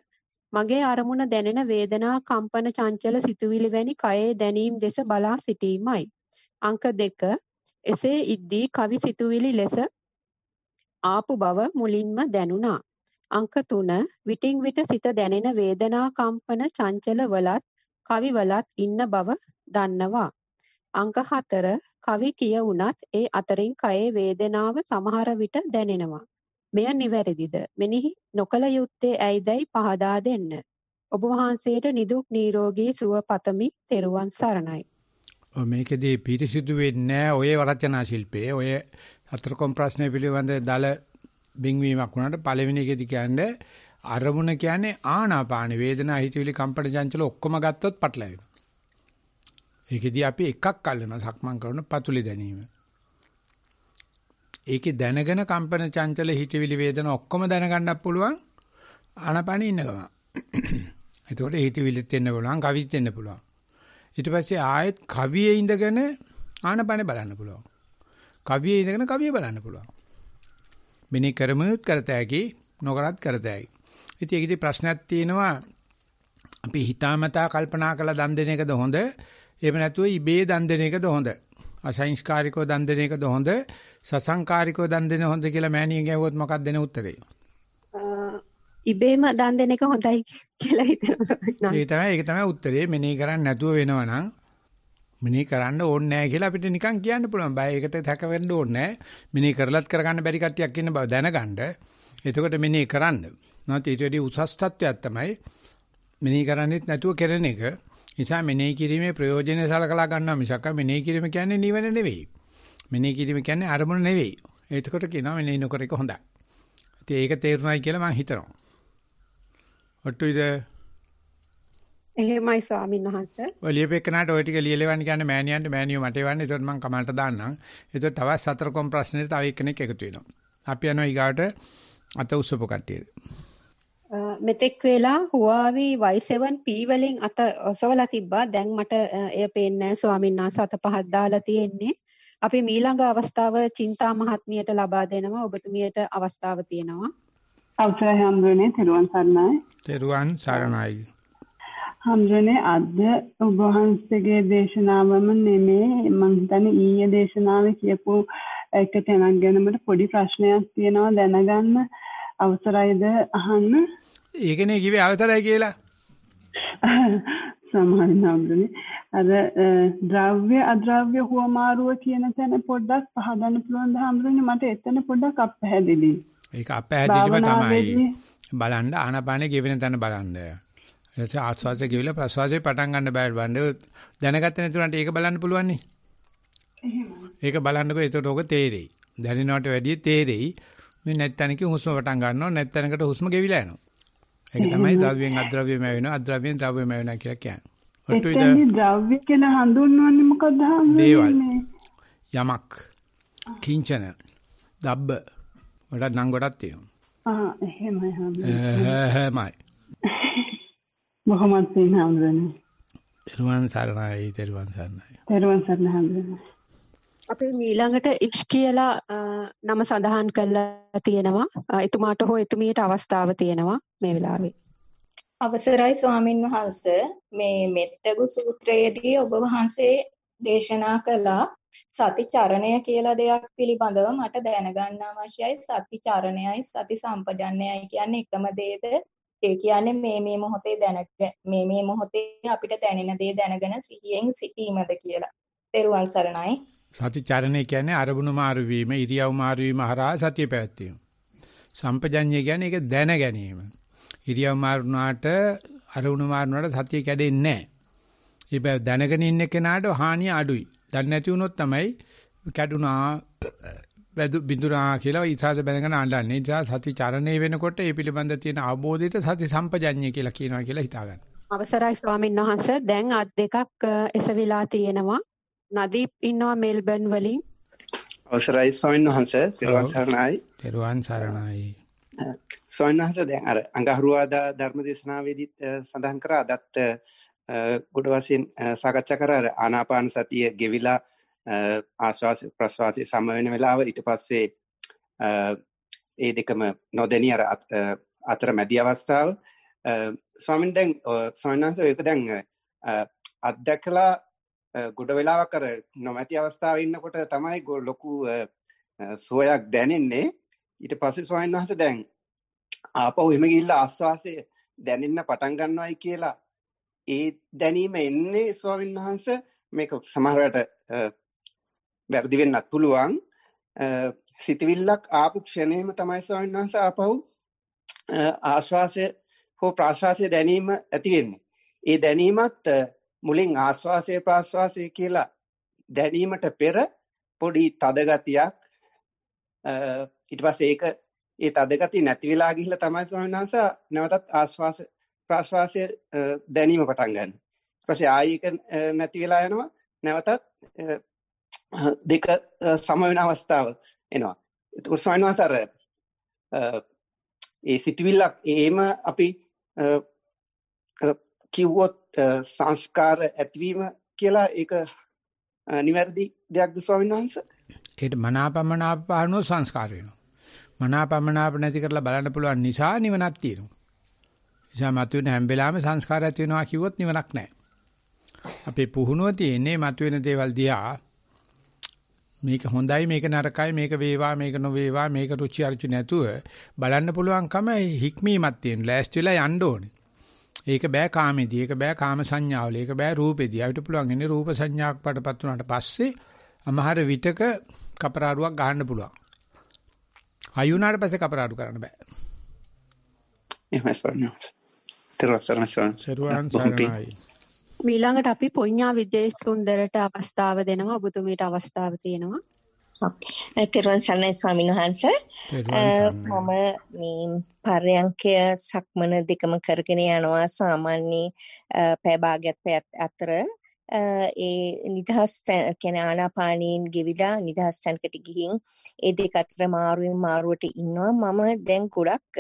මගේ අරමුණ දැනෙන වේදනා කම්පන චංචල සිතුවිලි වැනි කයේ දැනීම් දෙස බලා සිටීමයි. අංක 2 එසේ ඉද්දී කවි සිතුවිලි ලෙස ආපු බව මුලින්ම දැනුණා. අංක 3 විටින් විට සිත දැනෙන වේදනා කම්පන චංචල වලත් කවි වලත් ඉන්න බව දන්නවා. අංක 4 කවි කියුණත් ඒ අතරින් කයේ වේදනාව සමහර විට දැනෙනවා. මෙය නිවැරදිද? මෙනෙහි නොකළ යුත්තේ ඇයිදයි පහදා දෙන්න. ඔබ වහන්සේට නිදුක් නිරෝගී සුව පතමි. තෙරුවන් සරණයි. මේකදී පිරිසිදු වෙන්නේ ඔය වරචනා ශිල්පයේ ඔය හතරකොම් ප්‍රශ්නය පිළිබඳ දල බින්වීමක් වුණාට පළවෙනි එකේදී කියන්නේ අරමුණ කියන්නේ ආනාපාන වේදනා හිතවිලි කම්පන චංචල ඔක්කොම ගත්තොත් පටලැවෙනවා. ඒකෙදී අපි එකක් අල්ලනවා සක්මන් කරන පතුලි දැනීම. ඒකේ දැනගෙන කම්පන චංචල හිතවිලි වේදන ඔක්කොම දැනගන්නත් පුළුවන් ආනපනෙ ඉන්න ගම. එතකොට හිතවිලිත් එන්න පුළුවන් කවිත් එන්න පුළුවන්. ඊට පස්සේ ආයෙත් කවියේ ඉඳගෙන ආනපනෙ බලන්න පුළුවන්. කවියේ ඉඳගෙන කවිය බලන්න පුළුවන්. මෙනි කරමුත් කරතෑකි නොකරත් කරතෑයි. ඉතින් ඒකදී ප්‍රශ්නයක් තියෙනවා අපි හිතාමතා කල්පනා කරලා දන් දෙන එකද හොඳ? එහෙම නැත්නම් ඉබේ දන් දෙන එකද හොඳ? අසංස්කාරිකව දන් දෙන එකද හොඳ? සසංකාරිකව දන් දෙන හොඳ කියලා මෑණියන් ගැහුවොත් මොකක්ද දෙන උත්තරේ? ඉබේම දන් දෙන එක හොඳයි කියලා හිතනවා. ඒ තමයි ඒක තමයි උත්තරේ. මෙනේ කරන්නේ නැතුව වෙනවනම් මෙනේ කරන්න ඕනේ නැහැ කියලා අපිට නිකන් කියන්න පුළුවන්. බය ඒකට තැක වෙන්න ඕනේ නැහැ. මෙනේ කරලත් කරගන්න බැරි කට්ටියක් ඉන්න බව දැනගන්න. එතකොට මෙනේ කරන්න. නැත්නම් ඊට වඩා උසස් තත්වයක් තමයි මෙනේ කරන්නේත් නැතුව කරන එක. නිසා මෙනේ කිරීමේ ප්‍රයෝජනෙ සලකලා ගන්නවා මිසක් මෙනේ කිරීම කියන්නේ නිවන නෙවෙයි. මෙනෙහි කිරීම කියන්නේ අරමුණ නෙවෙයි. එතකොට කියනවා මෙනෙහි නොකර එක හොඳයි. ඉතින් ඒක තේරුණායි කියලා මම හිතනවා. What do the එහෙමයි ස්වාමීන් වහන්සේ. ඔය ලියපෙකනට ඔය ටික ලියලවන්න කියන්නේ මෑණියන්ට මෑණියෝ මට එවන්න. ඒතකොට මම කමලට දාන්නම්. ඒතකොට තවත් සතර කොම් ප්‍රශ්නෙට තව එක්කෙනෙක් එකතු වෙනවා. අපි යනවා ඊගාට අත උස්සපු කට්ටියට. මෙතෙක් වෙලා Huawei Y7P වලින් අත ඔසවලා තිබ්බා. දැන් මට එය පේන්නේ නැහැ ස්වාමීන් වහන්සේ අත පහක් දාලා තියෙන්නේ. අපි මීළඟ අවස්ථාව චින්තා මහත්මියට ලබා දෙනවා ඔබතුමියට අවස්ථාව තියෙනවා අවසරයි හම්දුනේ තෙරුවන් සරණයි තෙරුවන් සරණයි හම්දුනේ අද ඔබ වහන්සේගේ දේශනාවම නෙමේ මං හිතන්නේ ඊයේ දේශනාවේ කියපු එක තැනක් ගැන මට පොඩි ප්‍රශ්නයක් තියෙනවා දැනගන්න අවසරයිද අහන්න ඒකනේ කිව්වේ අවසරයි කියලා සමහරනම්ලනේ අර ද්‍රව්‍ය අද්‍රව්‍ය හුවමාරුව කියන තැන පොඩ්ඩක් පහදන්න පුළුවන් දහම්රුනේ මට එතන පොඩ්ඩක් අපැහැදිලි. ඒක අපැහැදිලිව තමයි. බලන්න ආනපානේ ගෙවෙන තැන බලන්න. එතකොට ආස්වාදයේ ගෙවිලා ප්‍රසවාසයේ පටන් ගන්න බෑ බණ්ඩේ. දැනගත්තේ නැතුනට ඒක බලන්න පුළුවන් නේ. ඒක බලන්නකෝ එතකොට ඔක තේරෙයි. දැනෙනවට වැඩිය තේරෙයි. මේ නැත්තනක හුස්ම පටන් ගන්නවා නැත්තනකට හුස්ම ගෙවිලා යනවා. ඒක තමයි ද්‍රව්‍යයෙන් අද්‍රව්‍යම වෙනවා අද්‍රව්‍යයෙන් ද්‍රව්‍යම වෙනවා කියලා කියන්නේ. ඔට්ටු ඉද ද්‍රව්‍ය කියලා හඳුන්වන්නේ මොකක්ද දේවල්. යමක්. කිංචන. දබ්බ. වඩා නම් ගොඩක් තියෙනවා. ආ එහෙමයි හැමයි. මොහොමඩ් සිංහ හඳුන්වන්නේ. දරුවන් සරණයි දරුවන් සරණයි. දරුවන් සරණයි හඳුන්වන්නේ. අපි මීළඟට ඉෂ් කියලා නම සඳහන් කරලා තියෙනවා එතුමාට හෝ එතුමියට අවස්ථාව තියෙනවා මේ වෙලාවේ අවසරයි ස්වාමින් වහන්ස මේ මෙත්තගු සූත්‍රයේදී ඔබ වහන්සේ දේශනා කළා සති චරණය කියලා දෙයක් පිළිබඳව මට දැනගන්න අවශ්‍යයි සති චරණයයි සති සම්පජන්ණයයි කියන්නේ එකම දෙයද ඒ කියන්නේ මේ මේ මොහොතේ දැනග මේ මේ මොහොතේ අපිට දැනෙන දේ දැනගෙන සිහියෙන් සිටීමද කියලා. තෙරුවන් සරණයි. සතිචරණය කියන්නේ අරමුණු මාරු වීම, ඉරියව් මාරු වීම හරහා සතිය පැවැත්වීම. සම්පජඤ්ඤය කියන්නේ ඒක දැන ගැනීම. ඉරියව් මාරුණාට අරමුණු මාරුණාට සතිය කැඩෙන්නේ නැහැ. ඒ බව දැනගෙන ඉන්න කෙනාට හානිය අඩුයි. දැන් නැති වුණොත් තමයි කැඩුනා වැදු බිඳුනා කියලා ඉතිහාස බැලගෙන අඬන්නේ. ඉතින් සති චරණේ වෙනකොට ඒ පිළිබඳ තියෙන අවබෝධයට සති සම්පජඤ්ඤය කියලා කියනවා කියලා හිතාගන්න. අවසරයි ස්වාමීන් වහන්ස. දැන් අත් දෙකක් එසවිලා තියෙනවා. නදීප් ඉන්නවා මෙල්බන් වලින් අවසරයි ස්වාමීන් වහන්සේ තිරුවන් සරණයි තිරුවන් සරණයි ස්වාමීන් වහන්සේ දැන් අර අඟහරුවාදා ධර්ම දේශනාවේදී සඳහන් කර අදත් ගොඩ වශයෙන් සාකච්ඡා කර අර ආනාපාන සතිය ගෙවිලා ආශ්වාස ප්‍රශ්වාසයේ සම වෙන වෙලාව ඊට පස්සේ ඒ දෙකම නොදෙනී අර අතර මැදි අවස්ථාව ස්වාමීන් දැන් ස්වාමීන් වහන්සේ ඒක දැන් අත්දැකලා ගොඩ වෙලාවක් අර නොමැති අවස්ථාවේ ඉන්නකොට තමයි ලොකු සුවයක් දැනෙන්නේ. ඊට පස්සේ ස්වාමීන් වහන්සේ දැන් ආපහු එහෙම ගිහිල්ලා ආස්වාසය දැනෙන්න පටන් ගන්නවයි කියලා ඒ දැනීම එන්නේ ස්වාමීන් වහන්සේ මේක සමහරවට වැරදි වෙන්නත් පුළුවන්. සිතවිල්ලක් ආපු ක්ෂණයෙම තමයි ස්වාමීන් වහන්සේ ආපහු ආශ්වාසය හෝ ප්‍රාශ්වාසය දැනීම ඇති වෙන්නේ. ඒ දැනීමත් මුලින් ආස්වාසය ප්‍රාස්වාසය කියලා දැනීමට පෙර පොඩි තද ගතියක් ඊට පස්සේ ඒක ඒ තද ගතිය නැති වෙලා ගිහිල්ලා තමයි ස්වාමීන් වහන්සේ නැවතත් ආස්වාස ප්‍රාස්වාසය දැනීම පටන් ගන්න. ඊට පස්සේ ආයෙ ඒක නැති වෙලා යනවා නැවතත් දෙක සම වෙන අවස්ථාව එනවා. එතකොට ස්වාමීන් වහන්සේ අර ඒ සිටවිල්ලක් එහෙම අපි කිව්වොත් සංස්කාර ඇත්වීම කියලා ඒක නිවැරදි දෙයක්ද ස්වාමීන් වහන්ස? ඒකට මනාපමනාප පානෝ සංස්කාර වෙනවා. මනාපමනාප නැති කරලා බලන්න පුළුවන් නිසා නිවනක් තියෙනවා. නිසා මතුවෙන හැම වෙලාවෙම සංස්කාර ඇති වෙනවා කිව්වොත් නිවනක් නැහැ. අපේ පුහුණුව තියෙන්නේ මතුවෙන දේවල් දිහා මේක හොඳයි මේක නරකයි මේක වේවා මේක නොවේවා මේක රුචි අරුචි නැතුව බලන්න පුළුවන්කම හික්මීමක් තියෙන. ලෑස්ති වෙලා යන්න ඕනේ. ඒක බෑ කාමෙදී, ඒක බෑ කාම සංඥාවල, ඒක බෑ රූපෙදී. අපිට පුළුවන් ඉන්නේ රූප සංඥාවක් පාටපත් වුණාට පස්සේ අමහර විටක කපරාරුවක් ගහන්න පුළුවන්. අයුණාට පස්සේ කපරාරු කරන්න බෑ. එහෙමයි සර්ණස්. තෙරුවන් සරණයි. මීළඟට අපි පොඤ්ඤා විද්‍යේ සුන්දරට අවස්ථාව දෙනවා ඔබතුමීට අවස්ථාව තියෙනවා. තෙරුවන් සරණයි ස්වාමීන් වහන්සේ. මම මේ පරයන්කය සක්මන දෙකම කරගෙන යනවා සාමාන්‍ය පැය භාගයක් පැය අතර ඒ නිදහස් තැන කියන්නේ ආනාපානීන් ගෙවිලා නිදහස් තැනකට ගිහින් ඒ දෙක අතර මාරුවෙන් මාරුවට ඉන්නවා මම දැන් ගොඩක්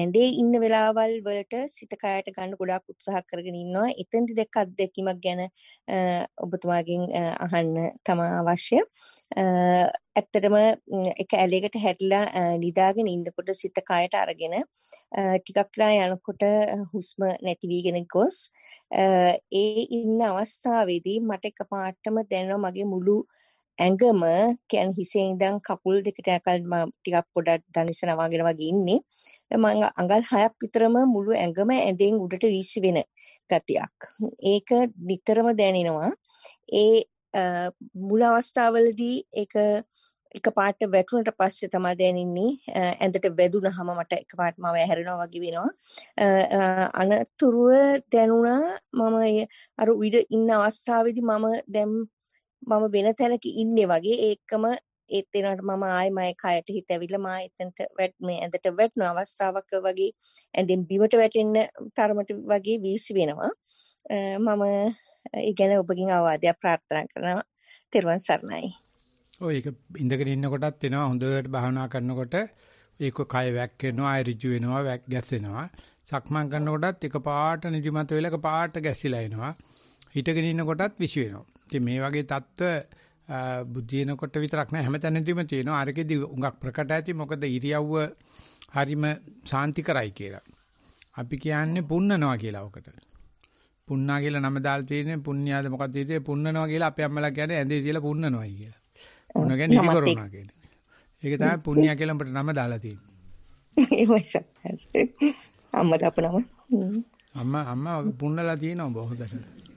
ඇඳේ ඉන්න වෙලාවල් වලට සිත කයට ගන්න ගොඩාක් උත්සාහ කරගෙන ඉන්නවා. එතෙන්දි දැක්ක අත්දැකීමක් ගැන ඔබතුමාගෙන් අහන්න තමයි අවශ්‍ය. ඇත්තටම එක ඇලයකට හැරිලා නිදාගෙන ඉන්නකොට සිත කයට අරගෙන ටිකක් යනකොට හුස්ම නැති වීගෙන ගොස් ඒ ඉන්න අවස්ථාවේදී මට එකපාරටම දැනෙනවා මගේ මුළු ඇඟම කියන්නේ හිසේ ඉඳන් කකුල් දෙකට යනකල් මම ටිකක් පොඩක් දනිස නවාගෙන වගේ ඉන්නේ. මම අඟල් 6ක් විතරම මුළු ඇඟම ඇඳෙන් උඩට වීසි වෙන ගතියක්. ඒක නිතරම දැනෙනවා. ඒ මුල අවස්ථාවවලදී ඒක එක පාට වැටුණට පස්සේ තමයි දැනෙන්නේ ඇඳට වැදුනහම මට එක පාට මම ඇහැරෙනවා වගේ වෙනවා අනතුරුව දැනුණා මම අර උඩ ඉන්න අවස්ථාවේදී මම දැන් මම වෙන තැනක ඉන්නේ වගේ ඒකම ඒත් වෙනකොට මම ආයෙම ඒ කයට හිත ඇවිල්ලා මා එතනට වැට් මේ ඇඳට වැටෙන අවස්ථාවක වගේ ඇඳෙන් බිමට වැටෙන්න තරමට වගේ වීසි වෙනවා මම ඒ ගැන ඔබගෙන් අවවාදයක් ප්‍රාර්ථනා කරනවා තෙරුවන් සරණයි ඔය ඒක ඉඳගෙන ඉන්නකොටත් වෙනවා හොඳට භාවනා කරනකොට ඒක කය වැක් වෙනවා අය ඍජු වෙනවා වැක් ගැස්සෙනවා සක්මන් කරනකොටත් එක පාට නිදිමත වෙලා එක පාට ගැසිලා එනවා හිටගෙන ඉන්නකොටත් විශ් වෙනවා ඉතින් මේ වගේ தত্ত্ব බුද්ධියනකොට විතරක් නෑ හැමතැනදීම තියෙනවා. අරකෙදි උඟක් ප්‍රකට ඇති මොකද ඉරියව්ව හරිම සාන්ති කරයි කියලා. අපි කියන්නේ පුන්නනවා කියලා ඔකට. පුන්නා කියලා නම දාලා තියෙන්නේ පුන්්‍යාද මොකක්ද ඉතියේ පුන්නනවා කියලා අපේ අම්මලා කියන්නේ ඇඳේ තියලා පුන්නනවායි කියලා. පුන්න කියන්නේ ඉරි කරනවා කියන්නේ. ඒක තමයි පුන්්‍යා කියලා අපිට නම දාලා තියෙන්නේ. ඒවයි සත්‍යයි. අම්මලා අපේ නම. අම්මා අම්මා පුන්නලා තියෙනවා බොහෝ දරට.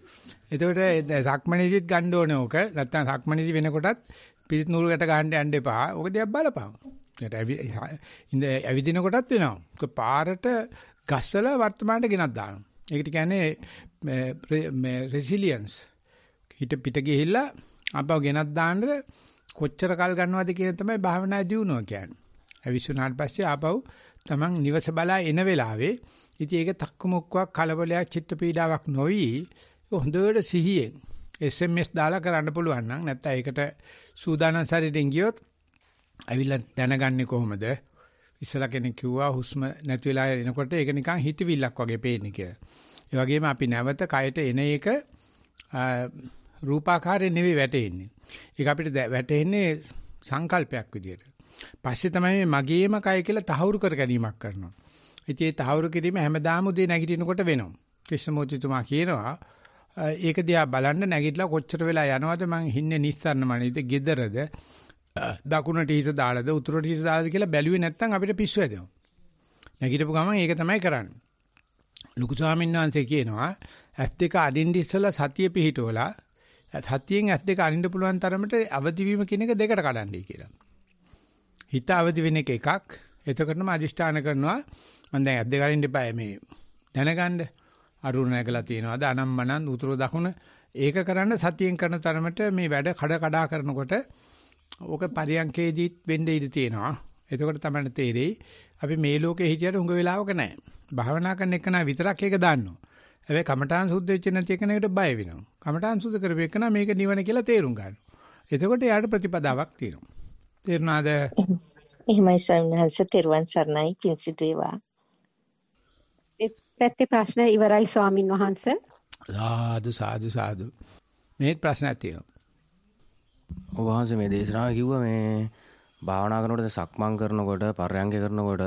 එතකොට සක්මණේදිත් ගන්න ඕනේ ඕක. නැත්තම් සක්මණේදි වෙනකොටත් පිරිත් නූල් ගැට ගන්න යන්න එපා. ඕක දිහා බලපන්. ඒකට ඇවිදින කොටත් වෙනවා. ඒක පාරට ගස්සලා වර්තමානට ගෙනත් දානවා. ඒකට කියන්නේ මේ රෙසිලියන්ස්. හිට පිට ගිහිල්ලා අපව ගෙනත් දාන්න කොච්චර කල් ගන්නවද කියන තමයි භාවනා දියුණුව කියන්නේ. ඇවිස්සුනාට පස්සේ ආපහු තමන් නිවස බලා එන වෙලාවේ ඉතින් ඒක තක්කමුක්කක් කලබලයක් චිත්ත පීඩාවක් නොවි හොඳට සිහියෙන් SMS දාලා කරන්න පුළුවන් නම් නැත්නම් ඒකට සූදානම් ශරීරයෙන් ගියොත් ඇවිල්ලා දැනගන්නේ කොහොමද? ඉස්සලා කෙනෙක් කිව්වා හුස්ම නැති වෙලා එනකොට ඒක නිකන් හිතවිල්ලක් වගේ පේන්නේ කියලා. ඒ වගේම අපි නැවත කයට එන එක රූපාකාරයෙන් නෙවෙයි වැටෙන්නේ. ඒක අපිට වැටෙන්නේ සංකල්පයක් විදියට. පස්සේ තමයි මගේම කය කියලා තහවුරු කර ගැනීමක් කරනවා. ඉතින් ඒ තහවුරු කිරීම හැමදාම උදේ නැගිටිනකොට වෙනවා. ක්‍රිෂ්ණමූර්තිතුමා කියනවා ඒක දිහා බලන්න නැගිටලා කොච්චර වෙලා යනවද මං හින්නේ නිස්සරණ මනින්ද gederද දකුණට හිත දාලාද උතුරට හිත දාලාද කියලා බැලුවේ නැත්නම් අපිට පිස්සු ඇදෙනවා. නැගිටපු ගමන් ඒක තමයි කරන්නේ. ලොකු ස්වාමීන් වහන්සේ කියනවා ඇස් දෙක අඩින්දි ඉස්සලා සතිය පිහිටවලා සතියෙන් ඇස් දෙක අරින්න පුළුවන් තරමට අවදි වීම කියන එක දෙකට කඩන්නයි කියලා. හිත අවදි වෙන එක එකක්. එතකොටම අදිෂ්ඨාන කරනවා මම දැන් ඇස් දෙක අරින්න එපා මේ දැනගන්න. අරුණ නැගලා තියෙනවා. දනම් මනන් උතුරු දකුණ ඒක කරන්න සතියෙන් කරන තරමට මේ වැඩ කඩ කඩා කරනකොට ඕක පරියන්කේදීත් වෙන්න ඉඩ තියෙනවා. එතකොට තමයි තේරෙයි අපි මේ ලෝකේ හිටියට උඟ වෙලාවක නැහැ. භාවනා කරන එක විතරක් ඒක දාන්නවා. හැබැයි කමඨාන් සුද්ධ වෙච්ච නැති කෙනෙකුට බය වෙනවා. කමඨාන් සුද්ධ කරපේක නම් මේක නිවන කියලා තේරුම් ගන්නවා. එතකොට එයාට ප්‍රතිපදාවක් තියෙනවා. තේරුණාද? එහෙමයි ස්වාමීන් වහන්සේ තෙරුවන් සරණයි පිංසිත වේවා. පැත්තේ ප්‍රශ්න ඉවරයි ස්වාමින් වහන්ස. සාදු සාදු සාදු. මේත් ප්‍රශ්නක් තියෙනවා. ඔබ වහන්සේ මේ දේශනාව කිව්වා මේ භාවනා කරනකොට සක්මන් කරනකොට පර්යංගය කරනකොට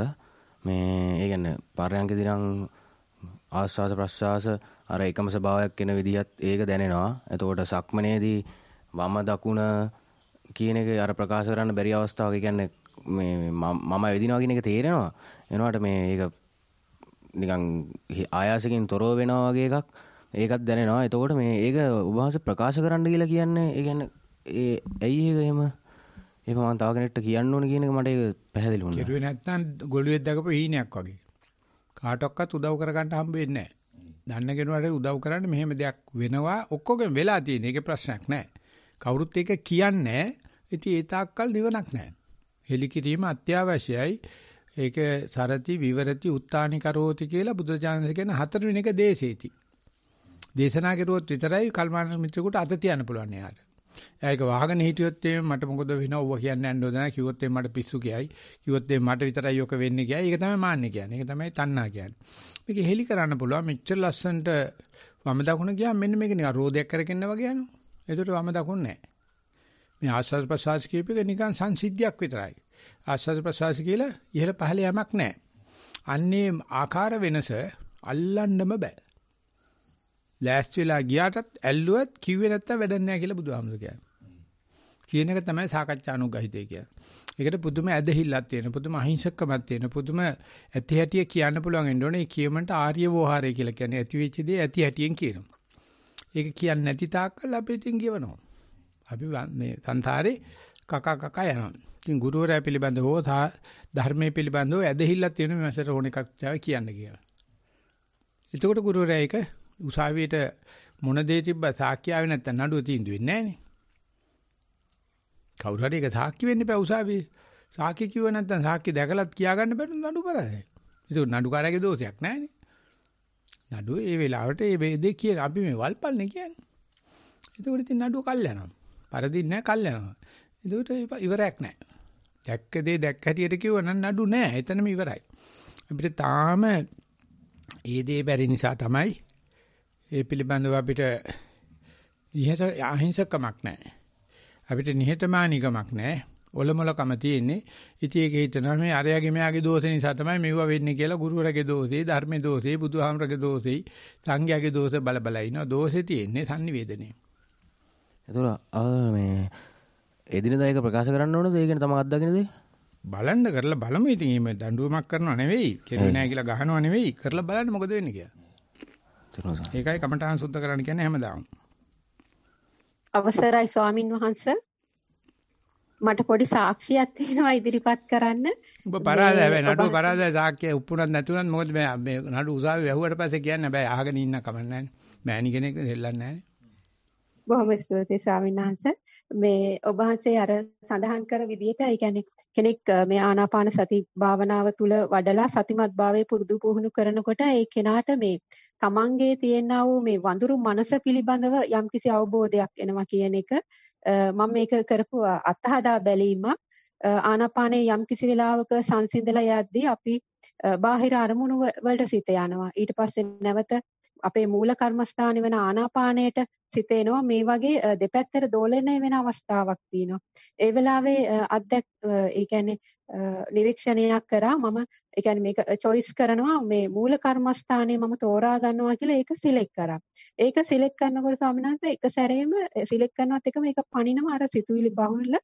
මේ ඒ කියන්නේ පර්යංග දිනම් ආස්වාද ප්‍රස්වාස අර එකම ස්වභාවයක් වෙන විදිහත් ඒක දැනෙනවා. එතකොට සක්මනේදී වම දකුණ කියන එක අර ප්‍රකාශ කරන්න බැරි අවස්ථාවක කියන්නේ මේ මම වෙදිනවා කියන එක තේරෙනවා. එනවාට මේ ඒක නිකන් ආයාසකින් තොරව වෙනවා වගේ එකක් ඒකත් දැනෙනවා. එතකොට මේ ඒක උභාස ප්‍රකාශ කරන්න කියලා කියන්නේ ඒ කියන්නේ ඒ ඇයි ඒක එහෙම එහෙම මම තව කෙනෙක්ට කියන්න ඕන කියන එක මට ඒක පැහැදිලි වුණා. කෙරුවේ නැත්නම් ගොළුෙක් දකපු හීනයක් වගේ. කාටවත් උදව් කරගන්න හම්බ වෙන්නේ නැහැ. දන්න කෙනාට උදව් කරන්න මෙහෙම දෙයක් වෙනවා ඔක්කොගෙම වෙලා තියෙන. ඒකේ ප්‍රශ්නයක් නැහැ. කවුරුත් ඒක කියන්නේ නැහැ. ඉතින් ඒ තාක්කල් නිවනක් නැහැ. හෙලිකිරීම අත්‍යවශ්‍යයි. ඒක සරති විවරති උත්තානි කරෝති කියලා බුදුරජාණන් කියන හතරවෙනි එක දේශේති. දේශනා කරුවොත් විතරයි කල්මාන මිත්‍රෙකුට අත තියන්න පුළුවන් එයාට. ඒක වහගෙන හිටියොත් එimhe මට මොකද වෙනව ඔව කියන්නේ යන්න ඕන කිව්වොත් එimhe මට පිස්සු කියයි කිව්වොත් එimhe මට විතරයි ඔක වෙන්නේ කියයි ඒක තමයි මාන්නේ කියන්නේ ඒක තමයි තණ්හා කියන්නේ මේක හෙලි කරන්න පුළුවන් මෙච්චර ලස්සනට වම දකුණ ගියා මෙන්න මේක නිකන් රෝදයක් කරගෙන වගේ යනවා එතකොට වම දකුණ නැහැ මේ ආස්වාද ප්‍රසවාස කියපේක නිකන් සංසිද්ධියක් විතරයි ආස්වාද ප්‍රසවාස කියලා ඉහළ පහළ යමක් නැහැ. අන්නේ ආකාර වෙනස අල්ලන්නම බෑ. ලෑස්ති වෙලා ගියාටත් ඇල්ලුවත් කිව්වේ නැත්තම් වැඩක් නැහැ කියලා බුදුහාමුදුරු කියන්නේ. කියන එක තමයි සාකච්ඡානුගහිතය කියන්නේ. ඒකට පුදුම ඇදහිල්ලක් තියෙන, පුදුම අහිංසකකමක් තියෙන, පුදුම ඇති හැටිය කියන්න පුළුවන් වෙන්න ඕනේ. ඒ කියමන්ට ආර්ය වෝහාරය කියලා කියන්නේ ඇති වෙච්ච දේ ඇති හැටියෙන් කියනවා. ඒක කියන්නේ නැති තාක්කල් අපි ඉතින් කියවනවා. අපි මේ සංසාරේ කකා කකා යනවා. ඉතින් ගුරුවරයා පිළිබඳව හෝ ධර්මයේ පිළිබඳව ඇදහිල්ලක් තියෙන මේ මාසෙට ඕන එකක් තමයි කියන්න කියලා. එතකොට ගුරුවරයා ඒක උසාවියට මොන දේ තිබ්බ සාක්කියාවේ නැත්තම් නඩුව තීන්දුව වෙන්නේ නැහනේ. කවුරු හරි ඒක සාක්ෂි වෙන්න බෑ උසාවියේ. සාක්ෂි කිව්ව නැත්තම් සාක්ෂි දැකලත් කියාගන්න බෑ නඩු කරායි. ඒක නඩුකාරයාගේ දෝෂයක් නැහනේ. නඩුව ඒ වෙලාවට ඒ වේදේ කියන අපි මේ වල්පල්නේ කියන්නේ. එතකොට ඉතින් නඩුව කල් යනවා. පරදින්නේ නැහැ කල් යනවා. එතකොට ඉවරයක් නැහැ. දැක්ක දේ දැක්ක හැටියට කිව්වනම් නඩු නැහැ. එතනම ඉවරයි. අපිට තාම ඒ දේ බැරි නිසා තමයි ඒ පිළිබඳව අපිට ඉහස අහිංසකමක් නැහැ. අපිට නිහතමානීකමක් නැහැ. ඔලොමලකම තියෙන්නේ. ඉතින් ඒක හිතනවා මේ අරයාගේ මෙයාගේ දෝෂේ නිසා තමයි මෙවුව වෙන්නේ කියලා ගුරුවරගේ දෝෂේ, ධර්මයේ දෝෂේ, බුදුහාමරගේ දෝෂේ, සංඝයාගේ දෝෂ බල බල ඉනවා. දෝෂේ තියෙන්නේ sannivedanaye. ඒතර මේ එදිනදායක ප්‍රකාශ කරන්න ඕනද ඒකෙන් තම අත්දකින්නද බලන්න කරලා බලමු ඉතින් එහෙම දඬුවමක් කරනව නෙවෙයි කෙරුවේ නැහැ කියලා ගහනව නෙවෙයි කරලා බලන්න මොකද වෙන්නේ කියලා ඒකයි කමටහන් සුද්ධ කරන්න කියන්නේ හැමදාම අවසරයි ස්වාමින් වහන්සේ මට පොඩි සාක්ෂියක් තියෙනවා ඉදිරිපත් කරන්න. ඔබ පරාදයි හැබැයි නඩුව පරාදයි සාක්ෂිය උප්පුනත් නැතුණත් මොකද මේ මේ නඩු උසාවියේ වැහුවට පස්සේ කියන්නේ බෑ අහගෙන ඉන්න කමක් නැහැ. මෑණි කෙනෙක් දෙල්ලන්නේ නැහැ. බොහොම ස්තුතියි ස්වාමීන් වහන්සේ. මේ ඔබ වහන්සේ අර සඳහන් කර විදිහට ඒ කියන්නේ කෙනෙක් මේ ආනාපාන සති භාවනාව තුළ වඩලා සතිමත් භාවයේ පුරුදු පුහුණු කරනකොට ඒ කෙනාට මේ තමන්ගේ තියෙනා වූ මේ වඳුරු මනස පිළිබඳව යම්කිසි අවබෝධයක් එනවා කියන එක මම මේක කරපු අත්හදා බැලීමක් ආනාපානයේ යම්කිසි වෙලාවක සංසිඳලා යද්දී අපි බාහිර අරමුණු වලට සිත යනවා ඊට පස්සේ නැවත අපේ මූල කර්මස්ථානය වෙන ආනාපානයට සිත එනවා මේ වගේ දෙපැත්තට දෝලනය වෙන අවස්ථාවක් තියෙනවා. ඒ වෙලාවේ අත්දැක් ඒ කියන්නේ නිරීක්ෂණයක් කරා මම ඒ කියන්නේ මේක choice කරනවා මේ මූල කර්මස්ථානයේ මම තෝරා ගන්නවා කියලා ඒක සිලෙක්ට් කරා. ඒක සිලෙක්ට් කරනකොට ස්වාමීන් වහන්සේ එක සැරේම සිලෙක්ට් කරනවත් එක මේක පණිනව අර සිතුවිලි බහුල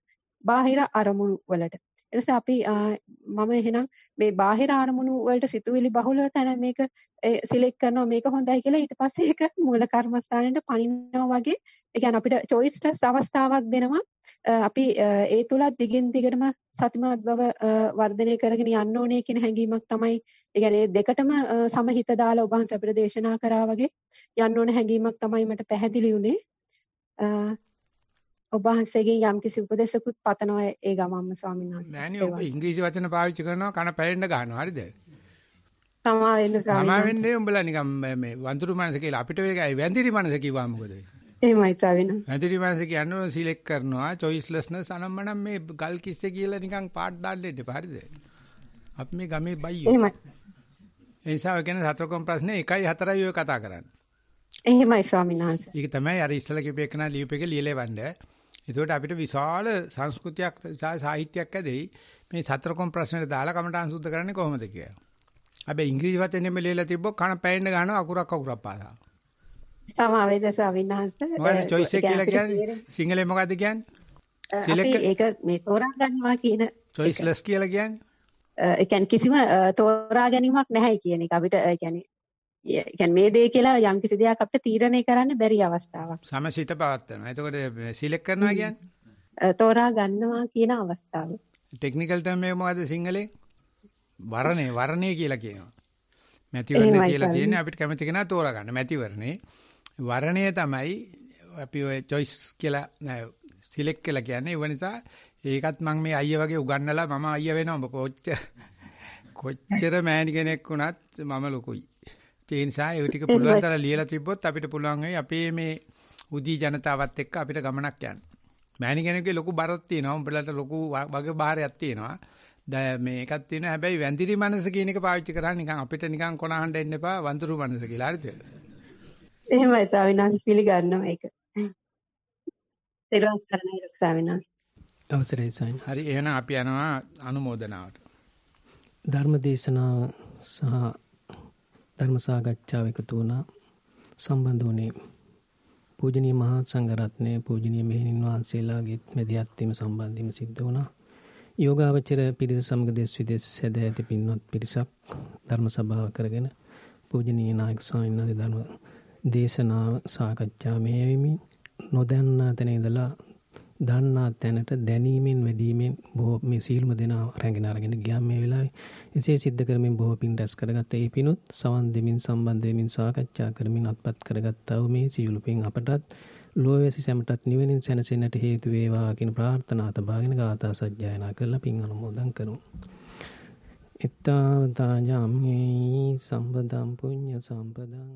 බාහිර අරමුණු වලට. එනිස අපි මම එහෙනම් මේ බාහිර අරමුණු වලට සිතුවිලි බහුලව තන මේක සිලෙක්ට් කරනවා මේක හොඳයි කියලා ඊට පස්සේ ඒක මූල කර්මස්ථානෙට පනිනවා වගේ ඒ කියන්නේ අපිට choiceless අවස්ථාවක් දෙනවා අපි ඒ තුලත් දිගින් දිගටම සතිමත් බව වර්ධනය කරගෙන යන්න ඕනේ කියන හැඟීමක් තමයි ඒ කියන්නේ දෙකටම සමහිත දාලා ඔබ අපිට දේශනා කරා වගේ යන්න ඕන හැඟීමක් තමයි මට පැහැදිලි වුණේ ඔබ වහන්සේගෙන් යම්කිසි උපදේශකුත් පතනවා ඒ ගමම්ම ස්වාමීන් වහන්සේ. නෑනේ ඔබ ඉංග්‍රීසි වචන පාවිච්චි කරනවා කන පැලෙන්න ගන්නවා හරිද? තමා වෙන්න ස්වාමීන් වහන්සේ. තමා වෙන්නේ උඹලා නිකන් මේ වඳුරු මනස කියලා අපිට ඒකයි වැඳිරි මනස කිව්වා මොකද? එහෙමයි ස්වාමීන් වහන්සේ. වැඳිරි මනස කියන්නේ සිලෙක්ට් කරනවා choicelessness අනම්මනම් මේ ගල් කිස්සේ කියලා නිකන් පාට් දාන්න දෙන්න හරිද? අපි මේ ගමේ බයියෝ. එහෙමයි. ඒ නිසා ඔය කියන්නේ සතරකම් ප්‍රශ්නේ 1යි 4යි ඔය කතා කරන්නේ. එහෙමයි ස්වාමීන් වහන්සේ. ඒක තමයි අර ඉස්සලා කිව්ව එක නා ලියුපේක ලියලෙවන්නේ. එතකොට අපිට විශාල සංස්කෘතියක් විශාල සාහිත්‍යයක් ඇදෙයි. මේ සතරකොම් ප්‍රශ්නෙට දාලා කමටහන් සුද්ධ කරන්නේ කොහොමද කියලා. හැබැයි ඉංග්‍රීසි වචනේ මේ ලියලා තිබ්බොත් කන පැයෙන්න ගන්නවා අකුරක් අකුරක් පාසා. තමයි වේද සවින්හන්ස. මොකද choice එක කියලා කියන්නේ? සිංහලෙන් මොකද්ද කියන්නේ? select ඒක මේ තෝරා ගන්නවා කියන choiceless කියලා කියන්නේ? ඒ කියන්නේ කිසිම තෝරා ගැනීමක් නැහැ කියන එක අපිට ඒ කියන්නේ يعني මේ දේ කියලා යම් කිසි දෙයක් අපිට තීරණය කරන්න බැරි අවස්ථාවක්. සමසිත පවත්නවා. එතකොට සිලෙක්ට් කරනවා කියන්නේ තෝරා ගන්නවා කියන අවස්ථාව. ටෙක්නිකල් ටර්ම් එක මොකද්ද සිංහලෙන්? වරණේ වරණේ කියලා කියනවා. මැතිවරණේ කියලා තියෙන්නේ අපිට කැමති කෙනා තෝරා ගන්න. මැතිවරණේ වරණේ තමයි අපි ඔය choice කියලා නෑ සිලෙක්ට් කියලා කියන්නේ. ඒ නිසා ඒකත් මම මේ අයියා වගේ උගන්නලා මම අයියා වෙනවා. ඔබ කොච්චර කොච්චර මෑණි කෙනෙක් වුණත් මම ලොකුයි. ඒ නිසා ඒ ටික පුළුවන් තරම් ලියලා තිබ්බොත් අපිට පුළුවන් වෙයි අපේ මේ උදී ජනතාවත් එක්ක අපිට ගමනක් යන්න. මෑණිකෙනෙකුගේ ලොකු බරක් තියෙනවා. උඹලට ලොකු වගේ බාරයක් තියෙනවා. මේකක් තියෙනවා. හැබැයි වැඳිරි මනස කියන එක පාවිච්චි කරා නිකන් අපිට නිකන් කොනහඬ එන්න එපා වඳුරු මනස කියලා. හරිද? එහෙමයි ස්වාමීනාංශ පිළිගන්නවා ඒක. ඊළඟ ස්වාමීනාංශ ස්වාමීනාංශ. අවසරයි ස්වාමීන්. හරි එහෙනම් අපි යනවා අනුමೋದනාවට. ධර්ම දේශනාව සහ ධර්ම සාකච්ඡාව එකතු වුණා සම්බන්ධ වුණේ පූජනීය මහා සංඝරත්නය පූජනීය මෙහෙණින් වහන්සේලාගේත් මෙදියත්වීම සම්බන්ධීම සිද්ධ වුණා. යෝගාවචර පිරිස සමග දෙස් විදෙස් සැද ඇති පින්වත් පිරිසක් ධර්ම සභාව කරගෙන පූජනීය නායක ස්වාමීන් වහන්සේ ධර්ම දේශනාව සාකච්ඡා මෙහෙයමින් නොදන්නා තැන ඉඳලා දන්නා තැනට දැනීමෙන් වැඩීමෙන් බොහෝ මේ සීලුම දෙනා රැගෙන අරගෙන ගියා මේ වෙලාවේ. එසේ සිද්ධ කරමින් බොහෝ පින් රැස් කරගත්ත ඒ පිනුත් සවන් දෙමින් සම්බන්ධ වෙමින් සාකච්ඡා කරමින් අත්පත් කරගත්තා වූ මේ සීලු පින් අපටත් ලෝවැසි සැමටත් නිවෙනින් සැනසෙන්නට හේතු වේවා කියන ප්‍රාර්ථනා තබාගෙන ගාථා සජ්ජායනා කරලා පින් අනුමෝදන් කරමු. ittavata jami sampadam punya sampadam